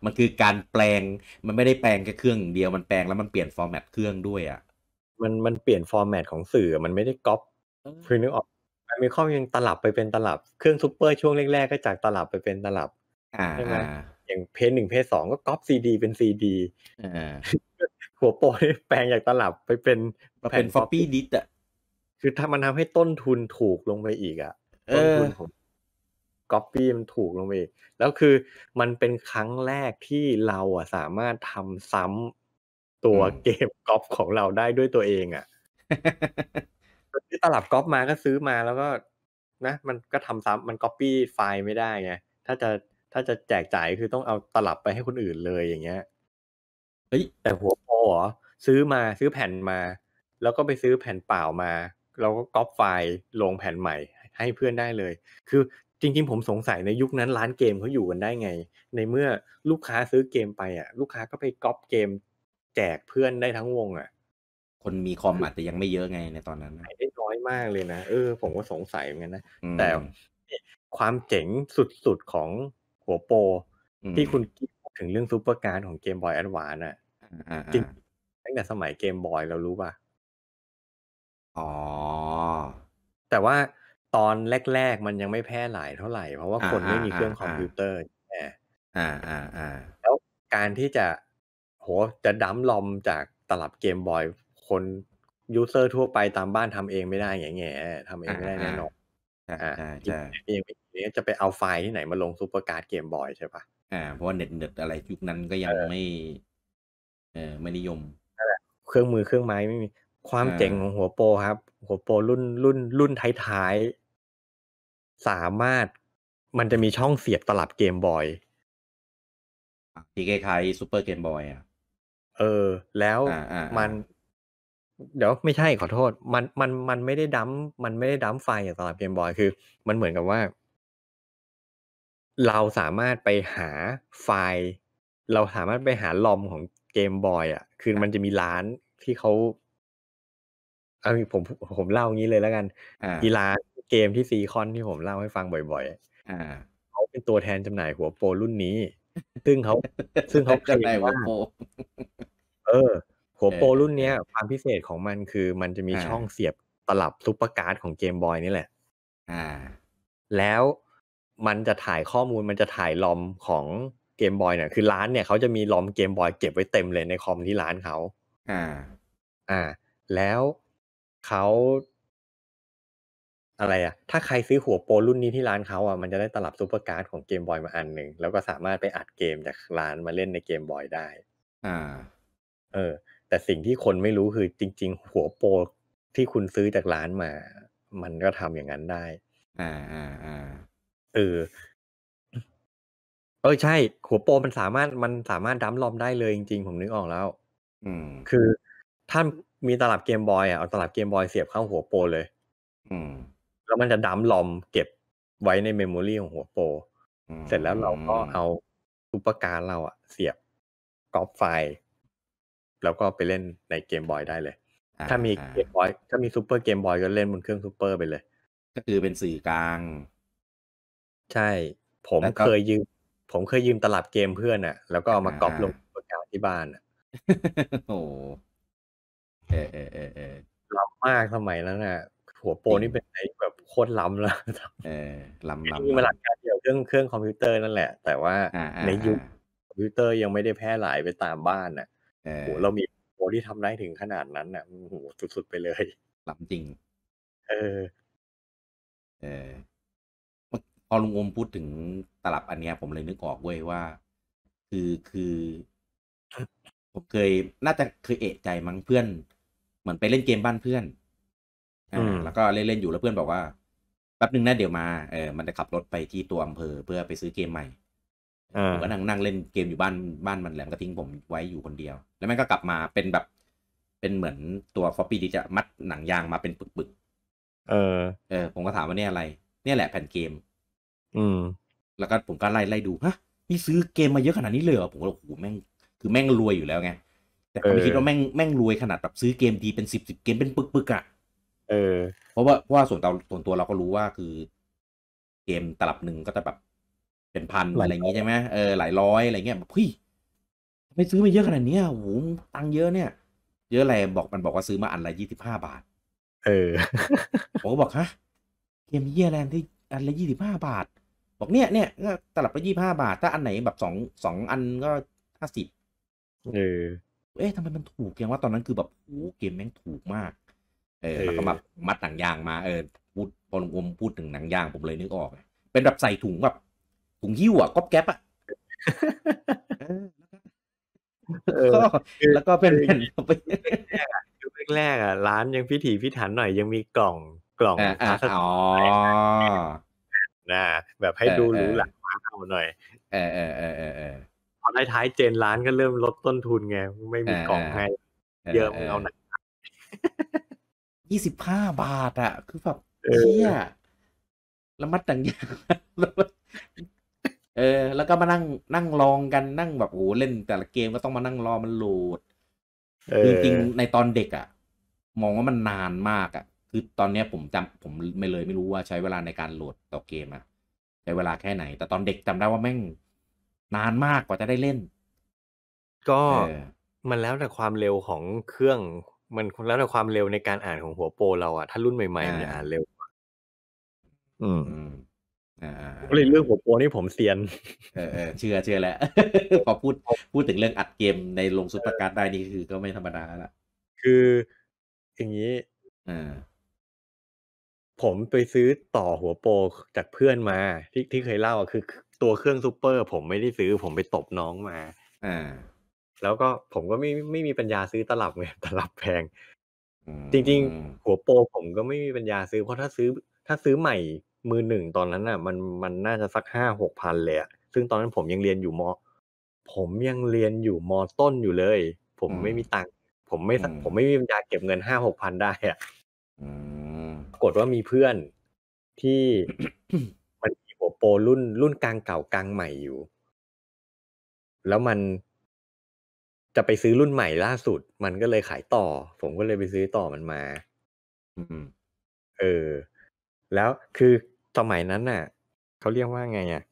มันคือการแปลงมันไม่ได้แปลงแค่เครื่องเดียวมันแปลงแล้วมันเปลี่ยนฟอร์แมตเครื่องด้วยอ่ะมันมันเปลี่ยนฟอร์แมตของสื่อมันไม่ได้ก๊อปคือนึกออกมันมีข้อยังตลับไปเป็นตลับเครื่องซูเปอร์ช่วงแรกๆก็จากตลับไปเป็นตลับใช่ไหมอย่างเพจหนึ่งเพจสองก็ก๊อปซีดีเป็นซีดีหัวโปรแปลงจากตลับไปเป็นแผ่นฟอปปี้ดิสอะคือถ้ามันทำให้ต้นทุนถูกลงไปอีกอะต้นทุนของก๊อปปี้มันถูกลงไปอีกแล้วคือมันเป็นครั้งแรกที่เราอะสามารถทำซ้ำตัวเกมก๊อปของเราได้ด้วยตัวเองอะที่ตลับก๊อปมาก็ซื้อมาแล้วก็ นะ มันก็ทำซ้ำมันก๊อปปี้ไฟล์ไม่ได้ไงถ้าจะถ้าจะแจกจ่ายคือต้องเอาตลับไปให้คนอื่นเลยอย่างเงี้ย เฮ้ยแต่หัวโอรหรอซื้อมาซื้อแผ่นมา แล้วก็ไปซื้อแผ่นเปล่ามาเราก็ก๊อปไฟล์ลงแผ่นใหม่ ให้เพื่อนได้เลย คือจริงๆผมสงสัยในยุคนั้นร้านเกมเขาอยู่กันได้ไง ในเมื่อลูกค้าซื้อเกมไปอ่ะ ลูกค้าก็ไปก๊อปเกมแจกเพื่อนได้ทั้งวง อ่ะ คนมีคอมอาจจะยังไม่เยอะไงในตอนนั้นได้น้อยมากเลยนะเออผมก็สงสัยเหมือนกันนะแต่ความเจ๋งสุดๆของหัวโปรที่คุณคิดถึงเรื่องซูเปอร์การ์ดของเกมบอยแอดวานอ่ะจริงตั้งแต่สมัยเกมบอย เรารู้ป่ะอ๋อแต่ว่าตอนแรก ๆ มันยังไม่แพร่หลายเท่าไหร่เพราะว่าคนไม่มีเครื่องคอมพิวเตอร์อ่าอ่าอ่าแล้วการที่จะโหจะดั้มลอมจากตลับเกมบอย คนยูเซอร์ทั่วไปตามบ้านทำเองไม่ได้อย่างเงี้ยทำเองไม่ได้แน่นอนอ่าใช่เองไม่นี้จะไปเอาไฟล์ที่ไหนมาลงซูเปอร์การ์ดเกมบอยใช่ปะอ่าเพราะว่าเน็ตเน็ตอะไร ยุคนั้นก็ยังไม่ เออไม่นิยมเครื่องมือเครื่องไม้ไม่มีความเจ๋งของหัวโปรครับ หัวโปรรุ่นรุ่นรุ่นท้าย ๆ สามารถมันจะมีช่องเสียบตลับเกมบอยที่คล้ายซูเปอร์เกมบอยอ่ะเออ แล้วมัน เดี๋ยวไม่ใช่ขอโทษ มันมันมันไม่ได้ดั้มมันไม่ได้ดั้มไฟอย่างตลับเกมบอยคือมันเหมือนกับว่าเราสามารถไปหาไฟล์เราสามารถไปหาลอมของเกมบอยอ่ะ คือมันจะมีร้านที่เขาเอาผมผมเล่างี้เลยแล้วกันอีร้านเกมที่ซีคอนที่ผมเล่าให้ฟังบ่อยๆเขาเป็นตัวแทนจำหน่ายหัวโปรรุ่นนี้ ซึ่งเขา ซึ่งเขาเคลมว่าเออ หัวโปรรุ่นเนี้ยความพิเศษของมันคือมันจะมีช่องเสียบตลับซุปเปอร์การ์ดของเกมบอยนี่แหละ อ่าแล้วมันจะถ่ายข้อมูล มันจะถ่ายลอมของเกมบอยเนี่ย คือร้านเนี่ยเขาจะมีลอมเกมบอยเก็บไว้เต็มเลยในคอมที่ร้านเขา อ่า อ่า แล้วเขา อะไรอะถ้าใครซื้อหัวโปรรุ่นนี้ที่ร้านเขาอ่ะ มันจะได้ตลับซูเปอร์การ์ดของเกมบอยมาอันหนึ่ง แล้วก็สามารถไปอัดเกมจากร้านมาเล่นในเกมบอยได้ อ่า เออ แต่สิ่งที่คนไม่รู้คือจริง ๆ หัวโปรที่คุณซื้อจากร้านมา มันก็ทำอย่างนั้นได้ อ่า อ่า อ่าเออ เออใช่ หัวโปรมันสามารถมันสามารถดัมลอมได้เลยจริงๆ ผมนึกออกแล้ว อืม คือ ถ้ามีตลับเกมบอยอ่ะเอาตลับเกมบอยเสียบเข้าหัวโปรเลย อืม แล้วมันจะดัมลอมเก็บไว้ในเมมโมรีของหัวโปรเสร็จแล้วเราก็เอาซุเปอร์การ์ดเราอ่ะเสียบก๊อปไฟล์ แล้วก็ไปเล่นในเกมบอยได้เลย ถ้ามีเกมบอย ถ้ามีซูเปอร์เกมบอยก็เล่นบนเครื่องซูเปอร์ไปเลย ก็คือเป็นสื่อกลางใช่ ผมเคยยืม ผมเคยยืมตลับเกมเพื่อนอ่ะแล้วก็เอามากรอบลงปากกาที่บ้านอ่ะโอ้เออเออเออเออล้ำมากสมัยนั้นน่ะ หัวโปนี่เป็นอะไรแบบโคตรล้ำแล้วเออลำมีำมาหลักการเดียวเครื่องเครื่องคอมพิวเตอร์นั่นแหละแต่ว่า ในยุคคอมพิวเตอร์ยังไม่ได้แพร่หลายไปตามบ้านอ่ะเอ้เรามีโปที่ทำได้ถึงขนาดนั้นอ่ะโอ้โหสุด ๆไปเลยล้ำจริง เออเออพอลุงอมพูดถึงตลับอันเนี้ยผมเลยนึกออกเว้ยว่า คือคือผมเคยน่าจะเคยเอะใจมั้งเพื่อนเหมือนไปเล่นเกมบ้านเพื่อนอ่าแล้วก็เล่นเล่นอยู่แล้วเพื่อนบอกว่าแป๊บหนึ่งนะเดี๋ยวมาเออมันจะขับรถไปที่ตัวอำเภอเพื่อไปซื้อเกมใหม่ผมก็นั่งนั่งเล่นเกมอยู่บ้านบ้านมันแหลมก็ทิ้งผมไว้อยู่คนเดียว แล้วมันก็กลับมาเป็นแบบเป็นเหมือนตัวฟอปปี้ที่จะมัดหนังยางมาเป็นปึกๆเออ เออ ผมก็ถามว่าเนี่ยอะไร เนี่ยแหละแผ่นเกมอืมแล้วก็ผมก็ไล่ไล่ดูฮะนี่ซื้อเกมมาเยอะขนาดนี้เลยเหรอผมก็โอ้โหแม่งคือแม่งรวยอยู่แล้วไงแต่ผมมคิดว่าแม่งแม่งรวยขนาดแบบซื้อเกมดีเป็นสิบสิบเกมเป็นปึกปึกอ่ะเออ เพราะว่าเพราะว่าส่วนตัวส่วนตัวเราก็รู้ว่าคือเกมตลับหนึ่งก็จะแบบเป็นพันอะไรอย่างงี้ใช่ไหมเออหลายร้อยอะไรเงี้ยแบบเฮ้ยทำไมซื้อมาเยอะขนาดนี้โอ้โหตังเยอะเนี่ยเยอะอะไรบอกมันบอกว่าซื้อมาอันละยี่สิบห้าบาท เออผมก็บอกฮะเกมเยี่ยแรงที่อันละยี่สิบห้าบาทบอกเนี่ยเนี่ยตลับละยี่ห้าบาท ถ้าอันไหน แบบสองสองอันก็ห้าสิบเออเอ๊ะทำไมมันถูกเก่ยงว่าตอนนั้นคือแบบโอ้เกมแม่งถูกมาก เออแล้วก็มามัดหนังยางมา เออพูดพอลงอมพูดถึงหนังยางผมเลยนึกออก เป็นแบบใส่ถุงแบบ ถุงหิ้วอะก๊อบแก๊ปอะก็แล้วก็เป็นแผ่นแรกอะร้านยังพิถีพิถันหน่อยยังมีกล่องกล่องอ๋อนะแบบให้ดูหรูหมาเอาหน่อยเออเออเออเออตอนท้ายๆเจนร้านก็เริ่มลดต้นทุนไง ไม่มีกล่องให้เยอะเอาหนักยี่สิบห้าบาทอะคือแบบเชี่ยแล้วมัดต่างอย่างเออ แล้วก็มานั่งนั่งลองกันนั่งแบบโอ้เล่นแต่ละเกมก็ต้องมานั่งรอมันโหลดจริงๆ ในตอนเด็กอะมองว่ามันนานมากอะคือตอนเนี้ยผมจำผมไม่เลยไม่รู้ว่าใช้เวลาในการโหลดต่อเกมอะใช้เวลาแค่ไหน แต่ตอนเด็กจำได้ว่าแม่งนานมากกว่าจะได้เล่น ก็มันแล้วแต่ความเร็วของเครื่อง มันแล้วแต่ความเร็วในการอ่านของหัวโปรเราอะถ้ารุ่นใหม่ๆมันอ่านเร็ว อืมเรื่องหัวโปรนี่ผมเซียน เออเชื่อเชื่อแหละพอพูดพูดถึงเรื่องอัดเกมในลงสุดประกาศได้นี่คือก็ไม่ธรรมดาละคืออย่างนี้ อ่าผมไปซื้อต่อหัวโปรจากเพื่อนมา ที่ที่เคยเล่าอะคือ ตัวเครื่องซูเปอร์ ผมไม่ได้ซื้อ ผมไปตบน้องมา อ่า แล้วก็ผมก็ไม่ไม่มีปัญญาซื้อตลับไงตลับแพงจริงๆ หัวโปรผมก็ไม่มีปัญญาซื้อ เพราะถ้าซื้อถ้าซื้อใหม่มือหนึ่งตอนนั้นอ่ะ มันมันน่าจะสักห้าหกพันเลยอะซึ่งตอนนั้นผมยังเรียนอยู่มอผมยังเรียนอยู่มอต้นอยู่เลย ผมไม่มีตังค์ผมไม่ผมไม่มีปัญญาเก็บเงินห้าหกพันได้อ่ะปรากฏว่ามีเพื่อนที่มันมีหัวโปรรุ่นรุ่นกลางเก่ากลางใหม่อยู่ แล้วมันจะไปซื้อรุ่นใหม่ล่าสุด มันก็เลยขายต่อ ผมก็เลยไปซื้อต่อมันมาเออ แล้วคือสมัยนั้นน่ะเขาเรียกว่าไงอ่ะ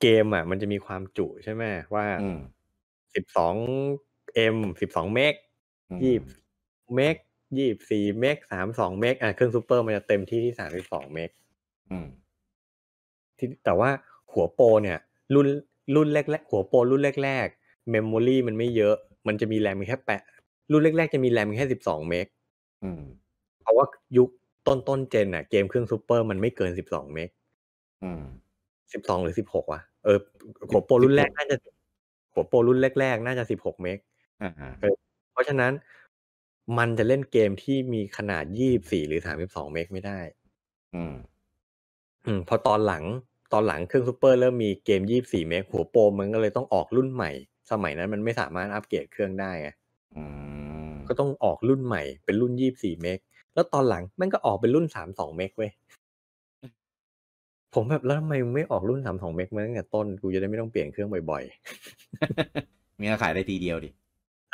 เกมอ่ะ มันจะมีความจุใช่ไหมว่าสิบสองเอ็มสิบสองเมกยี่เมกยี่สี่เมกสามสองเมกอ่ะเครื่องซูเปอร์ มันจะเต็มที่ที่สามสิบสองเมกที่แต่ว่า หัวโปรเนี่ย รุ่นรุ่นแรกแรกหัวโปรรุ่นแรกแรกเมมโมรีมันไม่เยอะ มันจะมีแรมแค่แปะรุ่นแรกๆจะมีแรมแค่สิบสองเมกเพราะว่ายุคต้นต้นเจนอ่ะเกมเครื่องซูเปอร์ มันไม่เกินสิบสองเมกสิบสองหรือสิบหกวะเออหัวโปรรุ่นแรกน่าจะหัวโปรรุ่นแรกๆน่าจะสิบหกเมกเพราะฉะนั้นมันจะเล่นเกมที่มีขนาดยี่บสี่หรือสามสิบสองเมกไม่ได้ อืมอืม พอตอนหลัง ตอนหลังเครื่องซูเปอร์เริ่มมีเกมยี่บสี่เมกหัวโปรมันก็เลยต้องออกรุ่นใหม่ สมัยนั้น มันไม่สามารถอัปเกรดเครื่องได้ไงก็ต้องออกรุ่นใหม่เป็นรุ่นยี่บสี่เมก แล้วตอนหลังมันก็ออกเป็นรุ่นสามสองเมกเว้ย ผมแบบแล้วทำไมไม่ออกรุ่นสามสองเมกมาตั้งแต่ต้น กูจะได้ไม่ต้องเปลี่ยนเครื่องบ่อยๆมีขายได้ทีเดียวดิ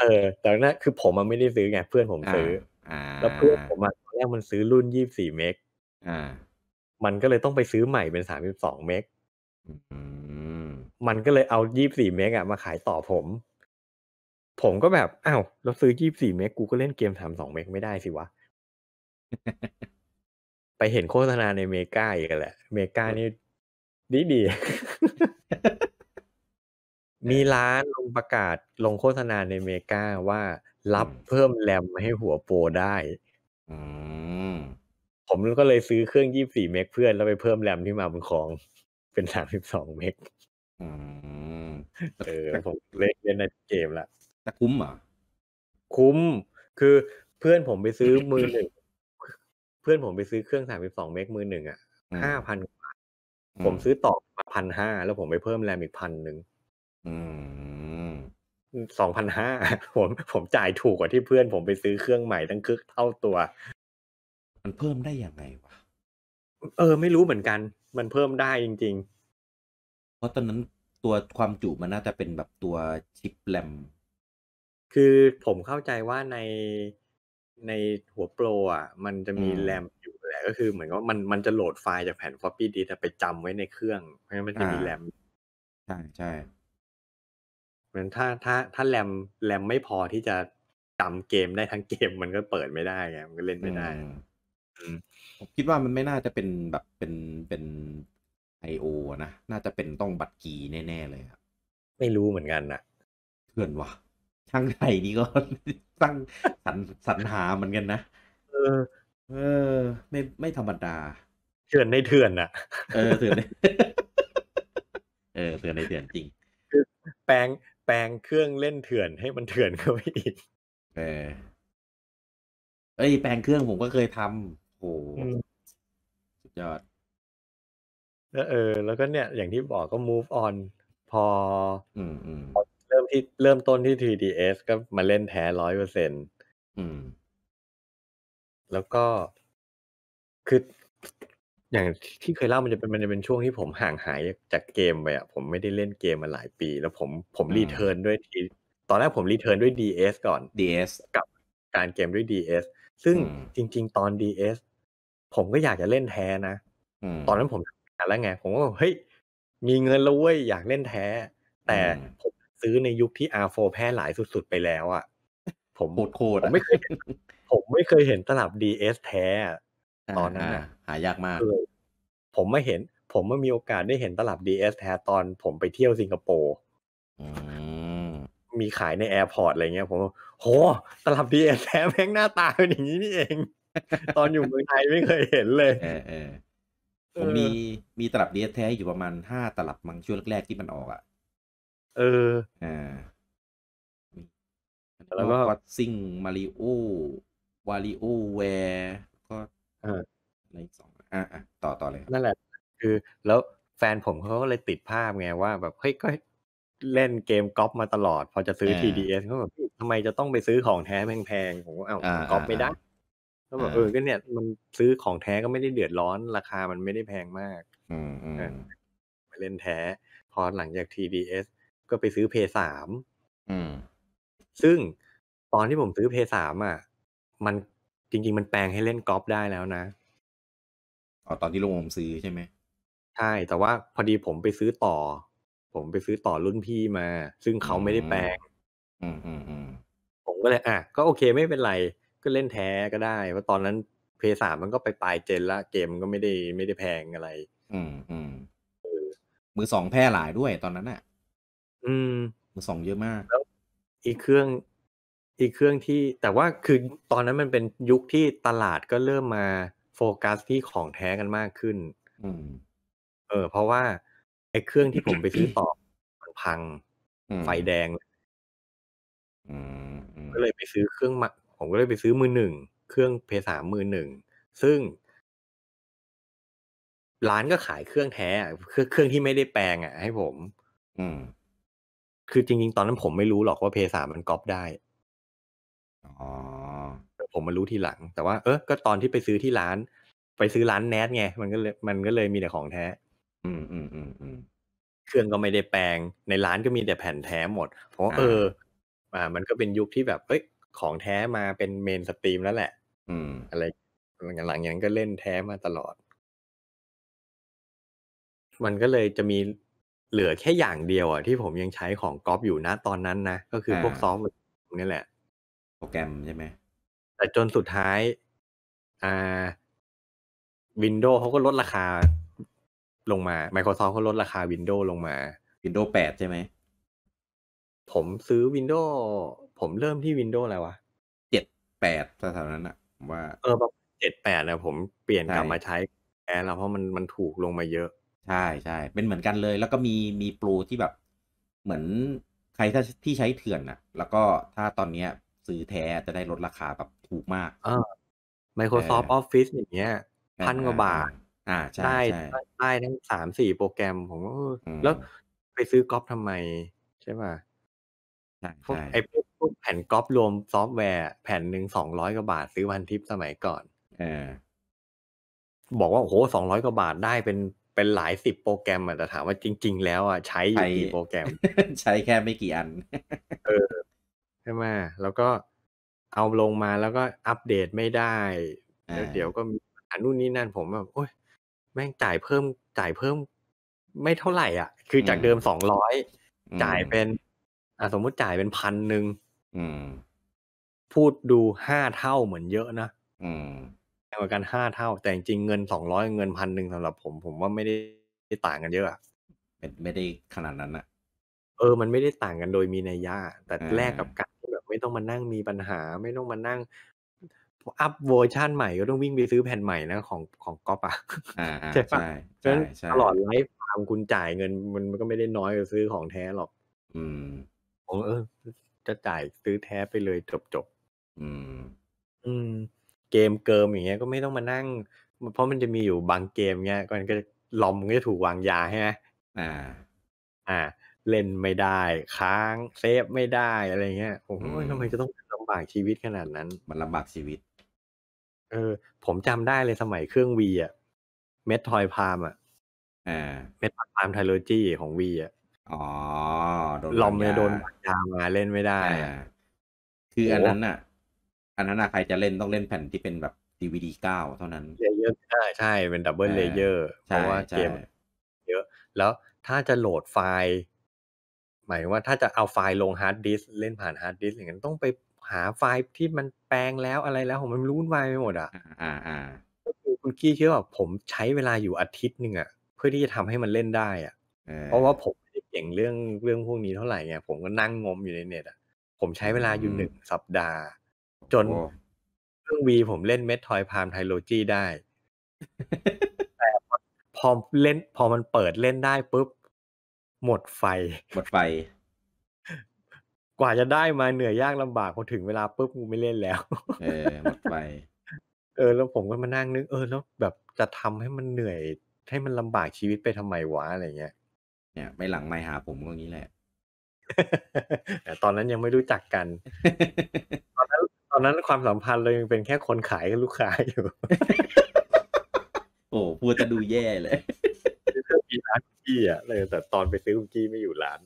เออ แต่นั่นคือผมมันไม่ได้ซื้อไง เพื่อนผมซื้อ แล้วเพื่อนผมตอนแรกมันซื้อรุ่นยี่สบสี่เมกมันก็เลยต้องไปซื้อใหม่เป็นสามสิบสองเมกมันก็เลยเอายี่สี่เมกอะมาขายต่อผม ผมก็แบบอ้าวเราซื้อยี่สี่เมก กูก็เล่นเกมสามสองเมกไม่ได้สิวะ ไปเห็นโฆษณาในเมกาอีกแหละ เมกานี่ดีดีมีร้านลงประกาศลงโฆษณาในเมกาว่ารับเพิ่มแรมให้หัวโปรได้ ผมก็เลยซื้อเครื่องยี่สี่เมกเพื่อนแล้วไปเพิ่มแรมที่มาบนของเป็นสามสิบสองเมกเออผมเล่นในเกมละแต่คุ้มอหะคุ้มคือเพื่อนผมไปซื้อมือหนึ่งเพื่อนผมไปซื้อเครื่องสามสิบสองเมกมือหนึ่งอ่ะห้าพันผมซื้อต่อมาพันห้าแล้วผมไปเพิ่มแรมอีกพันหนึ่งสองพันห้าผมผมจ่ายถูกกว่าที่เพื่อน ผมไปซื้อเครื่องใหม่ตั้งครึกเท่าตัว มันเพิ่มได้ยังไงวะเออไม่รู้เหมือนกัน มันเพิ่มได้จริง ๆ เพราะตอนนั้นตัวความจุมันน่าจะเป็นแบบตัวชิปแรมคือผมเข้าใจว่าในในหัวโปรอ่ะ มันจะมีแรมอยู่แหละ ก็คือเหมือนว่ามันมันจะโหลดไฟล์จากแผ่นฟอปปี้ดีแต่ไปจำไว้ในเครื่องเพราะงั้นมันจะมีแรมใช่ใช่เหมือนถ้าถ้า ถ้าแรมแรมไม่พอที่จะจำเกมได้ทั้งเกมมันก็เปิดไม่ได้ไงมันก็เล่นไม่ได้ผมคิดว่ามันไม่น่าจะเป็นแบบเป็นเป็นไอโอนะน่าจะเป็นต้องบัตรกีแน่ๆเลยครับไม่รู้เหมือนกันนะเพื่อนวะช่างไทยนี่ก็ตั้งสรรสรรหาเหมือนกันนะเออเออ ไม่ไม่ธรรมดาเถื่อนในเถื่อนอะเออเถื่อนในเออเถื่อนในเถื่อนจริงแปลงแปลงเครื่องเล่นเถื่อนให้มันเถื่อนเข้าไปอีก เออเอ้ยแปลงเครื่องผมก็เคยทำโอ้สุดยอดแล้วเออ แล้วก็เนี่ย อย่างที่บอกก็ move on พอเริ่มที่เริ่มต้นที่ 3ds ก็มาเล่นแท้ร้อยเปอร์เซ็นต์แล้วก็คืออย่างที่เคยเล่ามันจะเป็นมันจะเป็นช่วงที่ผมห่างหายจากเกมไปอ่ะผมไม่ได้เล่นเกมมาหลายปี แล้วผมผมรีเทิร์นด้วยที ตอนแรกผมรีเทิร์นด้วย DS ก่อน DS กับการเกมด้วย DS ซึ่งจริง ๆตอน DS ผมก็อยากจะเล่นแท้นะตอนนั้นผมหาแล้วไงผมก็เฮ้ยมีเงินแล้วเว้ยอยากเล่นแท้ แต่ผมซื้อในยุคที่ R4 แพร่หลายสุดๆไปแล้วอ่ะ ผมโคตรผมไม่เคยผมไม่เคยเห็นตลับ DS แท้ตอนนั้นหายากมาก ผมไม่เห็น ผมไม่มีโอกาสได้เห็นตลับดีเอสแท้ ตอนผมไปเที่ยวสิงคโปร์มีขายในแอร์พอร์ตอะไรเงี้ย ผมโหตลับดีเอสแท้แม่งหน้าตาเป็นอย่างนี้นี่เอง ตอนอยู่เมืองไทยไม่เคยเห็นเลยผมมีมีตลับดีเอสแท้อยู่ประมาณห้าตลับมังช่วงแรกๆ ที่มันออกอ่ะ เออ อ่าแล้วก็ซิงมาริโอวาริโอแวร์ก็อในสองอ่ะอ่ต่อต่อเลย นั่นแหละ คือ แล้วแฟนผมเขาก็เลยติดภาพไงว่า แบบเฮ้ยก็เล่นเกมก๊อฟมาตลอดพอจะซื้อ TDS เขาแบบทำไมจะต้องไปซื้อของแท้แพงๆผมก็เอ้าก๊อล์ฟไม่ได้ก็แบบเออก็เนี่ยมันซื้อของแท้ก็ไม่ได้เดือดร้อน ราคามันไม่ได้แพงมาก อืมเไปเล่นแท้พอหลังจาก TDS ก็ไปซื้อ p พ์อืมซึ่งตอนที่ผมซื้อ p พมอ่ะมันจริงๆ มันแปลงให้เล่นกอล์ฟได้แล้วนะอ๋อตอนที่ลงผมซื้อใช่ไหมใช่ แต่ว่าพอดีผมไปซื้อต่อ ผมไปซื้อต่อรุ่นพี่มา ซึ่งเขาไม่ได้แปลง อืมอืมอืมผมก็เลย อ่ะก็โอเคไม่เป็นไร ก็เล่นแท้ก็ได้เพราะตอนนั้นเพย์สามมันก็ไปปลายเจนละเกมก็ไม่ได้ไม่ได้แพงอะไร อืมอืมมือสองแพร่หลายด้วยตอนนั้นอ่ะ อืมมือสองเยอะมากแล้วอีกเครื่องอีกเครื่องที่ แต่ว่าคือตอนนั้นมันเป็นยุคที่ตลาดก็เริ่มมาโฟกัสที่ของแท้กันมากขึ้นเออเพราะว่า ไอ้เครื่องที่ผมไปซื้อต่อมันพังไฟแดงก็เลยไปซื้อเครื่องมาผมก็เลยไปซื้อมือหนึ่งเครื่องเพสามมือหนึ่งซึ่งร้านก็ขายเครื่องแท้ เครื่องเครื่องที่ไม่ได้แปลงอ่ะ ให้ผม อืม คือจริงๆ ตอนนั้นผมไม่รู้หรอกว่าเพสามมันก๊อปได้อ๋อผมมารู้ทีหลัง แต่ว่า เออก็ตอนที่ไปซื้อที่ร้าน ไปซื้อร้านแนทไงมันก็เลยมันก็เลยมีแต่ของแท้ อืมอืมอืมอืมเครื่องก็ไม่ได้แปลงในร้านก็มีแต่แผ่นแท้หมดเพราะเออ อ่า มันก็เป็นยุคที่แบบเอ้ยของแท้มาเป็นเมนสตรีมแล้วแหละ อืม อะไรหลังๆอย่างนั้นก็เล่นแท้มาตลอด มันก็เลยจะมีเหลือแค่อย่างเดียวอ่ะที่ผมยังใช้ของก๊อปอยู่นะตอนนั้นนะก็คือพวกซอฟต์นี่แหละโปรแกรมใช่ไหมแต่จนสุดท้าย อ่าวินโดว์เขาก็ลดราคา ลงมา Microsoft เขาลดราคาวินโดว์ลงมา วินโดว์แปดใช่ไหม ผมซื้อวินโดว์ผมเริ่มที่วินโดว์อะไรวะเจ็ดแปดแถวๆนั้นอะว่า เออเจ็ดแปดนะผมเปลี่ยนกลับมาใช้แอนแล้วเพราะมันมันถูกลงมาเยอะ ใช่ใช่ เป็นเหมือนกันเลย แล้วก็มีมีโปรที่แบบ เหมือนใครถ้าที่ใช้เถื่อนอะแล้วก็ถ้าตอนเนี้ยซื้อแท้จะได้ลดราคาแบบถูกมาก เออ Microsoft Office อย่างเงี้ยพันกว่าบาท อ่าใช่ได้ได้ทั้งสามสี่โปรแกรมผมแล้วไปซื้อก๊อปทำไมใช่ไหมใช่ไอ้พวกแผ่นก๊อปรวมซอฟต์แวร์แผ่นหนึ่งสองร้อยกว่าบาท ซื้อพันทิปสมัยก่อนเออบอกว่าโอ้โหสองร้อยกว่าบาทได้เป็นเป็นหลายสิบโปรแกรมอ่ะแต่ถามว่าจริง ๆ แล้วอ่ะใช้อยู่กี่โปรแกรมใช้แค่ไม่กี่อัน เออใช่ไหมแล้วก็เอาลงมาแล้วก็อัปเดตไม่ได้แล้วเดี๋ยวก็มีอันนู่นนี่นั่นผมแบบโอ้ยแม่งจ่ายเพิ่มจ่ายเพิ่ม ไม่เท่าไหร่อ่ะ คือจากเดิมสองร้อยจ่ายเป็นอ่ะสมมุติจ่ายเป็นพันหนึ่งพูดดูห้าเท่าเหมือนเยอะนะแืมกว่ากันห้าเท่า แต่จริงเงินสองร้อยเงินพันหนึ่งสำหรับผมผมว่าไม่ได้ต่างกันเยอะไม่ได้ขนาดนั้นอะเออมันไม่ได้ต่างกันโดยมีนัยยะแต่แลกกับการไม่ต้องมานั่งมีปัญหา ไม่ต้องมานั่งอัพเวอร์ชันใหม่ก็ต้องวิ่งไปซื้อแผ่นใหม่นะของของก๊อปอะใช่ปะใช่ั้ตลอดไลฟ์ฟาร์มคุณจ่ายเงินมันก็ไม่ได้น้อยกว่าซื้อของแท้หรอก อืมผมเออ จะจ่ายซื้อแท้ไปเลยจบจบอืม อืม เกมเกิมอย่างเงี้ยก็ไม่ต้องมานั่งเพราะมันจะมีอยู่บางเกมเงี้ยก็มันก็ลอมก็จะถูกวางยาใช่ไหมอ่า อ่าเล่นไม่ได้ ค้างเซฟไม่ได้อะไรเงี้ยโอ้่าทำไมจะต้องลำบากชีวิตขนาดนั้นมันลำบากชีวิต เออผมจำได้เลยสมัยเครื่องวีอะเมททอยพามอะเมททอยพามไทโลจีของวีอะอ๋อลอมเลยโดนยามาเล่นไม่ได้ คืออันนั้นอะอันนั้นอะใครจะเล่นต้องเล่นแผ่นที่เป็นแบบดีวีดีเก้าเท่านั้นเลเยอร์ใช่ใช่ เป็นดับเบิลเลเยอร์เพราะว่าเกมเยอะแล้วถ้าจะโหลดไฟล์หมายว่าถ้าจะเอาไฟล์ลงฮาร์ดดิสเล่นผ่านฮาร์ดดิสอย่างนั้นต้องไปหาไฟล์ที่มันแปลงแล้วอะไรแล้ว ผมมันรุ่นวายไปหมดอ่ะ อ่าอ่าคุณกี้เชื่อว่าผมใช้เวลาอยู่อาทิตย์หนึ่งอ่ะเพื่อที่จะทำให้มันเล่นได้อ่ะเพราะว่าผมไม่ได้เก่งเรื่องเรื่องพวกนี้เท่าไหร่ไง ผมก็นั่งงมอยู่ในเน็ตอ่ะผมใช้เวลาอยู่หนึ่งสัปดาห์ จนเครื่องวีผมเล่นเมททอยพามไทโลจีได้แต่พอเล่น พอมันเปิดเล่นได้ปุ๊บหมดไฟหมดไฟกว่าจะได้มาเหนื่อยยากลำบากพอถึงเวลาปุ๊บกูไม่เล่นแล้ว เออหมดไฟ เออ แล้วผมก็มานั่งนึกเออแล้วแบบจะทำให้มันเหนื่อย ให้มันลำบากชีวิตไปทำไมวะอะไรเงี้ย เนี่ยไม่หลังไม่หาผมก็งี้แหละแต่ตอนนั้นยังไม่รู้จักกัน ตอนนั้นตอนนั้นความสัมพันธ์เรายังเป็นแค่คนขายกับลูกค้าอยู่ โอ้พูดจะดูแย่เลยกี้อ่ะเลยแต่ตอนไปซื้อคุกกี้ไม่อยู่ร้าน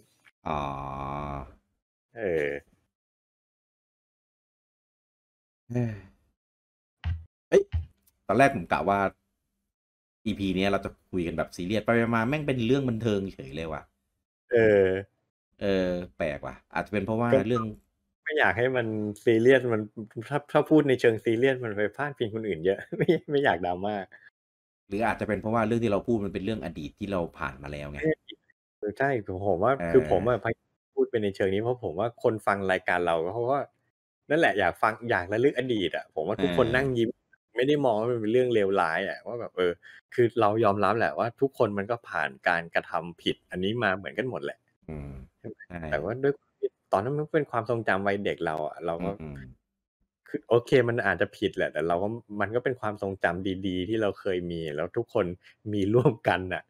อ๋อ เออเอ้ยตอนแรกผมกะว่า EP เนี้ยเราจะคุยกันแบบซีเรียสไปมาแม่งเป็นเรื่องบันเทิงเฉยเลยว่ะ เออ เออ แปลกว่ะอาจจะเป็นเพราะว่าเรื่อง ไม่อยากให้มันซีเรียสมันถ้าถ้าพูดในเชิงซีเรียสมันไปพลาดพิงคนอื่นเยอะไม่ไม่อยากดราม่าหรืออาจจะเป็นเพราะว่าเรื่องที่เราพูดมันเป็นเรื่องอดีตที่เราผ่านมาแล้วไงใช่ผมว่า คือผมพูดเป็นในเชิงนี้เพราะผมว่าคนฟังรายการเราเขาก็นั่นแหละอยากฟังอยากระลึกอดีตอ่ะผมว่าทุกคนนั่งยิ้มไม่ได้มองว่ามันเป็นเรื่องเลวร้ายอ่ะว่าแบบเออคือเรายอมรับแหละว่าทุกคนมันก็ผ่านการกระทำผิดอันนี้มาเหมือนกันหมดแหละแต่ว่าด้วยตอนนั้นมันเป็นความทรงจำวัยเด็กเราอ่ะเราก็คือโอเคมันอาจจะผิดแหละ แต่เราก็มันก็เป็นความทรงจำดี ๆ ที่เราเคยมี แล้วทุกคนมีร่วมกันอ่ะ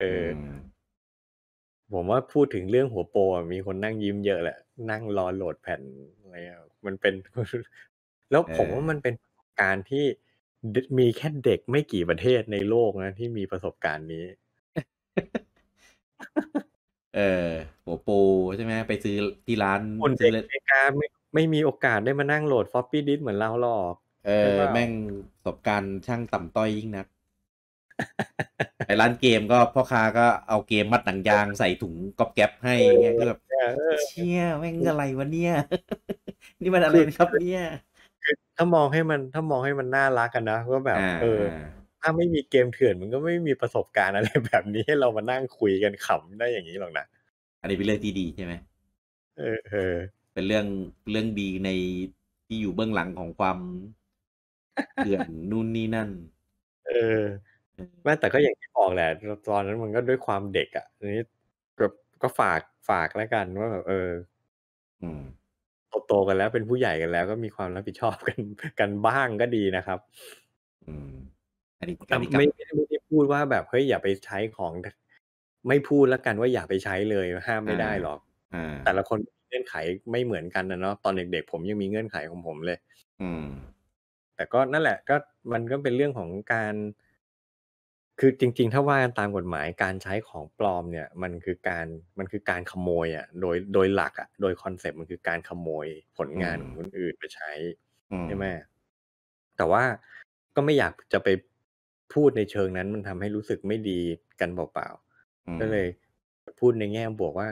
เออผมว่าพูดถึงเรื่องหัวโปรมีคนนั่งยิ้มเยอะแหละ นั่งรอโหลดแผ่นอะไรมันเป็น แล้วผมว่ามันเป็นการที่ มีแค่เด็กไม่กี่ประเทศในโลกนะที่มีประสบการณ์นี้ เออหัวโปใช่ไหมไปซื้อที่ร้านคนเด็กอเกาไไม่มีโอกาสได้มานั่งโหลดฟอปปี้ดิสเหมือนเราหรอก เออแม่งประสบการณ์ช่างต่ำต้อยยิ่งนัก ไอร้านเกมก็พ่อค้าก็เอาเกมมัดหนังยางใส่ถุงก๊อบแก๊บให้เงี้ยก็แบบเชี่ยแม่งอะไรวะเนี่ย นี่มันอะไรครับเนี่ยถ้ามองให้มัน ถ้ามองให้มันน่ารักกันนะก็แบบ เออ ถ้าไม่มีเกมเถื่อนมันก็ไม่มีประสบการณ์อะไร แบบนี้ให้เรามานั่งคุยกันขำได้อย่างนี้หรอกนะ อันนี้เป็นเรื่องที่ดีใช่ไหมเออเป็นเรื่องเรื่องดีในที่อยู่เบื้องหลังของความเกื่อนนู่นนี่นั่น เออ แม้แต่ก็อย่างที่บอกแหละตอนนั้นมันก็ด้วยความเด็กอะ่ะนี้ก็ก็ฝากฝากแล้วกันว่าแบบเออโตโตกันแล้ว เป็นผู้ใหญ่กันแล้ว ก็มีความรับผิดชอบกันกันบ้างก็ดีนะครับ อืมอันนี้ไม่ไม่ได้พูดว่าแบบเฮ้ยอย่าไปใช้ของ ไม่พูดแล้วกันว่าอย่าไปใช้เลยห้ามไม่ได้หรอกแต่ละคนเงื่อนไขไม่เหมือนกันนะเนาะตอนเด็กๆผมยังมีเงื่อนไขของผมเลย อืม แต่ก็นั่นแหละ ก็มันก็เป็นเรื่องของการ คือจริงๆถ้าว่ากันตามกฎหมายการใช้ของปลอมเนี่ย มันคือการมันคือการขโมยอ่ะ โดยโดยหลักอ่ะโดยคอนเซ็ปต์มันคือการขโมยผลงานของคนอื่นไปใช้ใช่ไหมแต่ว่าก็ไม่อยากจะไปพูดในเชิงนั้น มันทำให้รู้สึกไม่ดีกันเปล่าๆก็เลย พูดในแง่บวกว่า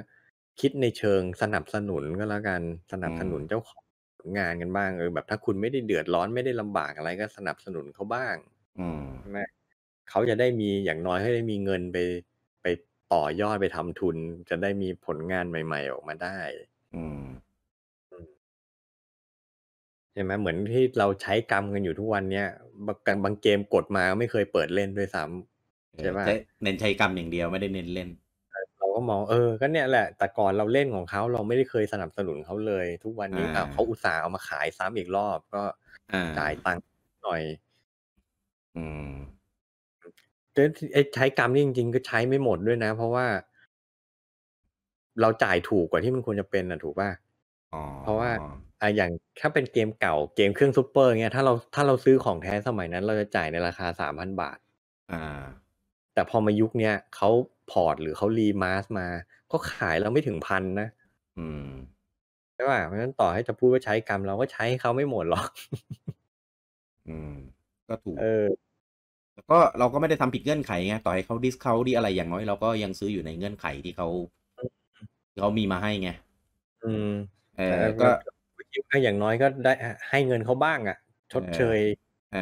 คิดในเชิงสนับสนุนก็แล้วกันสนับสนุนเจ้าของผลงานกันบ้างเออแบบถ้าคุณไม่ได้เดือดร้อนไม่ได้ลำบากอะไรก็สนับสนุนเขาบ้าง อืมใช่ไหมเขาจะได้มีอย่างน้อยให้ได้มีเงินไป ไปต่อยอด ไปทำทุนจะได้มีผลงานใหม่ๆออกมาได้ อืมใช่ไหมเหมือนที่เราใช้กรรมกันอยู่ทุกวันเนี้ยบางบางเกมกดมาไม่เคยเปิดเล่นด้วยซ้ำใช่ไหป่เน้นใช้กรรมอย่างเดียวไม่ได้เน้นเล่นก็มองเออก็เนี่ยแหละแต่ก่อนเราเล่นของเขาเราไม่ได้เคยสนับสนุนเขาเลย ทุกวันนี้เขาอุตส่าห์เอามาขายซ้ำอีกรอบก็จ่ายตังค์หน่อย อืมแต่ใช้กรรมนี่จริง ๆ ก็ใช้ไม่หมดด้วยนะ เพราะว่า เราจ่ายถูกกว่าที่มันควรจะเป็นนะถูกป่ะเพราะว่าอ่ะอย่างถ้าเป็นเกมเก่าเกมเครื่องซูเปอร์เงี้ยถ้าเราถ้าเราซื้อของแท้สมัยนั้นเราจะจ่ายในราคาสามพันบาทอ่าแต่พอมายุคเนี้ยเขาพอร์ตหรือเขารีมาสมาก็ขายเราไม่ถึงพันนะอืมใช่ป่ะเพราะฉะนั้นต่อให้จะพูดว่าใช้กรรม เราก็ใช้เขาไม่หมดหรอก อืม ก็ถูก เออ แล้วก็เราก็ไม่ได้ทำผิดเงื่อนไขไงต่อให้เขาดิสเขาดีอะไรอย่างน้อยเราก็ยังซื้ออยู่ในเงื่อนไขที่เขาเขามีมาให้ไงอืมเออก็อย่างน้อยก็ได้ให้เงินเขาบ้าง อ่ะ ชดเชย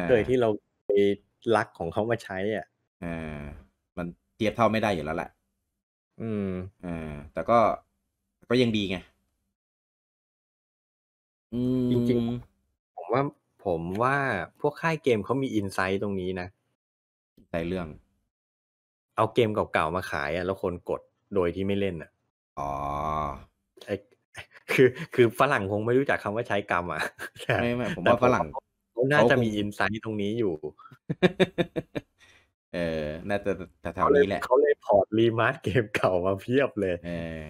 เคยที่เราไปรักของเขามาใช้อ่ะอ่ามันทียบเท่าไม่ได้อยู่แล้วแหละ อืม อ่า แต่ก็ ก็ยังดีไง อืม จริงๆ ผมว่า ผมว่าพวกค่ายเกมเขามีอินไซต์ตรงนี้นะ ในเรื่อง เอาเกมเก่าๆมาขายอ่ะแล้วคนกดโดยที่ไม่เล่นอ่ะ อ๋อ ไอคือ คือฝรั่งคงไม่รู้จักคำว่าใช้กรรม อ่ะไม่ไม่ผมว่าฝรั่งเขาน่าจะมีอินไซต์ตรงนี้อยู่เออ น่าจะแถวๆนี้แหละเขาเลยพอร์ตรีมาร์เกมเก่ามาเพียบเลยเออ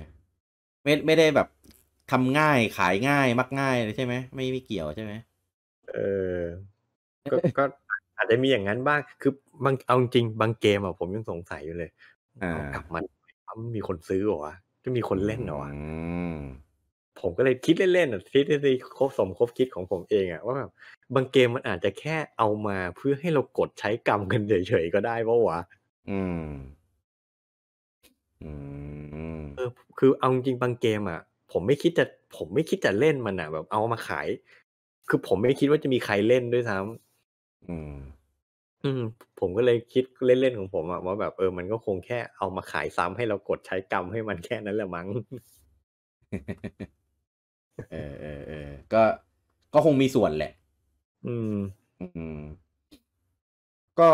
ไม่ไม่ได้แบบทำง่ายขายง่าย มักง่ายเลยใช่ไหม ไม่ไม่เกี่ยวใช่ไหมเออก็ก็อาจจะมีอย่างนั้นบ้างคือบางเอาจริงบางเกมอ่ะผมยังสงสัยอยู่เลยกลับมันมีคนซื้อหรอวะจะมีคนเล่นหรอวะผมก็เลยคิดเล่นๆทฤษฎีครบสมคบคิดของผมเองอะว่าแบบบางเกมมันอาจจะแค่เอามาเพื่อให้เรากดใช้กรรมกันเฉยๆก็ได้ปะวะ อืม อืมเออคือเอาจริงบางเกมอะผมไม่คิดจะ ผมไม่คิดจะเล่นมันอะแบบเอามาขาย คือผมไม่คิดว่าจะมีใครเล่นด้วยซ้ำอืม อืม ผมก็เลยคิดเล่นๆของผมอะว่าแบบเออมันก็คงแค่เอามาขายซ้ำให้เรากดใช้กรรมให้มันแค่นั้นแหละมั้งเออเออเออ ก็ก็คงมีส่วนแหละ อืมอืมก็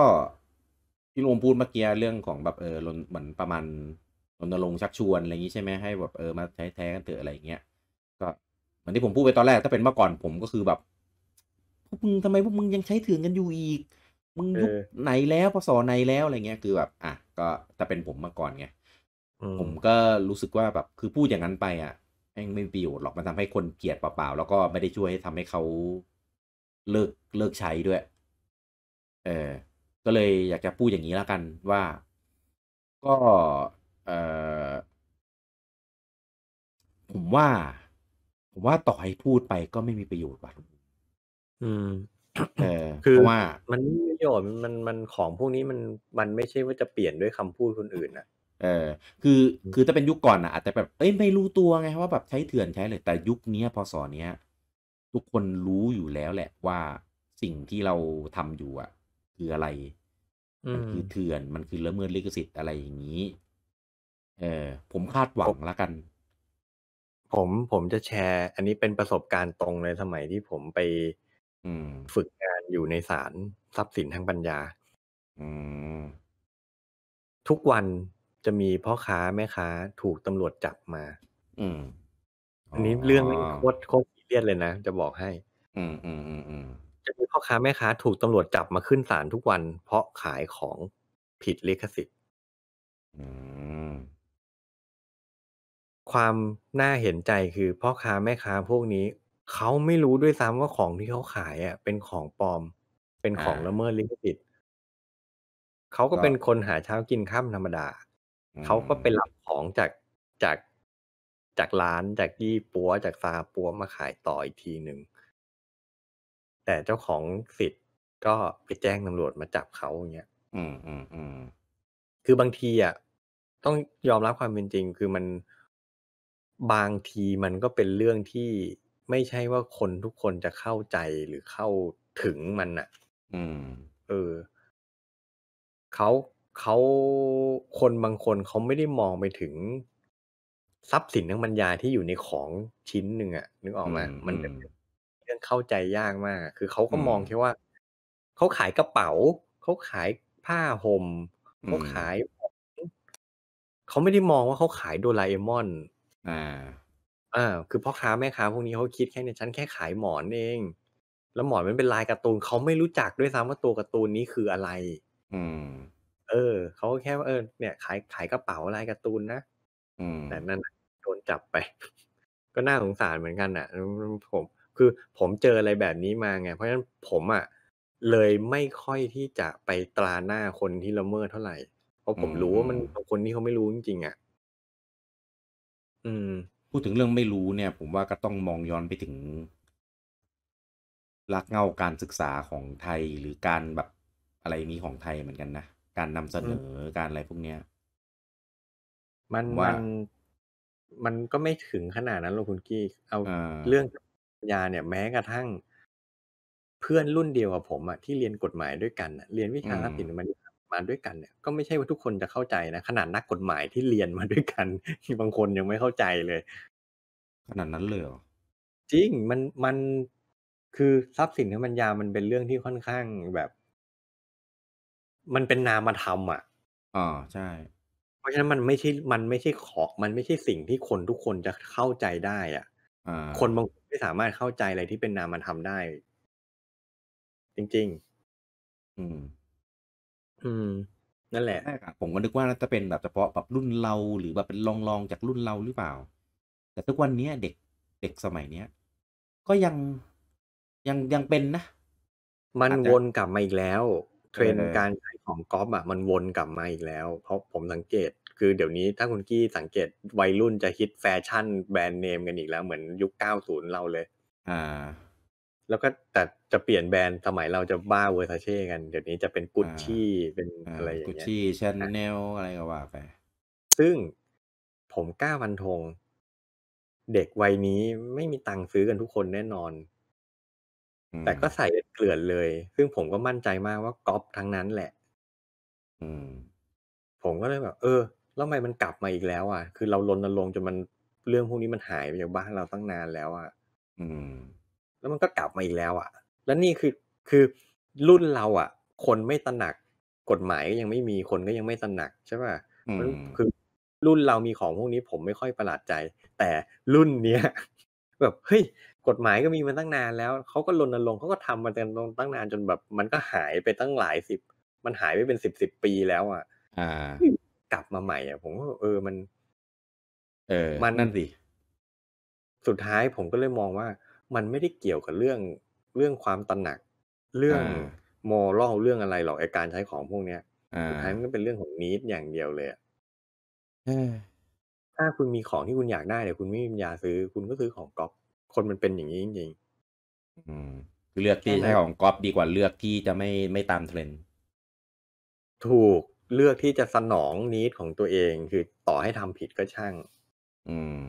ที่รวมพูดเมื่อกี้เรื่องของแบบเออลนเหมือนประมาณรณรงค์ชักชวนอะไรอย่างนี้ใช่ไหมให้แบบเออมาใช้แท้กันเถอะอะไรอย่างเงี้ยก็เหมือนที่ผมพูดไปตอนแรกถ้าเป็นเมื่อก่อนผมก็คือแบบพวกมึงทำไมพวกมึงยังใช้ถือกันอยู่อีก มึงยุคไหนแล้วพศไหนแล้วอะไรเงี้ยคือแบบอ่ะก็แต่เป็นผมเมื่อก่อนไงผมก็รู้สึกว่าแบบคือพูดอย่างนั้นไปอ่ะม่ไม่มีประโยชน์หรอกมันทำให้คนเกลียดเปล่าๆแล้วก็ไม่ได้ช่วยทำให้เขาเลิกเลิกใช้ด้วย เออ ก็เลยอยากจะพูดอย่างนี้แล้วกันว่าก็เออผมว่าผมว่าต่อให้พูดไปก็ไม่มีประโยชน์ว่ะอืมเออคือว่า มันไม่มีประโยชน์มันมันของพวกนี้มันมันไม่ใช่ว่าจะเปลี่ยนด้วยคำพูดคนอื่นนะเออคือ คือถ้าเป็นยุคก่อนนะอาจจะแบบเอ้ยไม่รู้ตัวไงว่าแบบใช้เถื่อนใช้เลยแต่ยุคนี้พอสอนเนี้ย ทุกคนรู้อยู่แล้วแหละว่าสิ่งที่เราทำอยู่อ่ะคืออะไรมันคือเถื่อนมันคือละเมิดลิขสิทธิ์อะไรอย่างนี้เออผมคาดหวังละกัน ผมผมจะแชร์ อันนี้เป็นประสบการณ์ตรงในสมัยที่ผมไปฝึกงานอยู่ในศาลทรัพย์สินทางปัญญาทุกวันจะมีพ่อค้าแม่ค้าถูกตำรวจจับมา อืม อันนี้เรื่องโคตรโคตรซีเรียดเลยนะจะบอกให้ อืมอืมอืมอืมจะมีพ่อค้าแม่ค้าถูกตำรวจจับมาขึ้นศาลทุกวันเพราะขายของผิดลิขสิทธิ์ความน่าเห็นใจคือ พ่อค้าแม่ค้าพวกนี้ เขาไม่รู้ด้วยซ้ำว่าของที่เขาขายอ่ะเป็นของปลอม เป็นของละเมิดลิขสิทธิ์ เขาก็เป็นคนหาเช้ากินข้ามธรรมดาเขาก็ไปรับของจากจากจากร้านจากยี่ปัวจากซาปัวมาขายต่ออีกทีหนึ่งแต่เจ้าของสิทธิ์ก็ไปแจ้งตำรวจมาจับเขาอย่างเงี้ยอืมอืมอืมคือบางทีอ่ะต้องยอมรับความเป็นจริง คือมันบางทีมันก็เป็นเรื่องที่ไม่ใช่ว่าคนทุกคนจะเข้าใจหรือเข้าถึงมันอ่ะ อืม เออเขาเขาคนบางคนเขาไม่ได้มองไปถึง ทรัพย์สินทางปัญญาที่อยู่ในของชิ้นหนึ่งอะนึกออกไหมมันเรื่องเข้าใจยากมาก คือเขาก็มองแค่ว่า เขาขายกระเป๋า เขาขายผ้าห่มเขาขาย เขาไม่ได้มองว่าเขาขายโดราเอมอน อ่าอ่าคือพ่อค้าแม่ค้าพวกนี้เขาคิดแค่ในฉันแค่ขายหมอนเอง แล้วหมอนมันเป็นลายการ์ตูน เขาไม่รู้จักด้วยซ้ำว่าตัวการ์ตูนนี้คืออะไร อืมเออเขาก็แค่ว่าเออเนี่ย ขายขายกระเป๋าลายการ์ตูนนะแต่นั่นโดนจับไป ก็น่าสงสารเหมือนกันอ่ะผม คือผมเจออะไรแบบนี้มาไงเพราะฉะนั้นผมอ่ะเลยไม่ค่อยที่จะไปตราหน้าคนที่ละเมิดเท่าไหร่เพราะผมรู้ว่ามันบางคนที่เขาไม่รู้จริงๆอ่ะ อืม พูดถึงเรื่องไม่รู้เนี่ย ผมว่าก็ต้องมองย้อนไปถึงรักเงาการศึกษาของไทยหรือการแบบอะไรนี้ของไทยเหมือนกันนะการนำเสนอการอะไรพวกเนี้ยมันมันมันก็ไม่ถึงขนาดนั้นหรอกคุณกี้ เอาอเรื่องยาเนี่ยแม้กระทั่ง เพื่อนรุ่นเดียวกับผมอะที่เรียนกฎหมายด้วยกันเรียนวิชาทรัพย์สินมันมาด้วยกันเนี่ยก็ไม่ใช่ว่าทุกคนจะเข้าใจนะขนาดนักกฎหมายที่เรียนมาด้วยกันบางคนยังไม่เข้าใจเลย ขนาดนั้นเลยเหรอจริงมันมันคือทรัพย์สินทางปัญญามันเป็นเรื่องที่ค่อนข้างแบบมันเป็นนามธรรมอ่ะอ๋อใช่ เพราะฉะนั้นมันไม่ใช่ มันไม่ใช่ขอมันไม่ใช่สิ่งที่คนทุกคนจะเข้าใจได้ อ่ะคนบางคนไม่สามารถเข้าใจอะไรที่เป็นนามธรรมได้จริงๆ อืม อืม นั่นแหละครับผมก็นึกว่าน่าจะเป็นแบบเฉพาะแบบรุ่นเราหรือแบบเป็นลองลองจากรุ่นเราหรือเปล่า แต่ทุกวันนี้เด็ก เด็กสมัยเนี้ย ก็ยังยังยังเป็นนะ มันวนกลับมาอีกแล้วเทรนการขายของก๊อฟอ่ะมันวนกลับมาอีกแล้ว เพราะผมสังเกต คือเดี๋ยวนี้ถ้าคุณกี้สังเกตวัยรุ่นจะฮิตแฟชั่นแบรนด์เนมกันอีกแล้วเหมือนยุค 90 เราเลย อ่า แล้วก็แต่จะเปลี่ยนแบรนด์สมัยเราจะบ้าเวอร์ซาเช่กัน เดี๋ยวนี้จะเป็นกุชชี่เป็นอะไรอย่างเงี้ยกุชชี่ชนเนลอะไรก็ว่าไปซึ่งผมกล้าวันธงเด็กวัยนี้ไม่มีตังค์ซื้อกันทุกคนแน่นอนแต่ก็ใส่เกลือนเลย ซึ่งผมก็มั่นใจมากว่าก๊อปทั้งนั้นแหละอืมผมก็เลยแบบ เออ แล้วทำไมมันกลับมาอีกแล้วอ่ะ คือเราลนลงจนมันเรื่องพวกนี้มันหายไปจากบ้านเราตั้งนานแล้วอ่ะอืมแล้วมันก็กลับมาอีกแล้วอ่ะ แล้วนี่คือ คือรุ่นเราอ่ะ คนไม่ตระหนัก กฎหมายก็ยังไม่มี คนก็ยังไม่ตระหนักใช่ป่ะ คือรุ่นเรามีของพวกนี้ ผมไม่ค่อยประหลาดใจ แต่รุ่นเนี้ย แบบเฮ้ยกฎหมายก็มีมาตั้งนานแล้ว เขาก็รณรงค์เขาก็ทำมาตังตั้งนานจนแบบ มันก็หายไปตั้งหลายสิบมันหายไปเป็นสิบสิบปีแล้วอ่ะกลับมาใหม่อ่ะผมก็เออมัน เออ มันนั่นสิสุดท้ายผมก็เลยมองว่า มันไม่ได้เกี่ยวกับเรื่องเรื่องความตระหนัก เรื่องมอลลเรื่องอะไรหรอกไอการใช้ของพวกเนี้ยสุดท้ายมันก็เป็นเรื่องของนิดอย่างเดียวเลยถ้าคุณมีของที่คุณอยากได้แต่คุณไม่มียาซื้อคุณก็ซื้อของก๊อปคนมันเป็นอย่างนี้ จริงๆคือเลือกที่ใช้ของกลอฟดีกว่าเลือกที่จะไม่ไม่ตามเทรนด์ ถูกเลือกที่จะสนองนิดของตัวเองคือต่อให้ทำผิดก็ช่าง อืม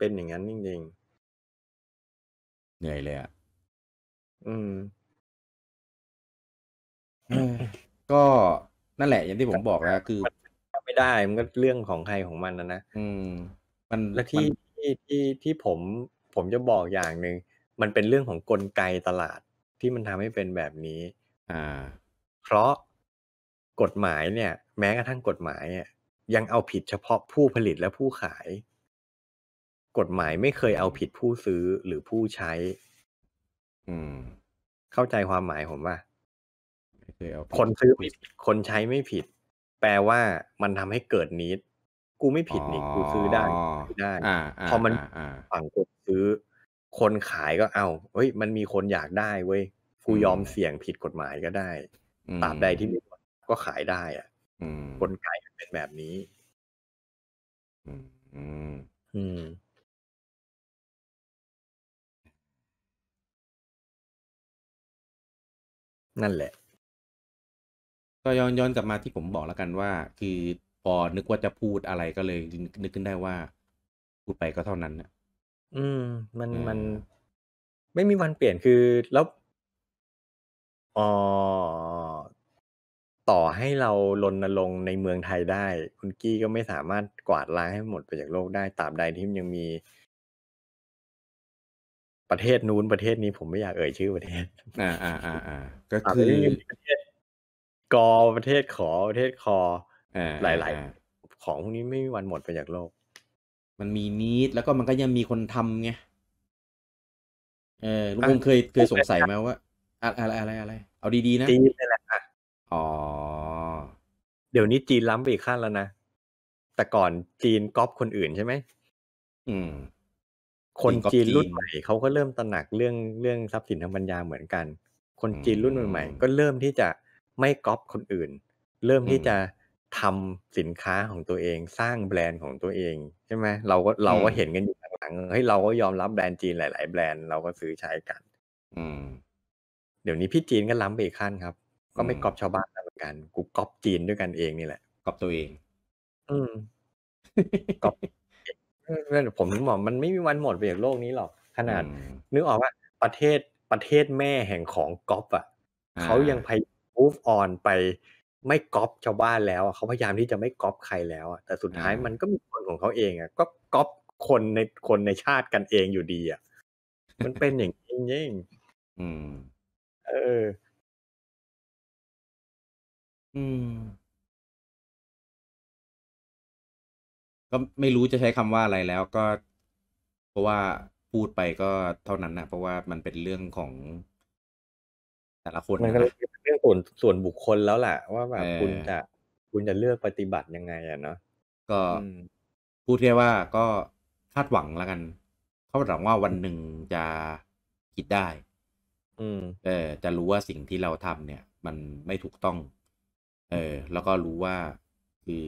เป็นอย่างนั้น จริงๆ เหนื่อยเลยอ่ะ อืม ก็นั่นแหละอย่างที่ผมบอกแล้วคือไม่ได้มันก็เรื่องของใครของมันนะนะ อืมมันและที่ที่ที่ที่ผมผมจะบอกอย่างหนึ่ง มันเป็นเรื่องของกลไกตลาด ที่มันทำให้เป็นแบบนี้ อ่าเพราะกฎหมายเนี่ย แม้กระทั่งกฎหมายเนี่ย ยังเอาผิดเฉพาะผู้ผลิตและผู้ขาย กฎหมายไม่เคยเอาผิดผู้ซื้อหรือผู้ใช้ อืม เข้าใจความหมายผมว่าคนซื้อผิดคนใช้ไม่ผิด แปลว่ามันทำให้เกิดนิดกูไม่ผิดนี่กูซื้อได้ได้พอมันฝั่งกดซื้อ คนขายก็เอาเฮ้ยมันมีคนอยากได้ เว้ย กูยอมเสี่ยงผิดกฎหมายก็ได้ตราบใดที่มีก็ขายได้ อ่ะกลไกเป็นแบบนี้นั่นแหละ ก็ย้อนย้อนกลับมาที่ผมบอกแล้วกันว่าคือพอนึกว่าจะพูดอะไรก็เลยนึกขึ้นได้ว่าพูดไปก็เท่านั้นนอืม มันมันไม่มีวันเปลี่ยนคือ แล้วออต่อให้เราลนลงในเมืองไทยได้คุณกี้ก็ไม่สามารถกวาดล้างให้หมดไปจากโลกได้ตราบใดที่ยังมีประเทศนู้นประเทศนี้ผมไม่อยากเอ่ยชื่อประเทศอ่าอ่าอ่าก็คือประเทศกอประเทศขอประเทศคอหลาย ๆ ของพวกนี้ไม่มีวันหมดไปจากโลก มันมีนิดแล้วก็มันก็ยังมีคนทำไง เออลุงเคยเคยสงสัยไหมว่าอะไรอะไรอะไร เอาดีๆนะจีนเลยแหละ อ๋อ เดี๋ยวนี้จีนล้ำไปอีกขั้นแล้วนะ แต่ก่อนจีนก๊อปคนอื่นใช่ไหม อืม คนจีนรุ่นใหม่เขาก็เริ่มตระหนักเรื่องเรื่องทรัพย์สินทางปัญญาเหมือนกัน คนจีนรุ่นใหม่ก็เริ่มที่จะไม่ก๊อปคนอื่น เริ่มที่จะทำสินค้าของตัวเองสร้างแบรนด์ของตัวเองใช่ไหมเราก็เราก็เห็นกันอยู่หลังๆเฮ้ยเราก็ยอมรับแบรนด์จีนหลาย ๆ แบรนด์เราก็ซื้อใช้กัน อืมเดี๋ยวนี้พี่จีนก็ล้ำไปอีกขั้นครับ ก็ไม่ก๊อปชาวบ้านเหมือนกันกูก๊อปจีนด้วยกันเองนี่แหละก๊อปตัวเอง อืมก๊อปผมถึงบอกมันไม่มีวันหมดไปจากโลกนี้หรอกขนาดนึกออกว่าประเทศประเทศแม่แห่งของก๊อปอ่ะเขายังพยายาม move on ไปไม่ก๊อปชาวบ้านแล้ว เขาพยายามที่จะไม่ก๊อปใครแล้วแต่สุดท้ายมันก็มีคนของเขาเอง อ่ะก็ก๊อปคนในคนในชาติกันเองอยู่ดี อ่ะ มันเป็นอย่างนี้เองอืม เออ อืม ก็ไม่รู้จะใช้คำว่าอะไรแล้วก็เพราะว่าพูดไปก็เท่านั้นนะเพราะว่ามันเป็นเรื่องของ แต่ละคนนะเรื่องส่วนส่วนบุคคลแล้วแหละว่าแบบคุณจะคุณจะเลือกปฏิบัติยังไงอะเนาะก็พูดแค่ว่าก็คาดหวังแล้วกัน เขาดหวังว่าวันหนึ่งจะคิดได้ อืเออ จะรู้ว่าสิ่งที่เราทำ เนี่ย มันไม่ถูกต้อง เออ แล้วก็รู้ว่าคือ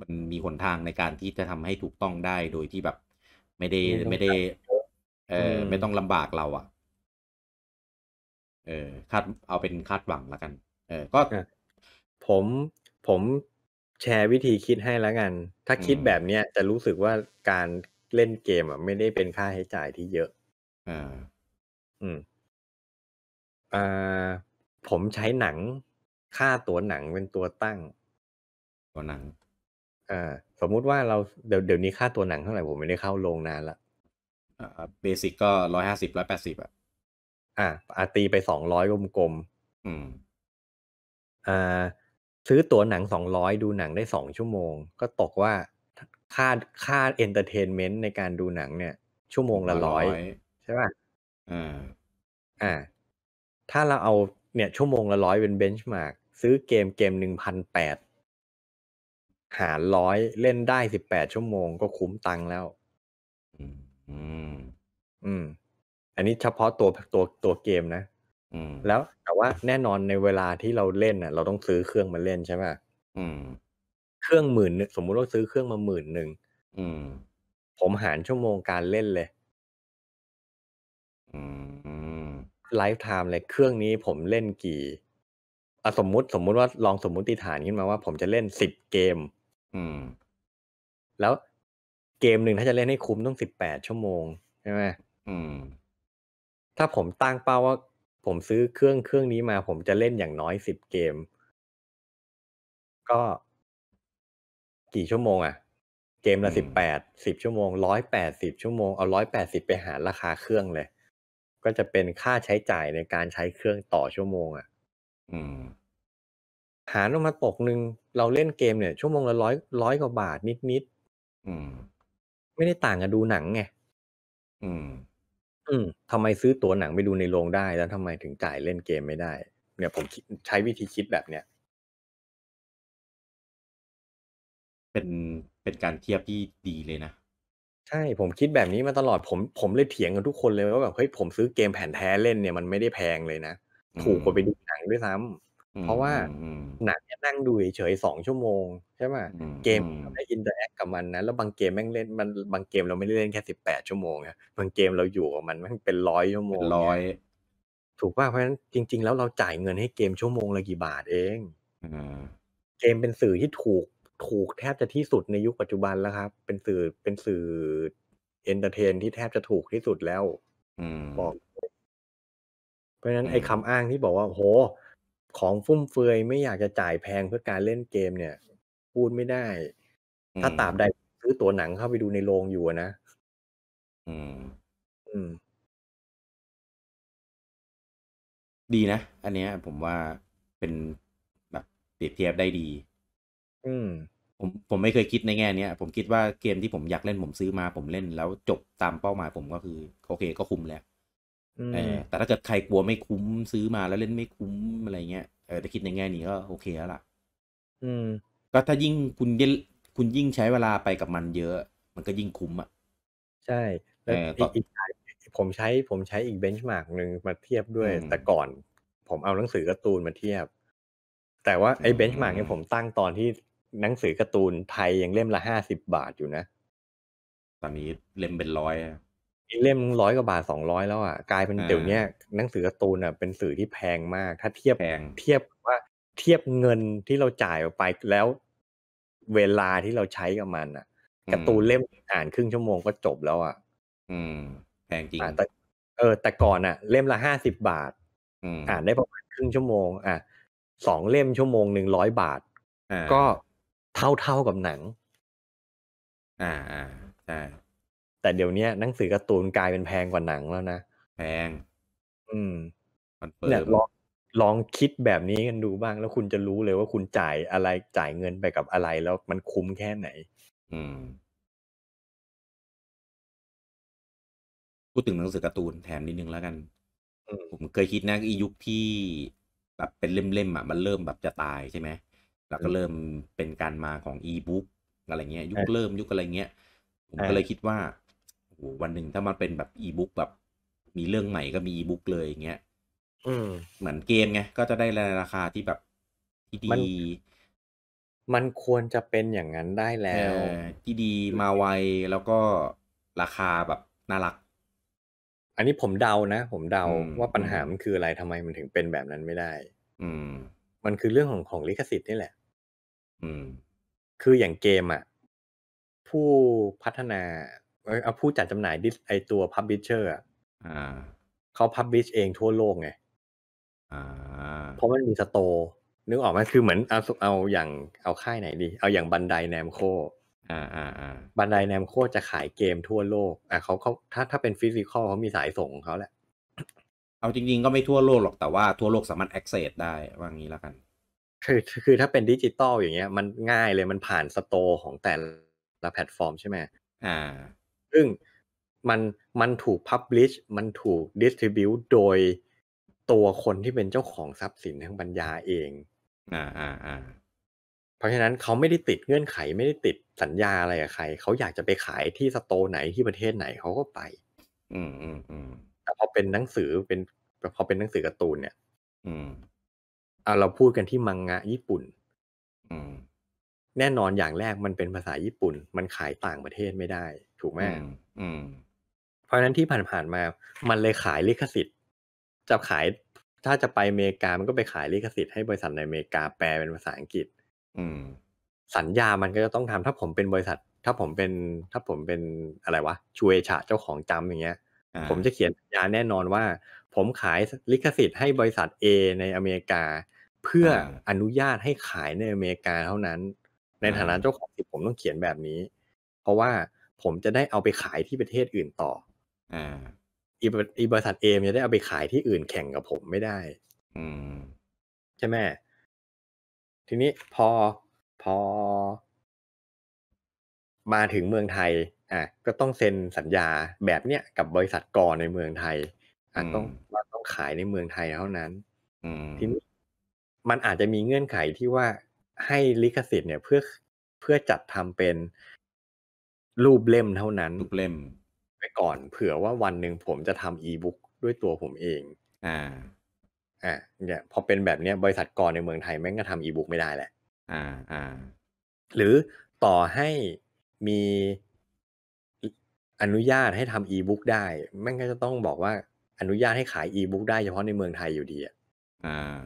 มันมีหนทางในการที่จะทำให้ถูกต้องได้โดยที่แบบ ไม่ได้ไม่ได้ เออ ไม่ต้องลำบากเราอะ่ะเออคาดเอาเป็นคาดหวังแล้วกัน เออก็ผมผมแชร์วิธีคิดให้แล้วกัน ถ้าคิดแบบเนี้ยจะรู้สึกว่าการเล่นเกมอ่ะ ไม่ได้เป็นค่าใช้จ่ายที่เยอะอ่าอืมอ่าผมใช้หนัง ค่าตัวหนังเป็นตัวตั้ง ตัวหนังอ่าสมมุติว่าเราเดี๋ยวเดี๋ยวนี้ค่าตัวหนังเท่าไหร่ผมไม่ได้เข้าโรงนานละอ่าเบสิกก็ร้อยห้าสิบร้อยแปดสิบอ่ะอ่ะอาตีไปสองร้อยกลมๆอืม อ่าซื้อตั๋วหนังสองร้อยดูหนังได้สองชั่วโมง ก็ตกว่า ค่าค่าเอนเตอร์เทนเมนต์ในการดูหนังเนี่ย ชั่วโมงละร้อย ใช่ป่ะอ่าอ่า ถ้าเราเอาเนี่ย ชั่วโมงละร้อยเป็นเบนช์มาร์กซื้อเกมเกมหนึ่งพันแปดหารร้อยเล่นได้สิบแปดชั่วโมงก็คุ้มตังค์แล้ว อืมอืมอันนี้เฉพาะตัวตัวตัวเกมนะแล้ว แต่ว่าแน่นอนในเวลาที่เราเล่นอ่ะ เราต้องซื้อเครื่องมาเล่นใช่ไหมเครื่องหมื่นสมมุติเราซื้อเครื่องมาหมื่นหนึ่งผมหารชั่วโมงการเล่นเลยไลฟ์ไทม์เลยเครื่องนี้ ผมเล่นกี่อสมมุติสมมุติว่าลองสมมุติฐานขึ้นมาว่าผมจะเล่นสิบเกมแล้วเกมหนึ่งถ้าจะเล่นให้คุ้มต้องสิบแปดชั่วโมงใช่ไหมถ้าผมตั้งเป้าว่า ผมซื้อเครื่องเครื่องนี้มาผมจะเล่นอย่างน้อยสิบเกม ก็กี่ชั่วโมงอะ เกมละสิบแปดสิบชั่วโมงร้อยแปดสิบชั่วโมง เอาร้อยแปดสิบไปหารราคาเครื่องเลย ก็จะเป็นค่าใช้จ่ายในการใช้เครื่องต่อชั่วโมงอะ่ะหารออกมาตกหนึ่งเราเล่นเกมเนี่ย ชั่วโมงละร้อยร้อยกว่าบาทนิดนิดไม่ได้ต่างกับดูหนังไงอืมทำไมซื้อตั๋วหนังไปดูในโรงได้ แล้วทำไมถึงจ่ายเล่นเกมไม่ได้ เนี่ยผมใช้วิธีคิดแบบเนี้ยเป็นเป็นการเทียบที่ดีเลยนะใช่ผมคิดแบบนี้มาตลอดผมผมเลยเถียงกับทุกคนเลย ว่าแบบเฮ้ยผมซื้อเกมแผ่นแท้เล่นเนี่ยมันไม่ได้แพงเลยนะถูกกว่าไปดูหนังด้วยซ้ำเพราะว่า หนังนั่งดูเฉยสองชั่วโมงใช่ไหมเกมได้อินเตอร์แอคกับมันนะแล้วบางเกมแม่งเล่นมันบางเกมเราไม่ได้เล่นแค่สิบแปดชั่วโมงนะบางเกมเราอยู่กับมันแม่งเป็นร้อยชั่วโมงร้อยถูกป่ะเพราะฉะนั้นจริง ๆแล้วเราจ่ายเงินให้เกมชั่วโมงละกี่บาทเองเกมเป็นสื่อที่ถูกถูกแทบจะที่สุดในยุคปัจจุบันแล้วครับเป็นสื่อเป็นสื่อเอนเตอร์เทนที่แทบจะถูกที่สุดแล้วบอกเพราะฉะนั้นไอ้คำอ้างที่บอกว่าโหของฟุ่มเฟือยไม่อยากจะจ่ายแพงเพื่อการเล่นเกมเนี่ย พูดไม่ได้ ถ้าตาบใดซื้อตัวหนังเข้าไปดูในโรงอยู่นะอืม อืม ดีนะอันเนี้ยผมว่าเป็นแบบเปรียบเทียบได้ดี อืม ผม ผมไม่เคยคิดในแง่เนี้ย ผมคิดว่าเกมที่ผมอยากเล่นผมซื้อมา ผมเล่นแล้วจบตามเป้าหมายผมก็คือโอเคก็คุ้มแล้วแต่ถ้าเกิดใครกลัวไม่คุ้ม ซื้อมาแล้วเล่นไม่คุ้มอะไรเงี้ยเออแต่คิดในแง่นี้ก็โอเคแล้วล่ะอืมก็ถ้ายิ่งคุณยิ่งคุณยิ่งใช้เวลาไปกับมันเยอะ มันก็ยิ่งคุ้มอ่ะใช่แล้วอีกผมใช้ผมใช้อีกเบนช์มาร์กหนึ่งมาเทียบด้วย แต่ก่อนผมเอาหนังสือการ์ตูนมาเทียบ แต่ว่าไอ้เบนช์มาร์กเนี่ยผมตั้งตอนที่หนังสือการ์ตูนไทยยังเล่มละห้าสิบบาทอยู่นะตอนนี้เล่มเป็นร้อยีเล่มร้อยกว่าบาทสองร้อยแล้วอ่ะกลายเป็นเดี๋ยวนี้หนังสือการ์ตูนอ่ะ เป็นสื่อที่แพงมาก ถ้าเทียบเทียบว่าเทียบเงินที่เราจ่ายไปแล้วเวลาที่เราใช้กับมันอ่ะการ์ตูนเล่มอ่านครึ่งชั่วโมงก็จบแล้วอ่ะ อืมแพงจริงแต่เออ แต่ก่อนอ่ะ เล่มละห้าสิบบาทอ่านได้ประมาณครึ่งชั่วโมงอ่ะสองเล่มชั่วโมงหนึ่งร้อยบาทก็เท่าเท่ากับหนัง อ่าอ่าใช่แต่เดี๋ยวนี้หนังสือการ์ตูนกลายเป็นแพงกว่าหนังแล้วนะแพง อืมเันเปิดลองลองคิดแบบนี้กันดูบ้างแล้วคุณจะรู้เลยว่าคุณจ่ายอะไรจ่ายเงินไปกับอะไรแล้วมันคุ้มแค่ไหน อืมพูดถึงหนังสือการ์ตูนแถมนิดนึงแล้วกันผมเคยคิดนะอียุคที่แบบเป็นเล่มๆอ่ะมันเริ่มแบบจะตายใช่ไหมแล้วก็เริ่มเป็นการมาของอีบุ๊กอะไรเงี้ย ยุคเริ่มยุคอะไรเงี้ยผมก็เลยคิดว่าวันหนึ่งถ้ามันเป็นแบบอีบุ๊กแบบ มีเรื่องใหม่ก็มีอีบุ๊กเลยอย่างเงี้ยเหมือนเกมไงก็จะได้ราคาที่แบบที่ดีมันควรจะเป็นอย่างนั้นได้แล้วที่ดีมาไว แล้วก็ราคาแบบน่ารักอันนี้ผมเดานะผมเดาว่าปัญหามันคืออะไรทำไมมันถึงเป็นแบบนั้นไม่ได้ อืม มันคือเรื่องของของลิขสิทธิ์นี่แหละ อืม คืออย่างเกมอ่ะ ผู้พัฒนาเอาผู้จัดจำหน่ายดิสไอตัวพับบิชเชอร์อ่ะเขาพับบิชเองทั่วโลกไงเพราะมันมีสโตร์นึกออกไหมคือเหมือนเอาเอาอย่างเอาค่ายไหนดี เอาอย่างบันไดแนมโคบันไดแนมโคจะขายเกมทั่วโลกอ่ะเขาเขาถ้าถ้าเป็นฟิสิกอลเขามีสายส่งของเขาแหละ เอาจริงๆก็ไม่ทั่วโลกหรอก แต่ว่าทั่วโลกสามารถ access ได้ ว่างี้แล้วกัน คือคือถ้าเป็นดิจิตอลอย่างเงี้ย มันง่ายเลย มันผ่านสโตร์ของแต่ละแพลตฟอร์มใช่ไหมอ่าซึ่งมันมันถูกพับลิชมันถูกดิสทริบิวโดยตัวคนที่เป็นเจ้าของทรัพย์สินทางปัญญาเอง อ่าอ่าอ่าเพราะฉะนั้นเขาไม่ได้ติดเงื่อนไขไม่ได้ติดสัญญาอะไรกับใคร เขาอยากจะไปขายที่สโตไหนที่ประเทศไหนเขาก็ไป อืมอืมอืมแต่พอเป็นหนังสือเป็นพอเป็นหนังสือการ์ตูนเนี่ย อืม อ่าเราพูดกันที่มังงะญี่ปุ่น อืมแน่นอนอย่างแรกมันเป็นภาษาญี่ปุ่น มันขายต่างประเทศไม่ได้ถูกไหมเพราะนั้นที่ผ่านๆมามันเลยขายลิขสิทธิ์จะขายถ้าจะไปอเมริกามันก็ไปขายลิขสิทธิ์ให้บริษัทในอเมริกาแปลเป็นภาษาอังกฤษสัญญามันก็จะต้องทำถ้าผมเป็นบริษัท ถ้าผมเป็นถ้าผมเป็นอะไรวะชูเอชะเจ้าของจำอย่างเงี้ยผมจะเขียนสัญญาแน่นอนว่าผมขายลิขสิทธิ์ให้บริษัท A ในอเมริกา เพื่ออนุญาตให้ขายในอเมริกาเท่านั้นในฐานะเจ้าของสิทธิ์ผมต้องเขียนแบบนี้ เพราะว่าผมจะได้เอาไปขายที่ประเทศอื่นต่อ อ่า อีบริษัทเอมจะได้เอาไปขายที่อื่นแข่งกับผมไม่ได้ อืม ใช่ไหมทีนี้พอพอ มาถึงเมืองไทย อ่ะก็ต้องเซ็นสัญญาแบบเนี้ยกับบริษัทกอในเมืองไทย อ่ะต้องต้องขายในเมืองไทยเท่านั้นทีนี้มันอาจจะมีเงื่อนไขที่ว่าให้ลิขสิทธิ์เนี่ยเพื่อเพื่อจัดทำเป็นรูปเล่มเท่านั้นรูปเล่มไว้ก่อน เผื่อว่าวันหนึ่งผมจะทำอีบุ๊กด้วยตัวผมเอง อ่าอ่าเนี่ยพอเป็นแบบเนี้ยบริษัทกรในเมืองไทยแม่งก็ทำอีบุ๊กไม่ได้แหละ อ่าอ่า หรือต่อให้มีอนุญาตให้ทำอีบุ๊กได้แม่งก็จะต้องบอกว่าอนุญาตให้ขายอีบุ๊กได้เฉพาะในเมืองไทยอยู่ดีอ่ะอ่า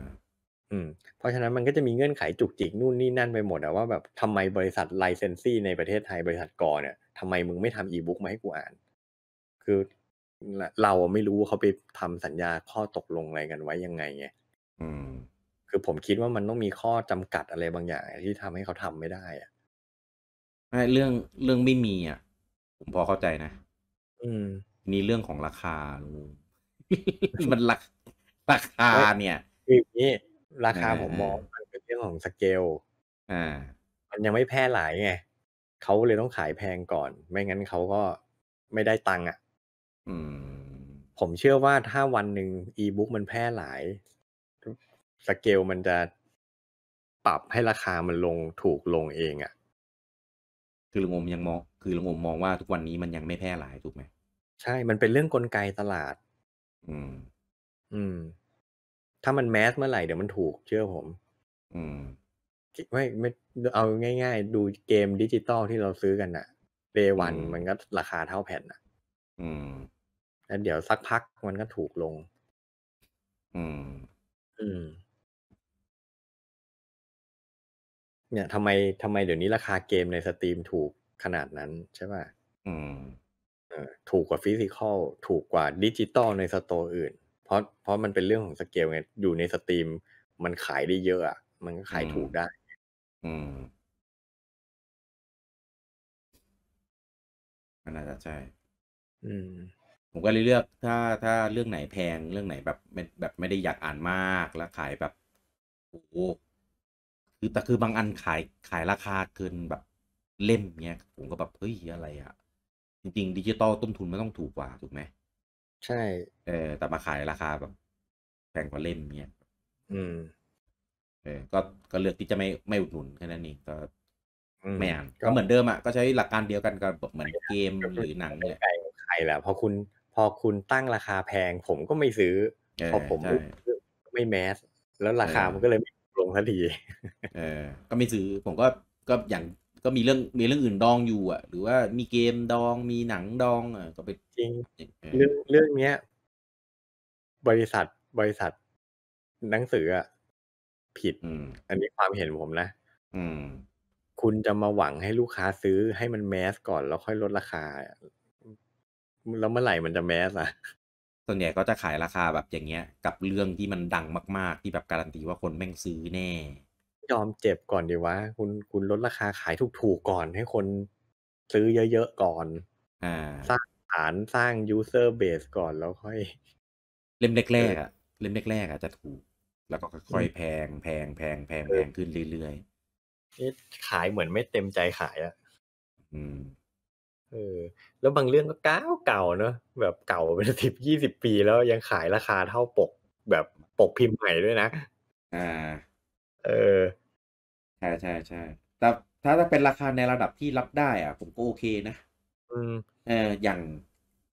อืมเพราะฉะนั้นมันก็จะมีเงื่อนไขจุกจิกนู่นนี่นั่นไปหมดอะว่าแบบทำไมบริษัทไลเซนซี่ในประเทศไทยบริษัทกอเนี่ยทำไมมึงไม่ทำอีบุ๊กมาให้กูอ่าน คือเราไม่รู้เขาไปทำสัญญาข้อตกลงอะไรกันไว้ยังไงไงคือผมคิดว่ามันต้องมีข้อจำกัดอะไรบางอย่างที่ทำให้เขาทำไม่ได้อะเรื่องเรื่องไม่มี อ่ะ ผมพอเข้าใจนะ อืมนี่เรื่องของราคาลุงมันราคาเนี่ยคือนี้ราคาผมมองมันเป็นเรื่องของสเกล อ่า มันยังไม่แพร่หลายไงเขาเลยต้องขายแพงก่อน ไม่งั้นเขาก็ไม่ได้ตังค์อ่ะผมเชื่อว่าถ้าวันหนึ่งอีบุ๊กมันแพร่หลาย สเกลมันจะปรับให้ราคามันลงถูกลงเองอ่ะ คือลุงอมยังมอง คือลุงอมมองว่าทุกวันนี้มันยังไม่แพร่หลายถูกไหม ใช่ มันเป็นเรื่องกลไกตลาด อืม อืมถ้ามันแมสเมื่อไหร่ เดี๋ยวมันถูกเชื่อผม อืมไม่ไม่เอาง่ายๆ ดูเกมดิจิตอลที่เราซื้อกันอะเดวันมันก็ราคาเท่าแผ่นอะอืมแล้วเดี๋ยวสักพักมันก็ถูกลง อืม อืมเนี่ยทำไมทำไมเดี๋ยวนี้ราคาเกมในสตรีมถูกขนาดนั้นใช่ป่ะอืมถูกกว่าฟิสิกอลถูกกว่า ดิจิตอลในสโตร์อื่นเพราะเพราะมันเป็นเรื่องของสเกลไงอยู่ในสตรีม มันขายได้เยอะ อ่ะ มันก็ขายถูกได้ อืมมันน่าจะใช่ผมก็เลยเลือกถ้าถ้าเรื่องไหนแพงเรื่องไหนแบบไม่แบบไม่ได้อยากอ่านมากแล้วขายแบบโอ้โหคือแต่คือบางอันขายขายราคาเกินแบบเล่มเนี้ยผมก็แบบเฮ้ยอะไรอะ่ะ จริง ๆ ดิจิตอลต้นทุนมันต้องถูกกว่า ถูกไหมใช่ เออ แต่มาขายราคาแบบแพงกว่าเล่มเนี่ยอืม เออ ก็ ก็เลือกที่จะไม่ ไม่อุดหนุนแค่นั้นนี่ ก็ไม่อ่านก็เหมือนเดิมอ่ะ ก็ใช้หลักการเดียวกันกับ เหมือนเกมหรือหนังเนี่ยใคร แหละ พอคุณ พอคุณตั้งราคาแพงผมก็ไม่ซื้อ เพราะผมไม่แมส แล้วราคา มันก็เลยไม่ลงทันที เออ ก็ไม่ซื้อ ผมก็ ก็อย่างก็มีเรื่อง มีเรื่องอื่นดองอยู่อ่ะ หรือว่ามีเกมดองมีหนังดองอ่ะก็ไปจริงเรื่อง เรื่องเนี้ย บริษัท บริษัท หนังสืออ่ะผิดอันนี้ความเห็นผมนะอืม คุณจะมาหวังให้ลูกค้าซื้อให้มันแมสก่อน แล้วค่อยลดราคาแล้วเมื่อไหร่มันจะแมสอ่ะ ส่วนใหญ่ก็จะขายราคาแบบอย่างเงี้ยกับเรื่องที่มันดังมาก ๆ ที่แบบการันตีว่าคนแม่งซื้อแน่ยอมเจ็บก่อนดีวะ คุณคุณลดราคาขายถูกๆก่อนให้คนซื้อเยอะๆก่อนอสร้างฐานสร้าง user base ก่อนแล้วค่อย เล่มแรกๆอ่ะเล่มแรกๆอ่ะจะถูก แล้วก็ค่อยแพงแพงแพงแพงแพงขึ้นเรื่อยๆนี่ขายเหมือนไม่เต็มใจขายอ่ะอืมเออแล้วบางเรื่องก็เก่า เก่าเนอะแบบเก่าเป็นสิบยี่สิบปีแล้วยังขายราคาเท่าปกแบบปกพิมพ์ใหม่ด้วยนะ อ่าเออใช่ใช่ใช่ แต่ถ้าถ้าเป็นราคาในระดับที่รับได้ อ่ะ ผมก็โอเคนะเอออย่าง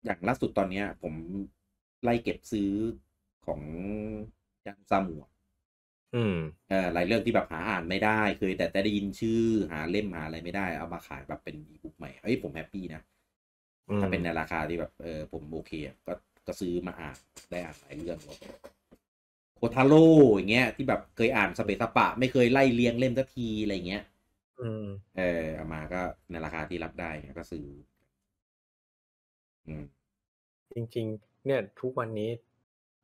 อย่างล่าสุดตอนเนี้ยผมไล่เก็บซื้อของยังซามวอืมเออหลายเรื่องที่แบบหาอ่านไม่ได้เคย แต่แต่ได้ยินชื่อ หาเล่มหาอะไรไม่ได้เอามาขายแบบเป็นอีบุ๊กใหม่ เอ้ยผมแฮปปี้นะ ถ้าเป็นในราคาที่แบบเออผมโอเคก็ก็ซื้อมาอ่านได้อ่านหลายเรื่องโอทาโร่อย่างเงี้ยที่แบบเคยอ่านสเปซปะ ไม่เคยไล่เลียงเล่มสักที อะไรเงี้ยเออเอามาก็ในราคาที่รับได้ก็ซื้อจริง ๆ เนี่ยทุกวันนี้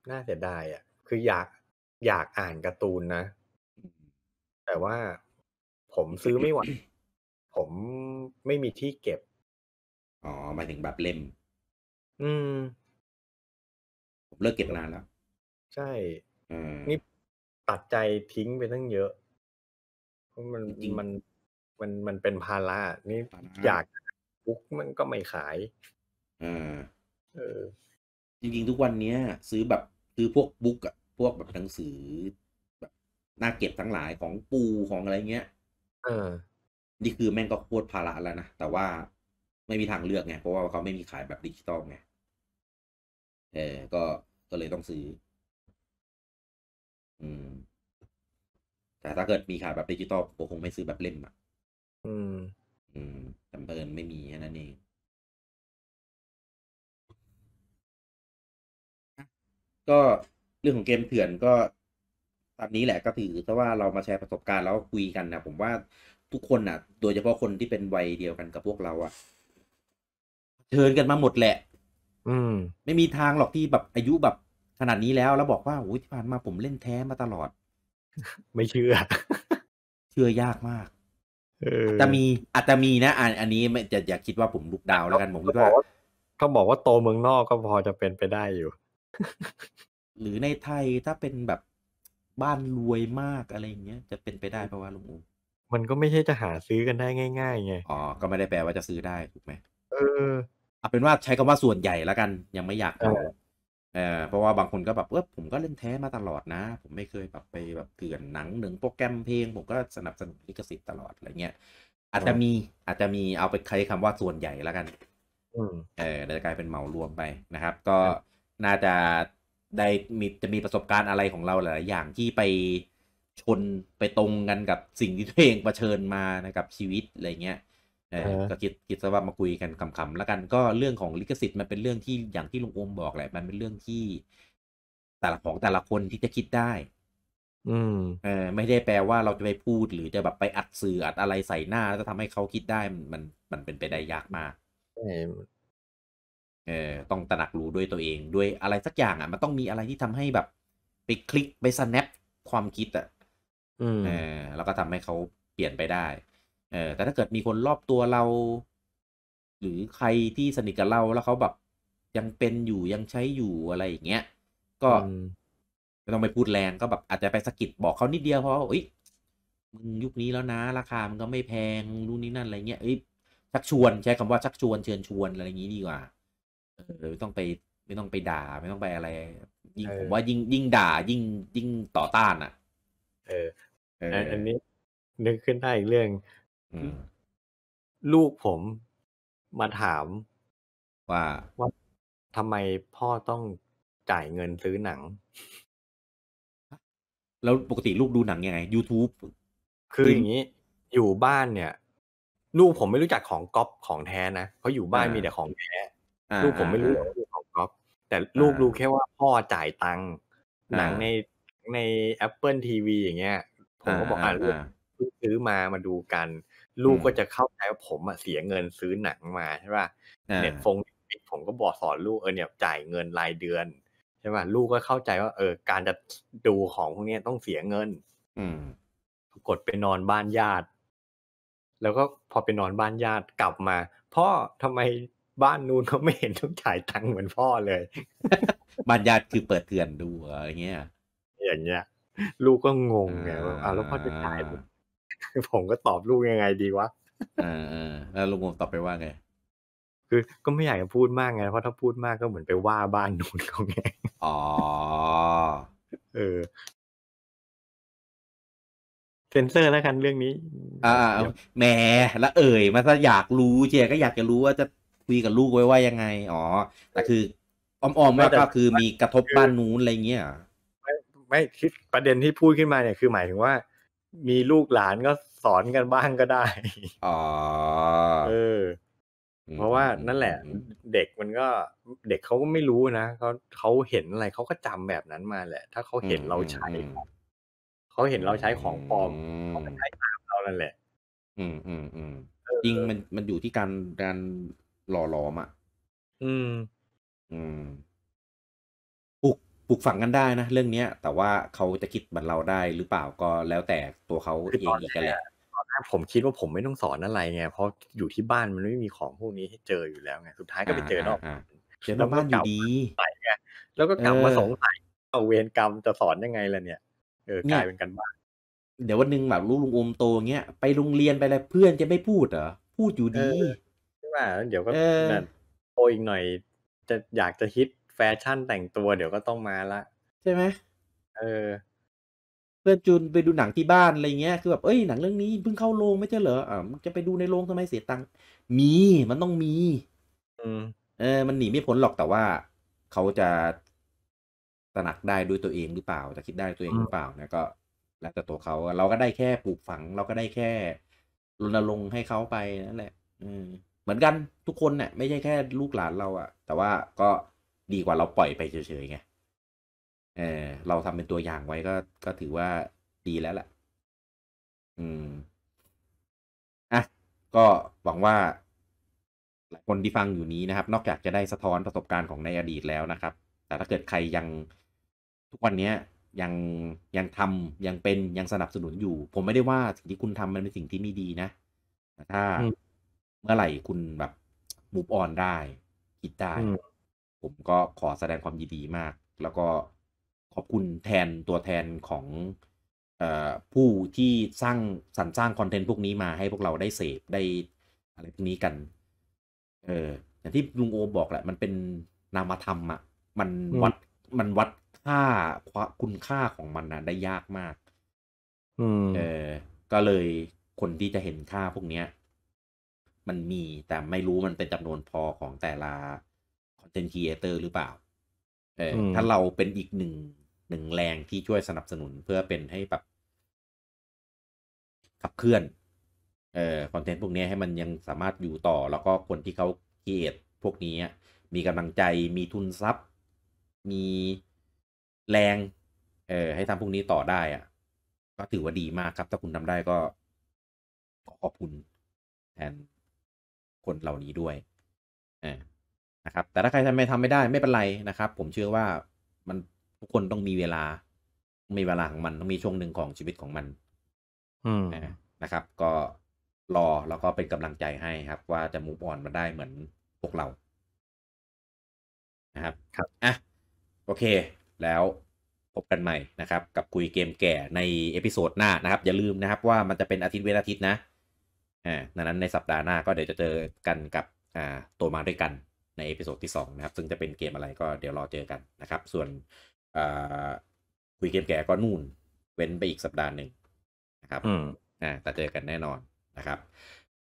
น่าเสียดายอ่ะ คืออยากอยากอ่านการ์ตูนนะแต่ว่าผมซื้อไม่ไหวผมไม่มีที่เก็บ อ๋อมาถึงแบบเล่ม อืม ผมเลิกเก็บนานแล้วใช่นี่ตัดใจทิ้งไปตั้งเยอะเพราะมันมันมันมันเป็นภาระนี่อยากปุ๊กมันก็ไม่ขายอ่อจริงๆทุกวันเนี้ยซื้อแบบซื้อพวกบุ๊กอะพวกแบบหนังสือ แบบ หน้าเก็บทั้งหลายของปูของอะไรเงี้ยเออนี่คือแม่งก็โคตรภาระแล้วนะ แต่ว่าไม่มีทางเลือกไง เพราะว่าเขาไม่มีขายแบบดิจิตอลไงเออก็ก็เลยต้องซื้อืมแต่ถ้าเกิดมีขายแบบดิจิตอลผมคงไม่ซื้อแบบเล่ม อ่ะ อืม อืมจำเป็นไม่มีแค่นั้นเองก็เรื่องของเกมเถื่อนก็ตอนนี้แหละก็ถือ ถ้าว่าเรามาแชร์ประสบการณ์แล้วคุยกันนะผมว่าทุกคนอ่ะ โดยเฉพาะคนที่เป็นวัยเดียวกันกับพวกเราอ่ะ เชิญกันมาหมดแหละ อืม ไม่มีทางหรอกที่แบบอายุแบบขนาดนี้แล้วแล้วบอกว่าโอ้ยที่ผ่านมาผมเล่นแท้มาตลอด ไม่เชื่อ เชื่อยากมากอาจจะมีอาจจะมีนะอันอันนี้ไม่จะอยากคิดว่าผมลุกดาวแล้วกันผมคิดว่าเขาบอกว่าโตเมืองนอกก็พอจะเป็นไปได้อยู่ หรือในไทยถ้าเป็นแบบบ้านรวยมากอะไรอย่างเงี้ยจะเป็นไปได้เพราะว่าลุงอูมันก็ไม่ใช่จะหาซื้อกันได้ง่ายๆไงอ๋อ ก็ไม่ได้แปลว่าจะซื้อได้ถูกไหมเออเอาเป็นว่าใช้คำว่าส่วนใหญ่แล้วกัน ยังไม่อยากเออเพราะว่าบางคนก็แบบเออผมก็เล่นแท้มาตลอดนะ ผมไม่เคยแบบไปแบบเกลื่อนหนังหนึ่งโปรแกรมเพลง ผมก็สนับสนุนลิขสิทธิ์ตลอดอะไรเงี้ยอาจจะมีอาจจะมีเอาไปใช้คำว่าส่วนใหญ่แล้วกันเออเดี๋ยวกลายเป็นเหมารวมไปนะครับ ก็น่าจะได้มีจะมีประสบการณ์อะไรของเราหลายอย่างที่ไปชนไปตรงกันกับสิ่งที่ตัวเองเผชิญมานะกับชีวิตอะไรเงี้ยก็คิดคิดซะว่ามาคุยกันคำๆแล้วกันก็เรื่องของลิขสิทธิ์มันเป็นเรื่องที่อย่างที่ลุงโอมบอกแหละมันเป็นเรื่องที่ แต่ละของแต่ละคนที่จะคิดได้ อืมเออไม่ได้แปลว่าเราจะไปพูด หรือจะแบบไปอัดสื่ออัดอะไรใส่หน้า แล้วจะทำให้เขาคิดได้มันมันเป็นไปได้ยากมากเออเออต้องตระหนักรู้ด้วยตัวเอง ด้วยอะไรสักอย่างอ่ะมันต้องมีอะไรที่ทำให้แบบไปคลิกไปสแนปความคิดอ่ะอืมเออแล้วก็ทำให้เขาเปลี่ยนไปได้เออแต่ถ้าเกิดมีคนรอบตัวเรา หรือใครที่สนิทกับเราแล้วเขาแบบยังเป็นอยู่ยังใช้อยู่อะไรอย่างเงี้ย ก็ไม่ต้องไปพูดแรงก็แบบ อาจจะไปสะกิดบอกเขานิดเดียวเพราะว่าเอ้ยมึงยุคนี้แล้วนะราคา มันก็ไม่แพงรุ่นนี้นั่นอะไรเงี้ยเอ้ยชักชวนใช้คำว่าชักชวนเชิญชวนอะไรอย่างนี้ดีกว่าเออไม่ต้องไปไม่ต้องไปด่าไม่ต้องไปอะไรยิ่งผมว่ายิ่งยิ่งด่ายิ่งยิ่งต่อต้านอ่ะเอออันนี้นึกขึ้นได้อีกเรื่องลูกผมมาถาม ว่าว่าทำไมพ่อต้องจ่ายเงินซื้อหนัง แล้วปกติลูกดูหนังยังไง YouTube คืออย่างนี้ อยู่บ้านเนี่ย ลูกผมไม่รู้จักของก๊อปของแท้นะเพราะอยู่บ้านมีแต่ของแท้ ลูกผมไม่รู้ว่าเป็นของก๊อปแต่ลูกรู้แค่ว่าพ่อจ่ายตังค์หนังในใน Apple TV อย่างเงี้ย ผมก็บอกอ่าลูกซื้อมามาดูกันลูกก็จะเข้าใจว่าผมอะเสียเงินซื้อหนังมาใช่ป่ะเน็ตฟงผมก็บอกสอนลูกเออเนี่ยจ่ายเงินรายเดือนใช่ป่ะลูกก็เข้าใจว่า เออ การจะดูของพวกนี้ต้องเสียเงิน อืมกดไปนอนบ้านญาติ แล้วก็พอไปนอนบ้านญาติกลับมาพ่อทำไมบ้านนู้นเขาไม่เห็นต้องจ่ายตังค์เหมือนพ่อเลยบ้านญาติคือเปิดเถื่อนดูอะไรเงี้ยอย่างเงี้ย ลูกก็งงไงว่าอาแล้วพ่อจะจ่ายผมผมก็ตอบลูกยังไงดีวะอ่าแล้วลูกผมตอบไปว่าไง คือก็ไม่อยากจะพูดมากไงเพราะถ้าพูดมากก็เหมือนไปว่าบ้านนู้นเขาไงอ๋อ เออ เซนเซอร์แล้วกันเรื่องนี้ อ่าแหมแล้วเอ่ยมา้ะอยากรู้เจียก็อยากจะรู้ว่าจะคุยกับลูกไว้ว่ายังไง อ๋อแต่คือ อ้อมๆว่าก็คือมีกระทบบ้านนู้นอะไรเงี้ย ไม่ไม่คิดประเด็นที่พูดขึ้นมาเนี่ยคือ หมายถึงว่ามีลูกหลานก็สอนกันบ้างก็ได้อ๋อเออเพราะว่านั่นแหละ เด็กมันก็เด็กเขาก็ไม่รู้นะเขาเขาเห็นอะไรเขาก็จำแบบนั้นมาแหละ ถ้าเขาเห็นเราใช้เขาเห็นเราใช้ของปลอมเขาจะใช้ตามเรานั่นแหละ อืมอืมอืมจริงมันมันอยู่ที่การการหล่อหลอมอ่ะอืม อืมปลูกฝังกันได้นะเรื่องเนี้ยแต่ว่าเขาจะคิดเหมือนเราได้หรือเปล่าก็แล้วแต่ตัวเขาเองอีกแหละผมคิดว่าผมไม่ต้องสอนอะไรไงเพราะอยู่ที่บ้านมันไม่มีของพวกนี้ให้เจออยู่แล้วไงสุดท้ายก็ไปเจอนอกเจอนอกบ้านอยู่ดีแล้วก็กลับมาสงสัยเอาเวรกรรมจะสอนยังไงล่ะเนี่ย เออกลายเป็นกันบ้านเดี๋ยววันหนึ่งแบบลูกลุงอมโตเงี้ยไปโรงเรียนไปอะไรเพื่อนจะไม่พูดเหรอพูดอยู่ดีใช่ไหมเดี๋ยวก็โตอีกหน่อยจะอยากจะฮิตแฟชั่นแต่งตัวเดี๋ยวก็ต้องมาละ ใช่ไหมเออ เพื่อนจูนไปดูหนังที่บ้านอะไรเงี้ยคือแบบเอ้ย หนังเรื่องนี้เพิ่งเข้าโรงไม่ใช่เหรออ่ามจะไปดูในโรงทำไมเสียตังค์มีมันต้องมี อืมเออ มันหนีไม่พ้นหรอกแต่ว่าเขาจะตระหนักได้ด้วยตัวเองหรือเปล่า จะคิดได้ตัวเองหรือเปล่านะก็แล้วแต่ตัวเขาเราก็ได้แค่ปลูกฝังเราก็ได้แค่รณรงค์ให้เขาไปนั่นแหละ อืม เหมือนกันทุกคนเนี่ยไม่ใช่แค่ลูกหลานเราอะแต่ว่าก็ดีกว่าเราปล่อยไปเฉยๆไง เออเราทำเป็นตัวอย่างไว้ก็ก็ถือว่าดีแล้วแหละอืมอ่ะก็หวังว่าหลายคนที่ฟังอยู่นี้นะครับ นอกจากจะได้สะท้อนประสบการณ์ของในอดีตแล้วนะครับ แต่ถ้าเกิดใครยังทุกวันนี้ยังยังทำยังเป็นยังสนับสนุนอยู่ ผมไม่ได้ว่าสิ่งที่คุณทำมันเป็นสิ่งที่ไม่ดีนะถ้าเมื่อไหร่คุณแบบมูฟออนได้คิดได้ผมก็ขอแสดงความยินดีมาก แล้วก็ขอบคุณแทนตัวแทนของอผู้ที่สร้างสรรสร้างคอนเทนต์พวกนี้มาให้พวกเราได้เสพได้อะไรพวกนี้กัน เอออย่างที่ลุงโอบอกแหละ มันเป็นนามธรรมอะ่ะมันวัดมันวัดค่าคุณค่าของมันนะได้ยากมากเออ ก็เลยคนที่จะเห็นค่าพวกเนี้ยมันมีแต่ไม่รู้มันเป็นจำนวนพอของแต่ละอนเทนต์ครีเอเตอร์หรือเปล่า เออถ้าเราเป็นอีกหนึ่ง หนึ่งแรงที่ช่วยสนับสนุนเพื่อเป็นให้แบบขับเคลื่อน เอ่อคอนเทนต์พวกนี้ให้มันยังสามารถอยู่ต่อ แล้วก็คนที่เขาเกลียดพวกนี้ มีกำลังใจ มีทุนทรัพย์ มีแรง เอ่อให้ทำพวกนี้ต่อได้อะก็ถือว่าดีมากครับ ถ้าคุณทำได้ก็ ขอบคุณ แทนคนเหล่านี้ด้วยอ่าะครับแต่ถ้าใครทำไม่ทำไม่ได้ไม่เป็นไรนะครับ ผมเชื่อว่ามันทุกคนต้องมีเวลามีเวลาของมันต้องมีช่วงหนึ่งของชีวิตของมัน อืมนะครับ ก็รอแล้วก็เป็นกำลังใจให้ครับ ว่าจะมูฟออนมาได้เหมือนพวกเรา นะครับ ครับอ่ะโอเคแล้วพบกันใหม่นะครับ กับคุยเกมแก่ในเอพิโซดหน้านะครับ อย่าลืมนะครับ ว่ามันจะเป็นอาทิตย์เว้นอาทิตย์นะอ่าดังนั้นในสัปดาห์หน้าก็เดี๋ยวจะเจอกันกับอ่าตัวมาด้วยกันในเอพิโซดที่2นะครับ ซึ่งจะเป็นเกมอะไรก็เดี๋ยวรอเจอกันนะครับ ส่วนคุยเกมแก่ก็นู่น เว้นไปอีกสัปดาห์หนึ่งนะครับอ่า แต่เจอกันแน่นอนนะครับ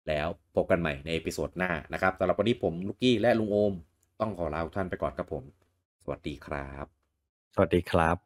แล้วพบกันใหม่ในเอพิโซดหน้านะครับสำหรับวันนี้ผมลูกกี้และลุงโอมต้องขอลาทุกท่านไปก่อนครับผม สวัสดีครับ สวัสดีครับ